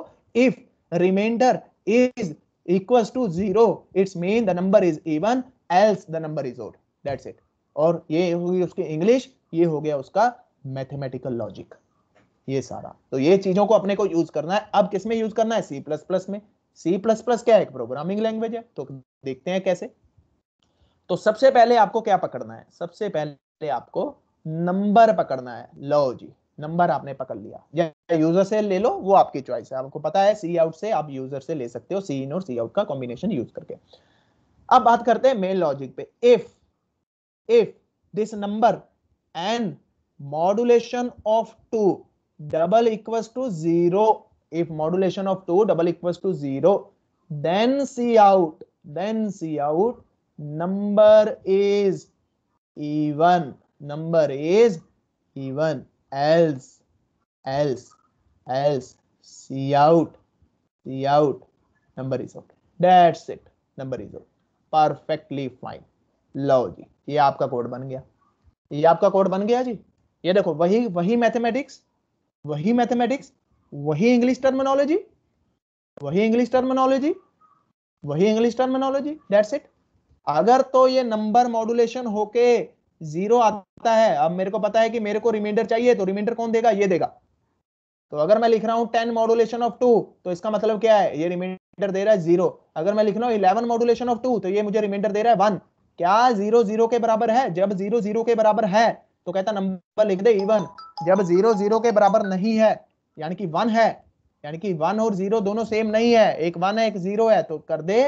if remainder is equal to zero it's mean the number is even else the number is odd that's it और ये होगी उसकी इंग्लिश ये हो गया उसका मैथमेटिकल लॉजिक ये सारा तो ये चीजों को अपने को यूज करना है अब किसमें यूज करना है सी प्लस प्लस में सी प्लस प्लस क्या है प्रोग्रामिंग लैंग्वेज है तो देखते हैं कैसे तो सबसे पहले आपको क्या पकड़ना है सबसे पहले आपको नंबर पकड़ना है लो जी नंबर आपने पकड़ लिया या यूजर से ले लो वो आपकी चॉइस है आपको पता है सी आउट से आप यूजर से ले सकते हो सी इन और सी आउट का कॉम्बिनेशन यूज करके अब बात करते हैं मेन लॉजिक पे if if this number and modulation of 2 double equals to 0 if modulation of 2 double equals to 0 then see out then see out number is even number is even else else else see out see out number is out that's it number is out perfectly fine लो जी ये आपका कोड बन गया ये आपका कोड बन गया जी ये देखो वही वही मैथमेटिक्स वही मैथमेटिक्स वही इंग्लिश टर्मिनोलॉजी वही इंग्लिश टर्मिनोलॉजी वही इंग्लिश टर्मिनोलॉजी डेट्स इट अगर तो ये नंबर मॉडुलेशन होके जीरो आता है अब मेरे को पता है कि मेरे को रिमाइंडर चाहिए तो रिमाइंडर कौन देगा ये देगा तो अगर मैं लिख रहा हूं टेन मॉडुलेशन ऑफ टू तो इसका मतलब क्या है ये रिमाइंडर दे रहा है जीरो अगर मैं लिख रहा हूं इलेवन मॉडुलेशन ऑफ टू तो ये मुझे रिमाइंडर दे रहा है वन क्या जीरो जीरो के बराबर है जब जीरो जीरो के बराबर है तो कहता नंबर लिख दे इवन जब जीरो जीरो के बराबर नहीं है यानी कि वन है यानी कि वन और जीरो दोनों सेम नहीं है एक वन है एक जीरो है तो कर दे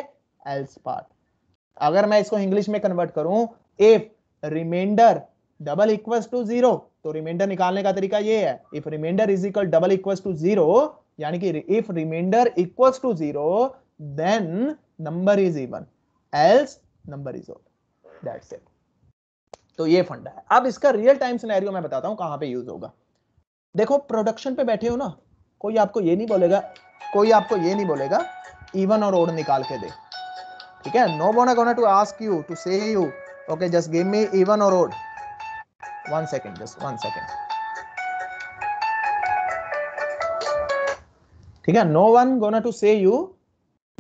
एल्स पार्ट अगर मैं इसको इंग्लिश में कन्वर्ट करूं if remainder double equal to zero तो रिमाइंडर निकालने का तरीका ये है if remainder is equal double equal to zero यानी कि if remainder equal to zero then number is even else number is odd that's it तो ये फंडा है अब इसका रियल टाइम सिनेरियो मैं बताता हूँ कहाँ पे यूज होगा देखो प्रोडक्शन पे बैठे हो ना कोई आपको ये नहीं बोलेगा कोई आपको ये नहीं बोलेगा इवन और ओड निकाल के दे ठीक है no one gonna to ask you to say you okay just give me even और odd one second just one second ठीक है no one gonna to say you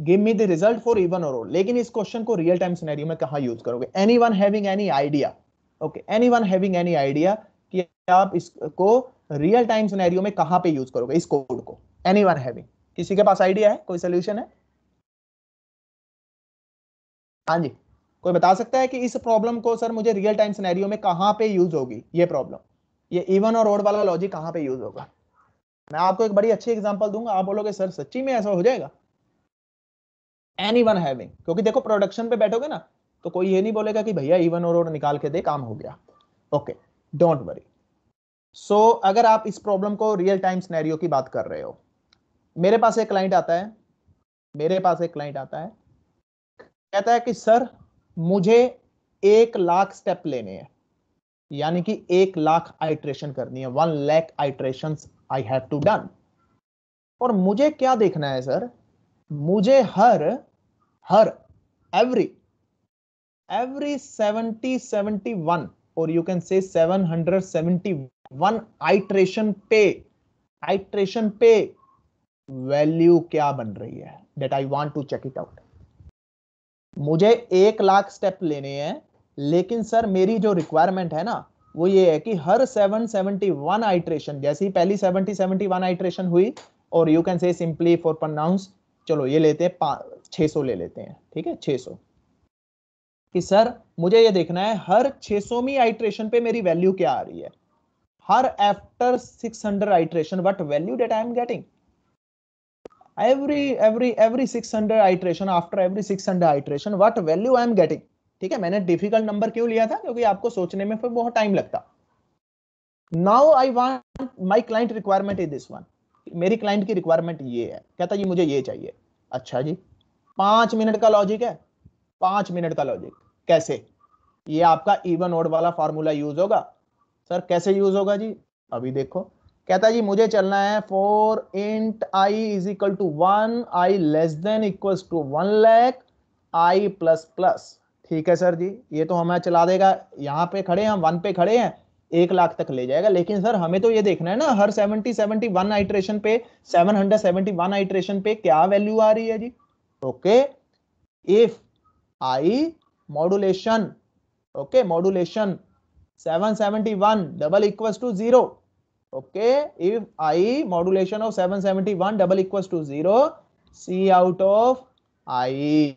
give me the result for even और ओड लेकिन इस क्वेश्चन को रियल टाइम सिनेरियो में कहा यूज करोगे any one having any idea okay any one having any idea कि आप इसको रियल टाइम सिनेरियो में कहां पे यूज करोगे इस कोड को एनी वन हैविंग किसी के पास आइडिया है कोई सोल्यूशन है हाँ जी कोई बता सकता है कि इस प्रॉब्लम को सर मुझे रियल टाइम सिनेरियो में कहां पे यूज होगी ये प्रॉब्लम ये इवन और ओड वाला लॉजिक कहां पे यूज होगा मैं आपको एक बड़ी अच्छी एग्जांपल दूंगा आप बोलोगे सर सच्ची में ऐसा हो जाएगा एनी वन हैविंग क्योंकि देखो प्रोडक्शन पे बैठोगे ना तो कोई ये नहीं बोलेगा कि भैया इवन और, और निकाल के दे काम हो गया ओके डोंट वरी सो अगर आप इस प्रॉब्लम को रियल टाइम स्नैरियो की बात कर रहे हो मेरे पास एक क्लाइंट आता है मेरे पास एक क्लाइंट आता है कहता है कि सर मुझे एक लाख स्टेप लेने हैं यानी कि एक लाख आइट्रेशन करनी है one lakh iteration I have to done और मुझे क्या देखना है सर मुझे हर हर every every 70 71 or you can say 771 iteration pe iteration pe value kya ban rahi hai that i want to check it out मुझे एक लाख स्टेप लेने हैं लेकिन सर मेरी जो रिक्वायरमेंट है ना वो ये है कि हर 771 आइट्रेशन जैसी पहली 70 71 आइट्रेशन हुई और you can say simply for pronounce चलो ये लेते हैं 600 ले लेते हैं ठीक है 600 कि सर मुझे ये देखना है हर 600वीं आइट्रेशन पे मेरी वैल्यू क्या आ रही है हर after 600 iteration what value that I am getting every every every 600 iteration after every 600 iteration what value I am getting ठीक है मैंने डिफिकल्ट नंबर क्यों लिया था क्योंकि आपको सोचने में फिर बहुत टाइम लगता now I want my client requirement is this one मेरी क्लाइंट की रिक्वायरमेंट ये है कहता जी मुझे ये चाहिए अच्छा जी पांच मिनट का लॉजिक है पांच मिनट का लॉजिक कैसे ये आपका इवन ओड वाला फॉर्मूला यूज होगा सर कैसे यूज होगा जी अभी देखो कहता जी मुझे चलना है for int I is equal to one I less than equal to one lakh I plus plus ठीक है सर जी ये तो हमें चला देगा यहाँ पे खड़े हैं हम वन पे खड़े हैं एक लाख तक ले जाएगा लेकिन सर हमें तो ये देखना है ना हर सेवेंटी सेवेंटी वन आइट्रेशन पे seven hundred seventy one iteration पे क्या वैल्यू आ रही है जी okay if I modulation okay modulation 771 double equals to 0 okay if i modulation of 771 double equals to 0 c out of i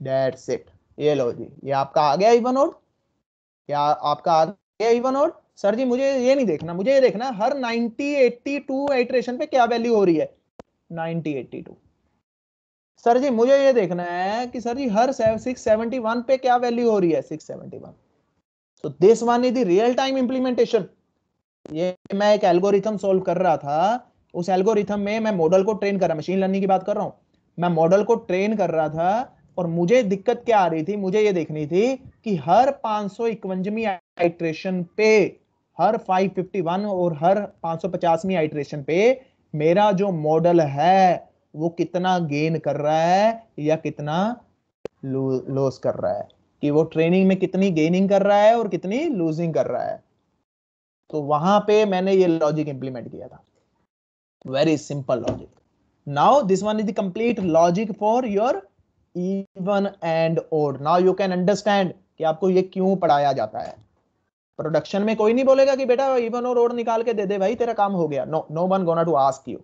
that's it ये लो जी ये आपका आ गया इवन ओड क्या आपका आ गया इवन ओड सर जी मुझे ये नहीं देखना मुझे ये देखना हर 90 82 इटरेशन पे क्या वैल्यू हो रही है 90 82 सर जी मुझे ये देखना है कि सर जी हर सिक्स सेवेंटी वन पे क्या वैल्यू हो रही है six seventy one so this one is the real time implementation ये मैं एक एल्गोरिथम सॉल्व कर रहा था उस एल्गोरिथम में मैं मॉडल को ट्रेन कर रहा मशीन लर्निंग की बात कर रहा हूँ मैं मॉडल को ट्रेन कर रहा था और मुझे दिक्कत क्या आ रही थी मुझे ये देखनी थी कि हर पांच सौ इक्वंजमी आइट्रेशन पे हर 551 और हर 550वीं आइट्रेशन पे मेरा जो मॉडल है वो कितना गेन कर रहा है या कितना लॉस कर रहा है कि वो ट्रेनिंग में कितनी गेनिंग कर रहा है और कितनी लूजिंग कर रहा है तो वहां पे मैंने ये लॉजिक इंप्लीमेंट किया था very simple logic now this one is the complete logic for your even and odd now you can understand कि आपको ये क्यों पढ़ाया जाता है प्रोडक्शन में कोई नहीं बोलेगा कि बेटा इवन और ओड निकाल के दे दे भाई तेरा काम हो गया no no one gonna to ask you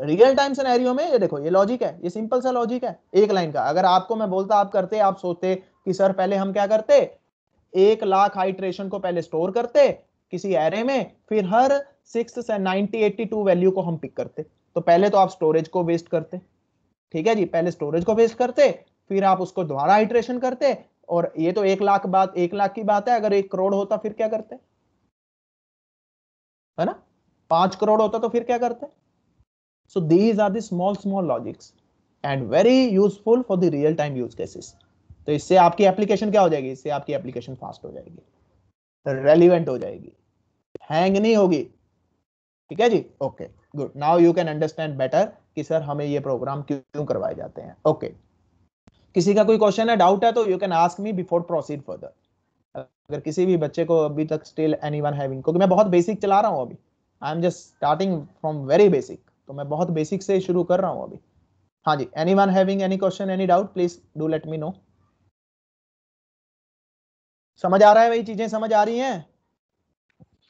real time scenario में ये देखो ये लॉजिक है ये सिंपल सा लॉजिक है एक लाइन का अगर आपको मैं बोलता आप करते आप सोचते कि सर पहले हम क्या करते एक लाख हाइट्रेशन को पहले स्टोर करते किसी एरे में फिर हर six ninety eighty two value को हम पिक करते तो पहले तो आप स्टोरेज को वेस्ट करते ठीक है जी पहले स्टोरेज को वेस्ट करते फिर आप उसको दोबारा हाइट्रेशन करते और ये तो एक लाख बात एक लाख की बात है अगर एक करोड़ होता फिर क्या करते है ना पांच करोड़ होता तो फिर क्या करते So these are the small small logics and very useful for the real time use cases. तो इससे आपकी एप्लीकेशन क्या हो जाएगी इससे आपकी एप्लीकेशन फास्ट हो जाएगी रेलिवेंट हो जाएगी हैंग नहीं होगी ठीक है जी okay good now you can understand better कि सर हमें ये प्रोग्राम क्यों करवाए जाते हैं ओके okay. किसी का कोई क्वेश्चन है डाउट है तो you can ask me before proceed further अगर किसी भी बच्चे को अभी तक स्टिल एनीवन हैविंग क्योंकि मैं बहुत बेसिक चला रहा हूँ अभी I am just starting from very basic तो मैं बहुत बेसिक से शुरू कर रहा हूँ अभी हाँ जी any one having any question any doubt please do let me know समझ आ रहा है वही चीजें समझ आ रही हैं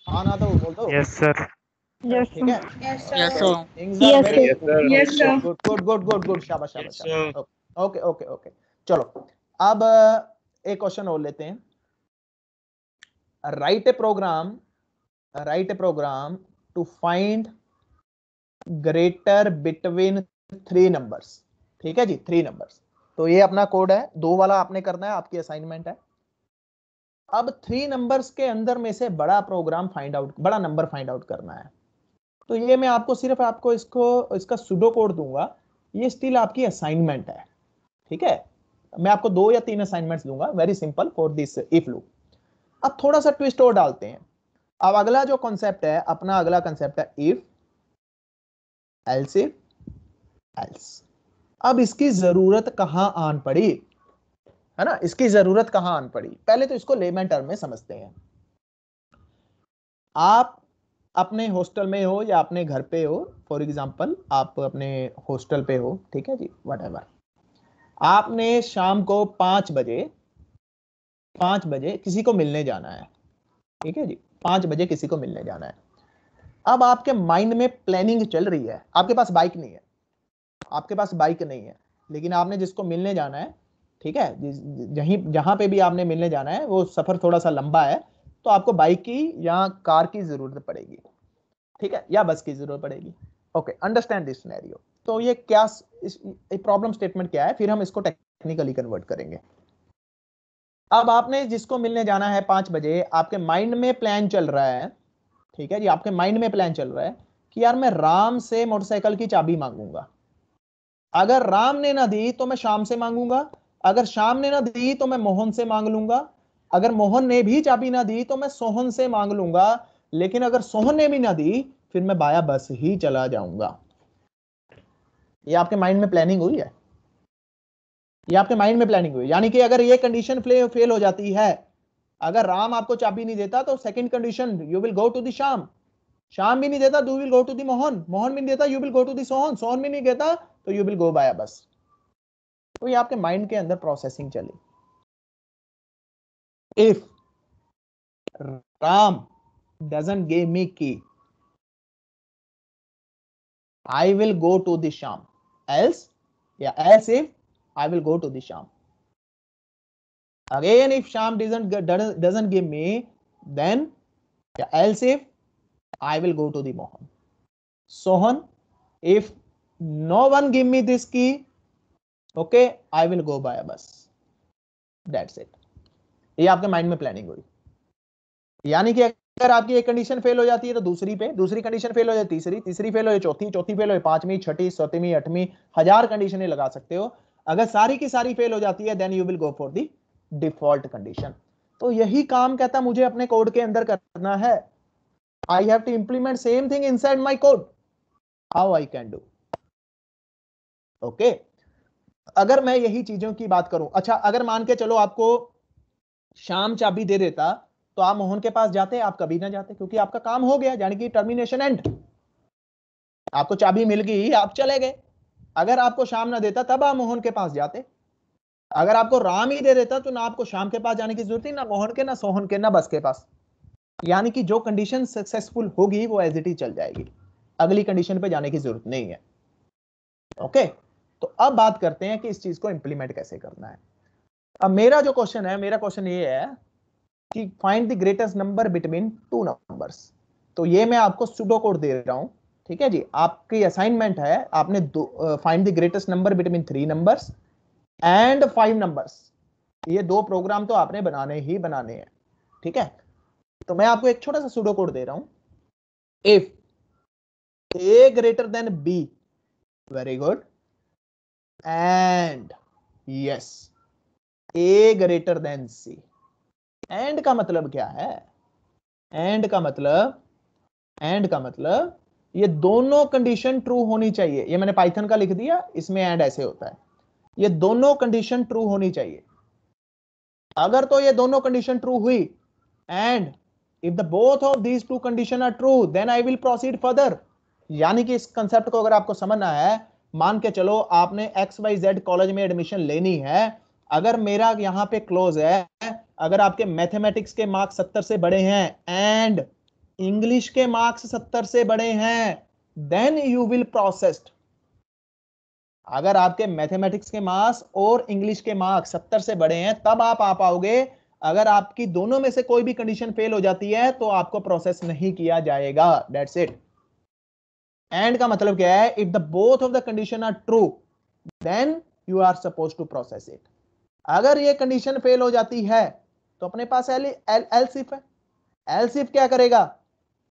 हाँ ना तो बोल दो यस सर ठीक है ओके, ओके, ओके. चलो, अब uh, एक क्वेश्चन और लेते हैं. Write a program write a program to find greater between three numbers ठीक है जी थ्री नंबर्स तो ये अपना कोड है दो वाला आपने करना है आपकी असाइनमेंट है अब थ्री नंबर्स के अंदर में से बड़ा प्रोग्राम फाइंड आउट बड़ा नंबर फाइंड आउट करना है तो ये मैं आपको सिर्फ आपको इसको इसका सुडो कोड दूंगा ये स्टिल आपकी असाइनमेंट है ठीक है मैं आपको दो या तीन असाइनमेंट दूंगा very simple for this if loop अब थोड़ा सा ट्विस्ट और डालते हैं अब अगला जो कॉन्सेप्ट है अपना अगला कॉन्सेप्ट है इफ else else एल्स अब इसकी जरूरत कहां आन पड़ी है ना इसकी जरूरत कहां आन पड़ी पहले तो इसको लेमन टर्म में समझते हैं आप अपने हॉस्टल में हो या अपने घर पे हो फॉर एग्जाम्पल आप अपने हॉस्टल पे हो ठीक है जी वट आपने शाम को पांच बजे पांच बजे किसी को मिलने जाना है ठीक है जी पांच बजे किसी को मिलने जाना है अब आपके माइंड में प्लानिंग चल रही है आपके पास बाइक नहीं है आपके पास बाइक नहीं है लेकिन आपने जिसको मिलने जाना है ठीक है जहीं जहां पे भी आपने मिलने जाना है वो सफ़र थोड़ा सा लंबा है तो आपको बाइक की या कार की ज़रूरत पड़ेगी ठीक है या बस की ज़रूरत पड़ेगी ओके अंडरस्टैंड दिस सिनेरियो तो ये क्या प्रॉब्लम स्टेटमेंट क्या है फिर हम इसको टेक्निकली कन्वर्ट करेंगे अब आपने जिसको मिलने जाना है पांच बजे आपके माइंड में प्लान चल रहा है ठीक है जी आपके माइंड में प्लान चल रहा है कि यार मैं राम से मोटरसाइकिल की चाबी मांगूंगा अगर राम ने ना दी तो मैं शाम से मांगूंगा अगर शाम ने ना दी तो मैं मोहन से मांग लूंगा अगर मोहन ने भी चाबी ना दी तो मैं सोहन से मांग लूंगा लेकिन अगर सोहन ने भी ना दी फिर मैं बाया बस ही चला जाऊंगा ये आपके माइंड में प्लानिंग हुई है ये आपके माइंड में प्लानिंग हुई यानी कि अगर ये कंडीशन फेल हो जाती है अगर राम आपको चाबी नहीं देता तो second condition you will go to the Shyam Shyam भी नहीं देता you will go to the Mohan Mohan भी नहीं देता you will go to the Sohan Sohan भी नहीं देता तो यू विल गो बाय बस तो ये आपके माइंड के अंदर प्रोसेसिंग चली if Ram doesn't give me key I will go to the शाम एल्स या else if I will go to the Shyam again if sham doesn't doesn't give me then else if i will go to the mohan sohan if no one give me this key okay i will go by a bus that's it ये आपके माइंड में प्लानिंग हुई यानी कि अगर आपकी एक कंडीशन फेल हो जाती है तो दूसरी पे दूसरी कंडीशन फेल हो जाए तीसरी तीसरी फेल हो जाए चौथी चौथी फेल हो जाए पांचवी छठी सौतीवीं अठवीं हजार कंडीशन लगा सकते हो अगर सारी की सारी फेल हो जाती है then you will go for the default condition तो यही काम कहता मुझे अपने कोड के अंदर करना है I have to implement same thing side my code how I can do okay अगर मैं यही चीजों की बात करूं अच्छा अगर मान के चलो आपको शाम चाबी दे देता तो आप मोहन के पास जाते आप कभी ना जाते क्योंकि आपका काम हो गया यानी कि टर्मिनेशन एंड आपको चाबी मिल गई आप चले गए अगर आपको शाम ना देता तब आप मोहन के पास जाते अगर आपको राम ही दे देता तो ना आपको शाम के पास जाने की जरूरत ना मोहन के ना सोहन के ना बस के पास यानी कि जो कंडीशन सक्सेसफुल होगी वो एज इट ही चल जाएगी अगली कंडीशन पे जाने की जरूरत नहीं है ओके तो अब बात करते हैं कि इस चीज को इंप्लीमेंट कैसे करना है अब मेरा जो क्वेश्चन है मेरा क्वेश्चन ये है कि find the greatest number between two numbers तो ये मैं आपको सुडो कोड दे रहा हूं ठीक है जी आपकी असाइनमेंट है आपने find the greatest number between three numbers and five numbers ये दो प्रोग्राम तो आपने बनाने ही बनाने हैं ठीक है तो मैं आपको एक छोटा सा सुडो कोड दे रहा हूं if A greater than B very good and yes A greater than C and का मतलब क्या है एंड का मतलब एंड का मतलब ये दोनों कंडीशन ट्रू होनी चाहिए ये मैंने पाइथन का लिख दिया इसमें एंड ऐसे होता है ये दोनों कंडीशन ट्रू होनी चाहिए अगर तो ये दोनों कंडीशन ट्रू हुई and if the both of these two condition are true then I will proceed further यानी कि इस कंसेप्ट को अगर आपको समझना है मान के चलो आपने एक्स वाई जेड कॉलेज में एडमिशन लेनी है अगर मेरा यहां पे क्लोज है अगर आपके मैथमेटिक्स के मार्क्स सत्तर से बड़े हैं एंड इंग्लिश के मार्क्स सत्तर से बड़े हैं देन यू विल प्रोसेस्ड अगर आपके मैथमेटिक्स के मार्क्स और इंग्लिश के मार्क्स सत्तर से बड़े हैं तब आप आ पाओगे अगर आपकी दोनों में से कोई भी कंडीशन फेल हो जाती है तो आपको प्रोसेस नहीं किया जाएगा डेट्स इट एंड का मतलब क्या है if the both of the condition are true then you are suppose to process it अगर ये कंडीशन फेल हो जाती है तो अपने पास एल एल सिप है एल सिप क्या करेगा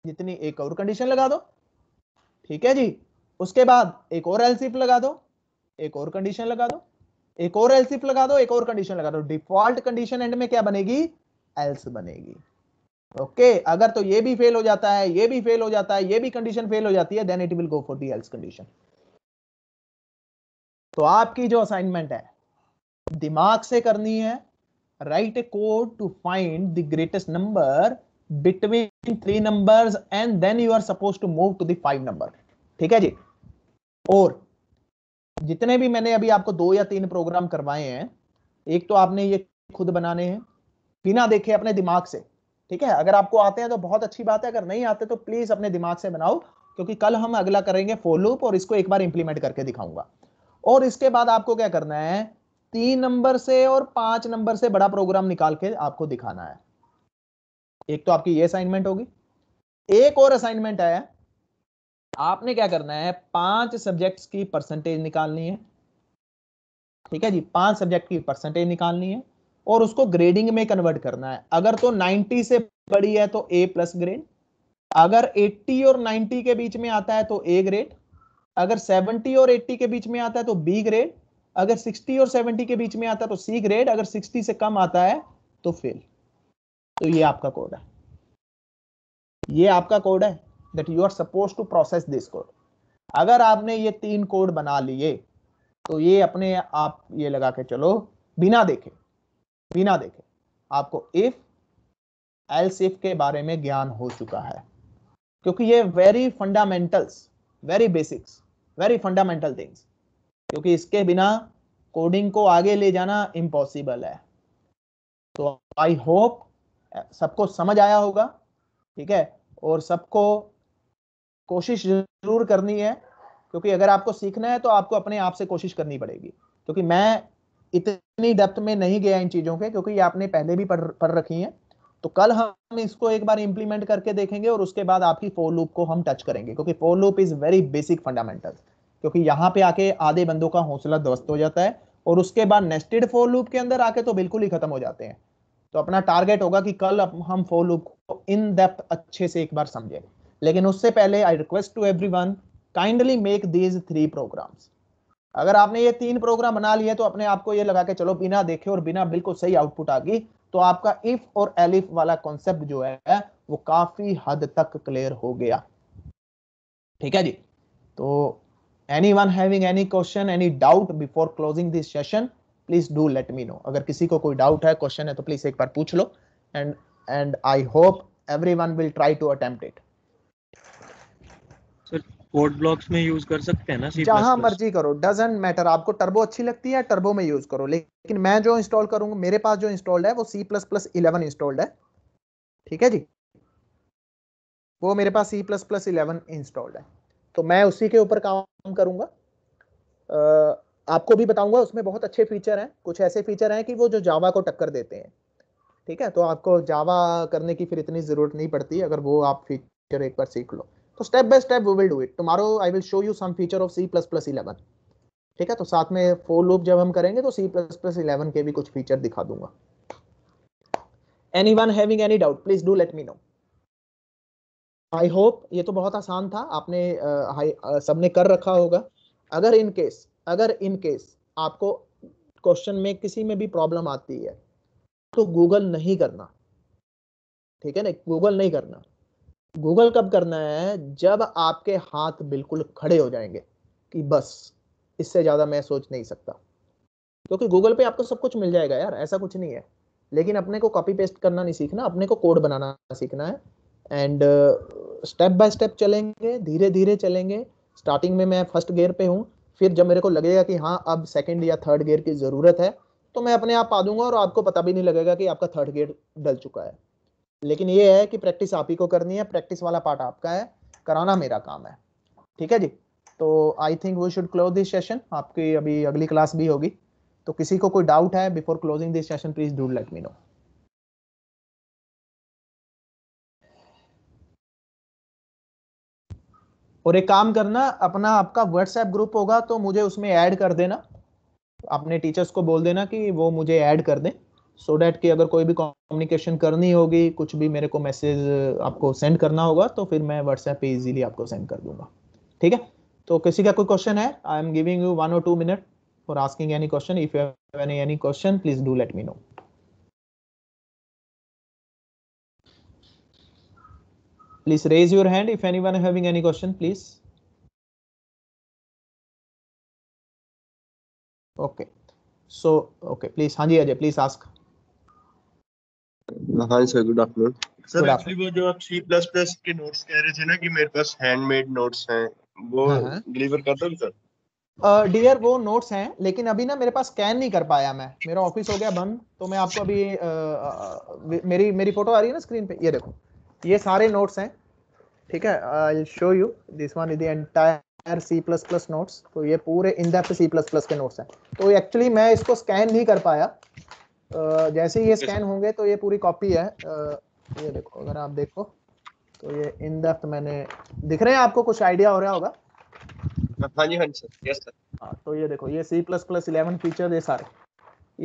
जितनी एक और कंडीशन लगा दो ठीक है जी उसके बाद एक और एल सिप लगा दो एक और कंडीशन लगा दो एक और एल्सिफ लगा दो एक और कंडीशन लगा दो डिफॉल्ट कंडीशन एंड में क्या बनेगी एल्स बनेगी ओके okay, अगर तो ये भी फेल हो जाता है ये भी फेल हो जाता है ये भी कंडीशन फेल हो जाती है then it will go for the else condition तो आपकी जो असाइनमेंट है दिमाग से करनी है right a code to find the greatest number between three numbers and then you are suppose to move to the five number ठीक है जी और जितने भी मैंने अभी आपको दो या तीन प्रोग्राम करवाए हैं एक तो आपने ये खुद बनाने हैं बिना देखे अपने दिमाग से ठीक है अगर आपको आते हैं तो बहुत अच्छी बात है अगर नहीं आते तो प्लीज अपने दिमाग से बनाओ क्योंकि कल हम अगला करेंगे फॉलोअप और इसको एक बार इंप्लीमेंट करके दिखाऊंगा और इसके बाद आपको क्या करना है तीन नंबर से और पांच नंबर से बड़ा प्रोग्राम निकाल के आपको दिखाना है एक तो आपकी ये असाइनमेंट होगी एक और असाइनमेंट आया आपने क्या करना है पांच सब्जेक्ट्स की परसेंटेज निकालनी है ठीक है जी पांच सब्जेक्ट की परसेंटेज निकालनी है और उसको ग्रेडिंग में कन्वर्ट करना है अगर तो 90 से बड़ी है तो ए प्लस ग्रेड अगर 80 और 90 के बीच में आता है तो ए ग्रेड अगर 70 और 80 के बीच में आता है तो बी ग्रेड अगर 60 और 70 के बीच में आता है तो सी ग्रेड अगर 60 से कम आता है तो फेल तो ये आपका कोड है ये आपका कोड है that you are suppose to process this code अगर आपने ये तीन कोड बना लिए तो ये अपने आप ये लगा के चलो बिना देखे बिना देखे आपको इफ एल्स इफ के बारे में ज्ञान हो चुका है क्योंकि ये very fundamentals very basics very fundamental things क्योंकि इसके बिना कोडिंग को आगे ले जाना इम्पॉसिबल है तो आई होप सबको समझ आया होगा ठीक है और सबको कोशिश जरूर करनी है क्योंकि अगर आपको सीखना है तो आपको अपने आप से कोशिश करनी पड़ेगी क्योंकि मैं इतनी डेप्थ में नहीं गया इन चीज़ों के क्योंकि ये आपने पहले भी पढ़ पढ़ रखी हैं तो कल हम इसको एक बार इम्प्लीमेंट करके देखेंगे और उसके बाद आपकी फोर लूप को हम टच करेंगे क्योंकि for loop is very basic fundamental क्योंकि यहाँ पे आके आधे बंदों का हौसला ध्वस्त हो जाता है और उसके बाद नेस्टेड फोर लूप के अंदर आके तो बिल्कुल ही खत्म हो जाते हैं तो अपना टारगेट होगा कि कल हम फोर लूप को इन डेप्थ अच्छे से एक बार समझें लेकिन उससे पहले I request to everyone kindly make these three programs अगर आपने ये तीन प्रोग्राम बना लिए तो अपने आप को ये लगा के चलो बिना देखे और बिना बिल्कुल सही आउटपुट आ गई तो आपका इफ और एलिफ वाला कॉन्सेप्ट जो है वो काफी हद तक क्लियर हो गया ठीक है जी तो any one having any question any doubt before closing this session please do let me know अगर किसी को कोई डाउट है क्वेश्चन है तो प्लीज एक बार पूछ लो and and I hope everyone will try to attempt it code blocks में यूज कर सकते हैं ना जहां मर्जी करो डजेंट मैटर आपको टर्बो अच्छी लगती है टर्बो में यूज करो लेकिन मैं जो इंस्टॉल करूंगा मेरे पास जो इंस्टॉल्ड है वो C plus plus eleven installed है ठीक है जी वो मेरे पास C plus plus eleven installed है तो मैं उसी के ऊपर काम करूंगा आपको भी बताऊंगा उसमें बहुत अच्छे फीचर हैं कुछ ऐसे फीचर हैं कि वो जो जावा को टक्कर देते हैं ठीक है तो आपको जावा करने की फिर इतनी ज़रूरत नहीं पड़ती अगर वो आप फीचर एक बार सीख लो तो step by step we will do it tomorrow I will show you some feature of C plus plus eleven ठीक है तो साथ में फोर लूप जब हम करेंगे तो सी प्लस प्लस इलेवन के भी कुछ फीचर दिखा दूंगा any one having any doubt please do let me know I hope ये तो बहुत आसान था आपने uh, uh, सबने कर रखा होगा अगर इन केस अगर इन केस आपको क्वेश्चन में किसी में भी प्रॉब्लम आती है तो गूगल नहीं करना ठीक है ना गूगल नहीं करना गूगल कब करना है जब आपके हाथ बिल्कुल खड़े हो जाएंगे कि बस इससे ज़्यादा मैं सोच नहीं सकता क्योंकि तो गूगल पे आपको सब कुछ मिल जाएगा यार ऐसा कुछ नहीं है लेकिन अपने को कॉपी पेस्ट करना नहीं सीखना अपने को कोड बनाना सीखना है एंड स्टेप बाय स्टेप चलेंगे धीरे धीरे चलेंगे स्टार्टिंग में मैं फर्स्ट गेयर पे हूँ फिर जब मेरे को लगेगा कि हाँ अब सेकेंड या थर्ड गेयर की ज़रूरत है तो मैं अपने आप आ दूंगा और आपको पता भी नहीं लगेगा कि आपका थर्ड गेयर डल चुका है लेकिन ये है कि प्रैक्टिस आप ही को करनी है प्रैक्टिस वाला पार्ट आपका है कराना मेरा काम है ठीक है जी तो I think we should close this session आपकी अभी अगली क्लास भी होगी तो किसी को कोई डाउट है before closing this session please do let me know और एक काम करना अपना आपका व्हाट्सएप ग्रुप होगा तो मुझे उसमें ऐड कर देना अपने टीचर्स को बोल देना कि वो मुझे ऐड कर दें सो so डैट कि अगर कोई भी कम्युनिकेशन करनी होगी कुछ भी मेरे को मैसेज आपको सेंड करना होगा तो फिर मैं व्हाट्सएप पे इजीली आपको सेंड कर दूंगा ठीक है तो किसी का कोई क्वेश्चन है I am giving you one और two minute for asking any question if you have any any question please do let me know please raise please hand if any one having any question please okay so okay please हाँ जी ajay प्लीज आस्क हाँ sir good afternoon sir actually वो जो आप सी के नोट्स कह रहे थे ना कि मेरे पास हैंडमेड नोट्स हैं वो डिलीवर हाँ, हाँ। कर दोगे सर डियर uh, वो नोट्स हैं लेकिन अभी ना मेरे पास स्कैन नहीं कर पाया मैं मेरा ऑफिस हो गया बंद तो मैं आपको अभी uh, uh, मेरी मेरी फोटो आ रही है ना स्क्रीन पे ये देखो ये सारे नोट्स हैं ठीक है I show you this one is the entire C plus plus notes तो ये पूरे in depth C plus plus के नोट्स हैं तो एक्चुअली मैं इसको स्कैन नहीं कर पाया जैसे ये स्कैन होंगे तो ये पूरी कॉपी है ये देखो अगर आप देखो तो ये इन दफ्त मैंने दिख रहे हैं आपको कुछ आइडिया हो रहा होगा हाँ जी हाँ सर यस सर हाँ तो ये देखो ये C plus plus eleven feature ये सारे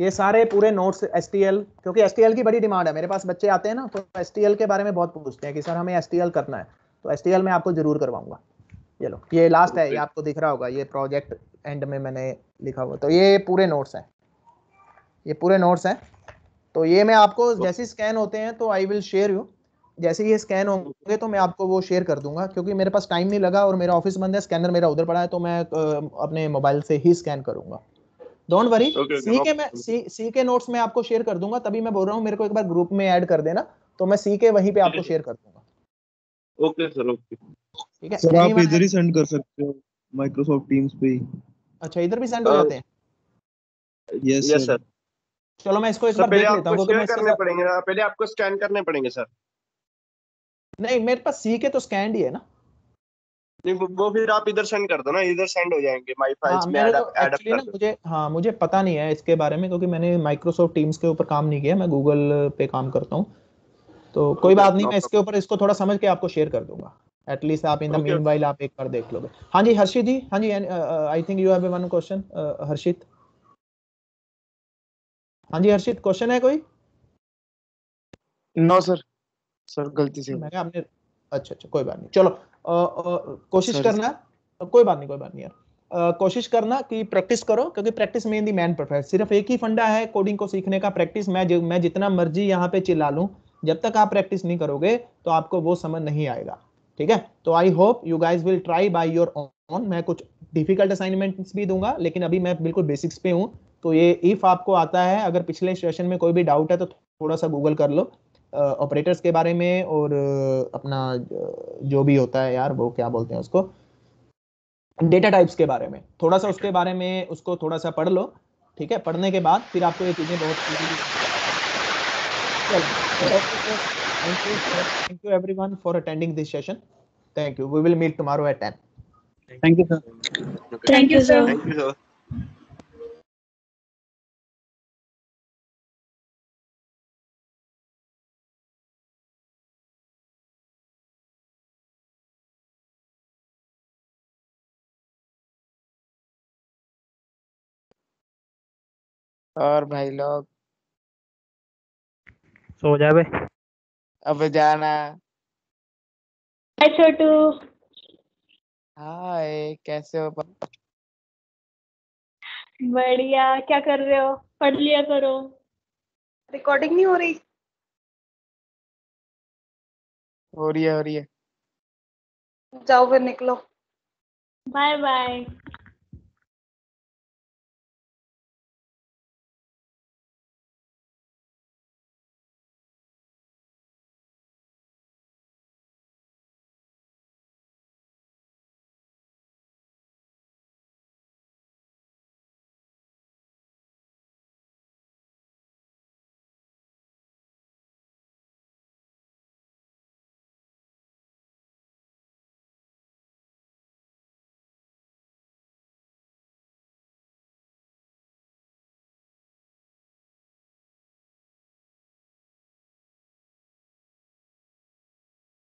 ये सारे पूरे नोट्स एस क्योंकि एस की बड़ी डिमांड है मेरे पास बच्चे आते हैं ना तो एस के बारे में बहुत पूछते हैं कि सर हमें एस करना है तो एस मैं आपको जरूर करवाऊंगा ये लो ये लास्ट है ये आपको दिख रहा होगा ये प्रोजेक्ट एंड में मैंने लिखा हुआ तो ये पूरे नोट्स हैं ये पूरे नोट्स हैं तो ये मैं आपको तो जैसे स्कैन होते हैं तो आई विल शेयर यू जैसे ये स्कैन होंगे तो मैं आपको वो शेयर कर दूंगा क्योंकि मेरे पास टाइम नहीं लगा और मेरा ऑफिस बंद है स्कैनर मेरा उधर पड़ा है तो मैं अपने मोबाइल से ही स्कैन करूंगा डोंट वरी सी के मैं सी के नोट्स में आपको शेयर कर दूंगा तभी मैं बोल रहा हूँ मेरे को एक बार ग्रुप में ऐड कर देना तो मैं सी के वहीं पे आपको शेयर कर दूंगा ओके सर ओके ठीक है सर आप इधर ही सेंड कर सकते हो माइक्रोसॉफ्ट टीम्स पे अच्छा इधर भी सेंड हो uh, जाते हैं यस सर चलो मैं इसको एक बार देख लेता हूँ करने पड़ेंगे पहले आपको स्कैन करने पड़ेंगे सर नहीं मेरे पास सी के तो स्कैन ही है ना नहीं वो फिर आप इधर सेंड कर दो ना इधर सेंड हो जाएंगे माय फाइल्स हाँ, में ऐड तो ऐड कर दो मुझे हाँ मुझे पता नहीं है इसके बारे में क्योंकि मैंने माइक्रोसॉफ्ट टीम्स के ऊपर काम नहीं किया मैं गूगल पे काम करता हूँ तो कोई बात नहीं मैं इसके ऊपर इसको थोड़ा समझ के आपको शेयर कर दूंगा एटलीस्ट आप इन द मीनवाइल आप एक बार देख लोगे हाँ जी हर्षित जी हाँ जी I think you have one question Harshit हाँ जी हर्षित क्वेश्चन है कोई नो सर सर गलती से मैंने आपने अच्छा अच्छा कोई बात नहीं चलो कोशिश करना कोई बात नहीं कोई बात नहीं यार कोशिश करना कि प्रैक्टिस करो क्योंकि practice make the man perfect सिर्फ एक ही फंडा है कोडिंग को सीखने का प्रैक्टिस मैं मैं जितना मर्जी यहाँ पे चिल्ला लूँ जब तक आप प्रैक्टिस नहीं करोगे तो आपको वो समझ नहीं आएगा ठीक है तो I hope you guys will try by your own मैं कुछ डिफिकल्ट असाइनमेंट्स भी दूंगा लेकिन अभी मैं बिल्कुल बेसिक्स पे हूँ तो ये इफ़ आपको आता है अगर पिछले सेशन में कोई भी डाउट है तो थोड़ा सा गूगल कर लो ऑपरेटर्स के बारे में और अपना जो भी होता है यार वो क्या बोलते हैं उसको डेटा टाइप्स के बारे में थोड़ा सा उसके बारे में उसको थोड़ा सा पढ़ लो ठीक है पढ़ने के बाद फिर आपको ये चीज़ें बहुत thank you thank everyone for attending this session thank you we will meet tomorrow at ten thank you sir thank you sir और भाई लोग सो जा बे अब जाना हाय छोटू हाय कैसे हो बढ़िया क्या कर रहे हो पढ़ लिया करो रिकॉर्डिंग नहीं हो रही हो रही है हो रही है जाओ फिर निकलो बाय बाय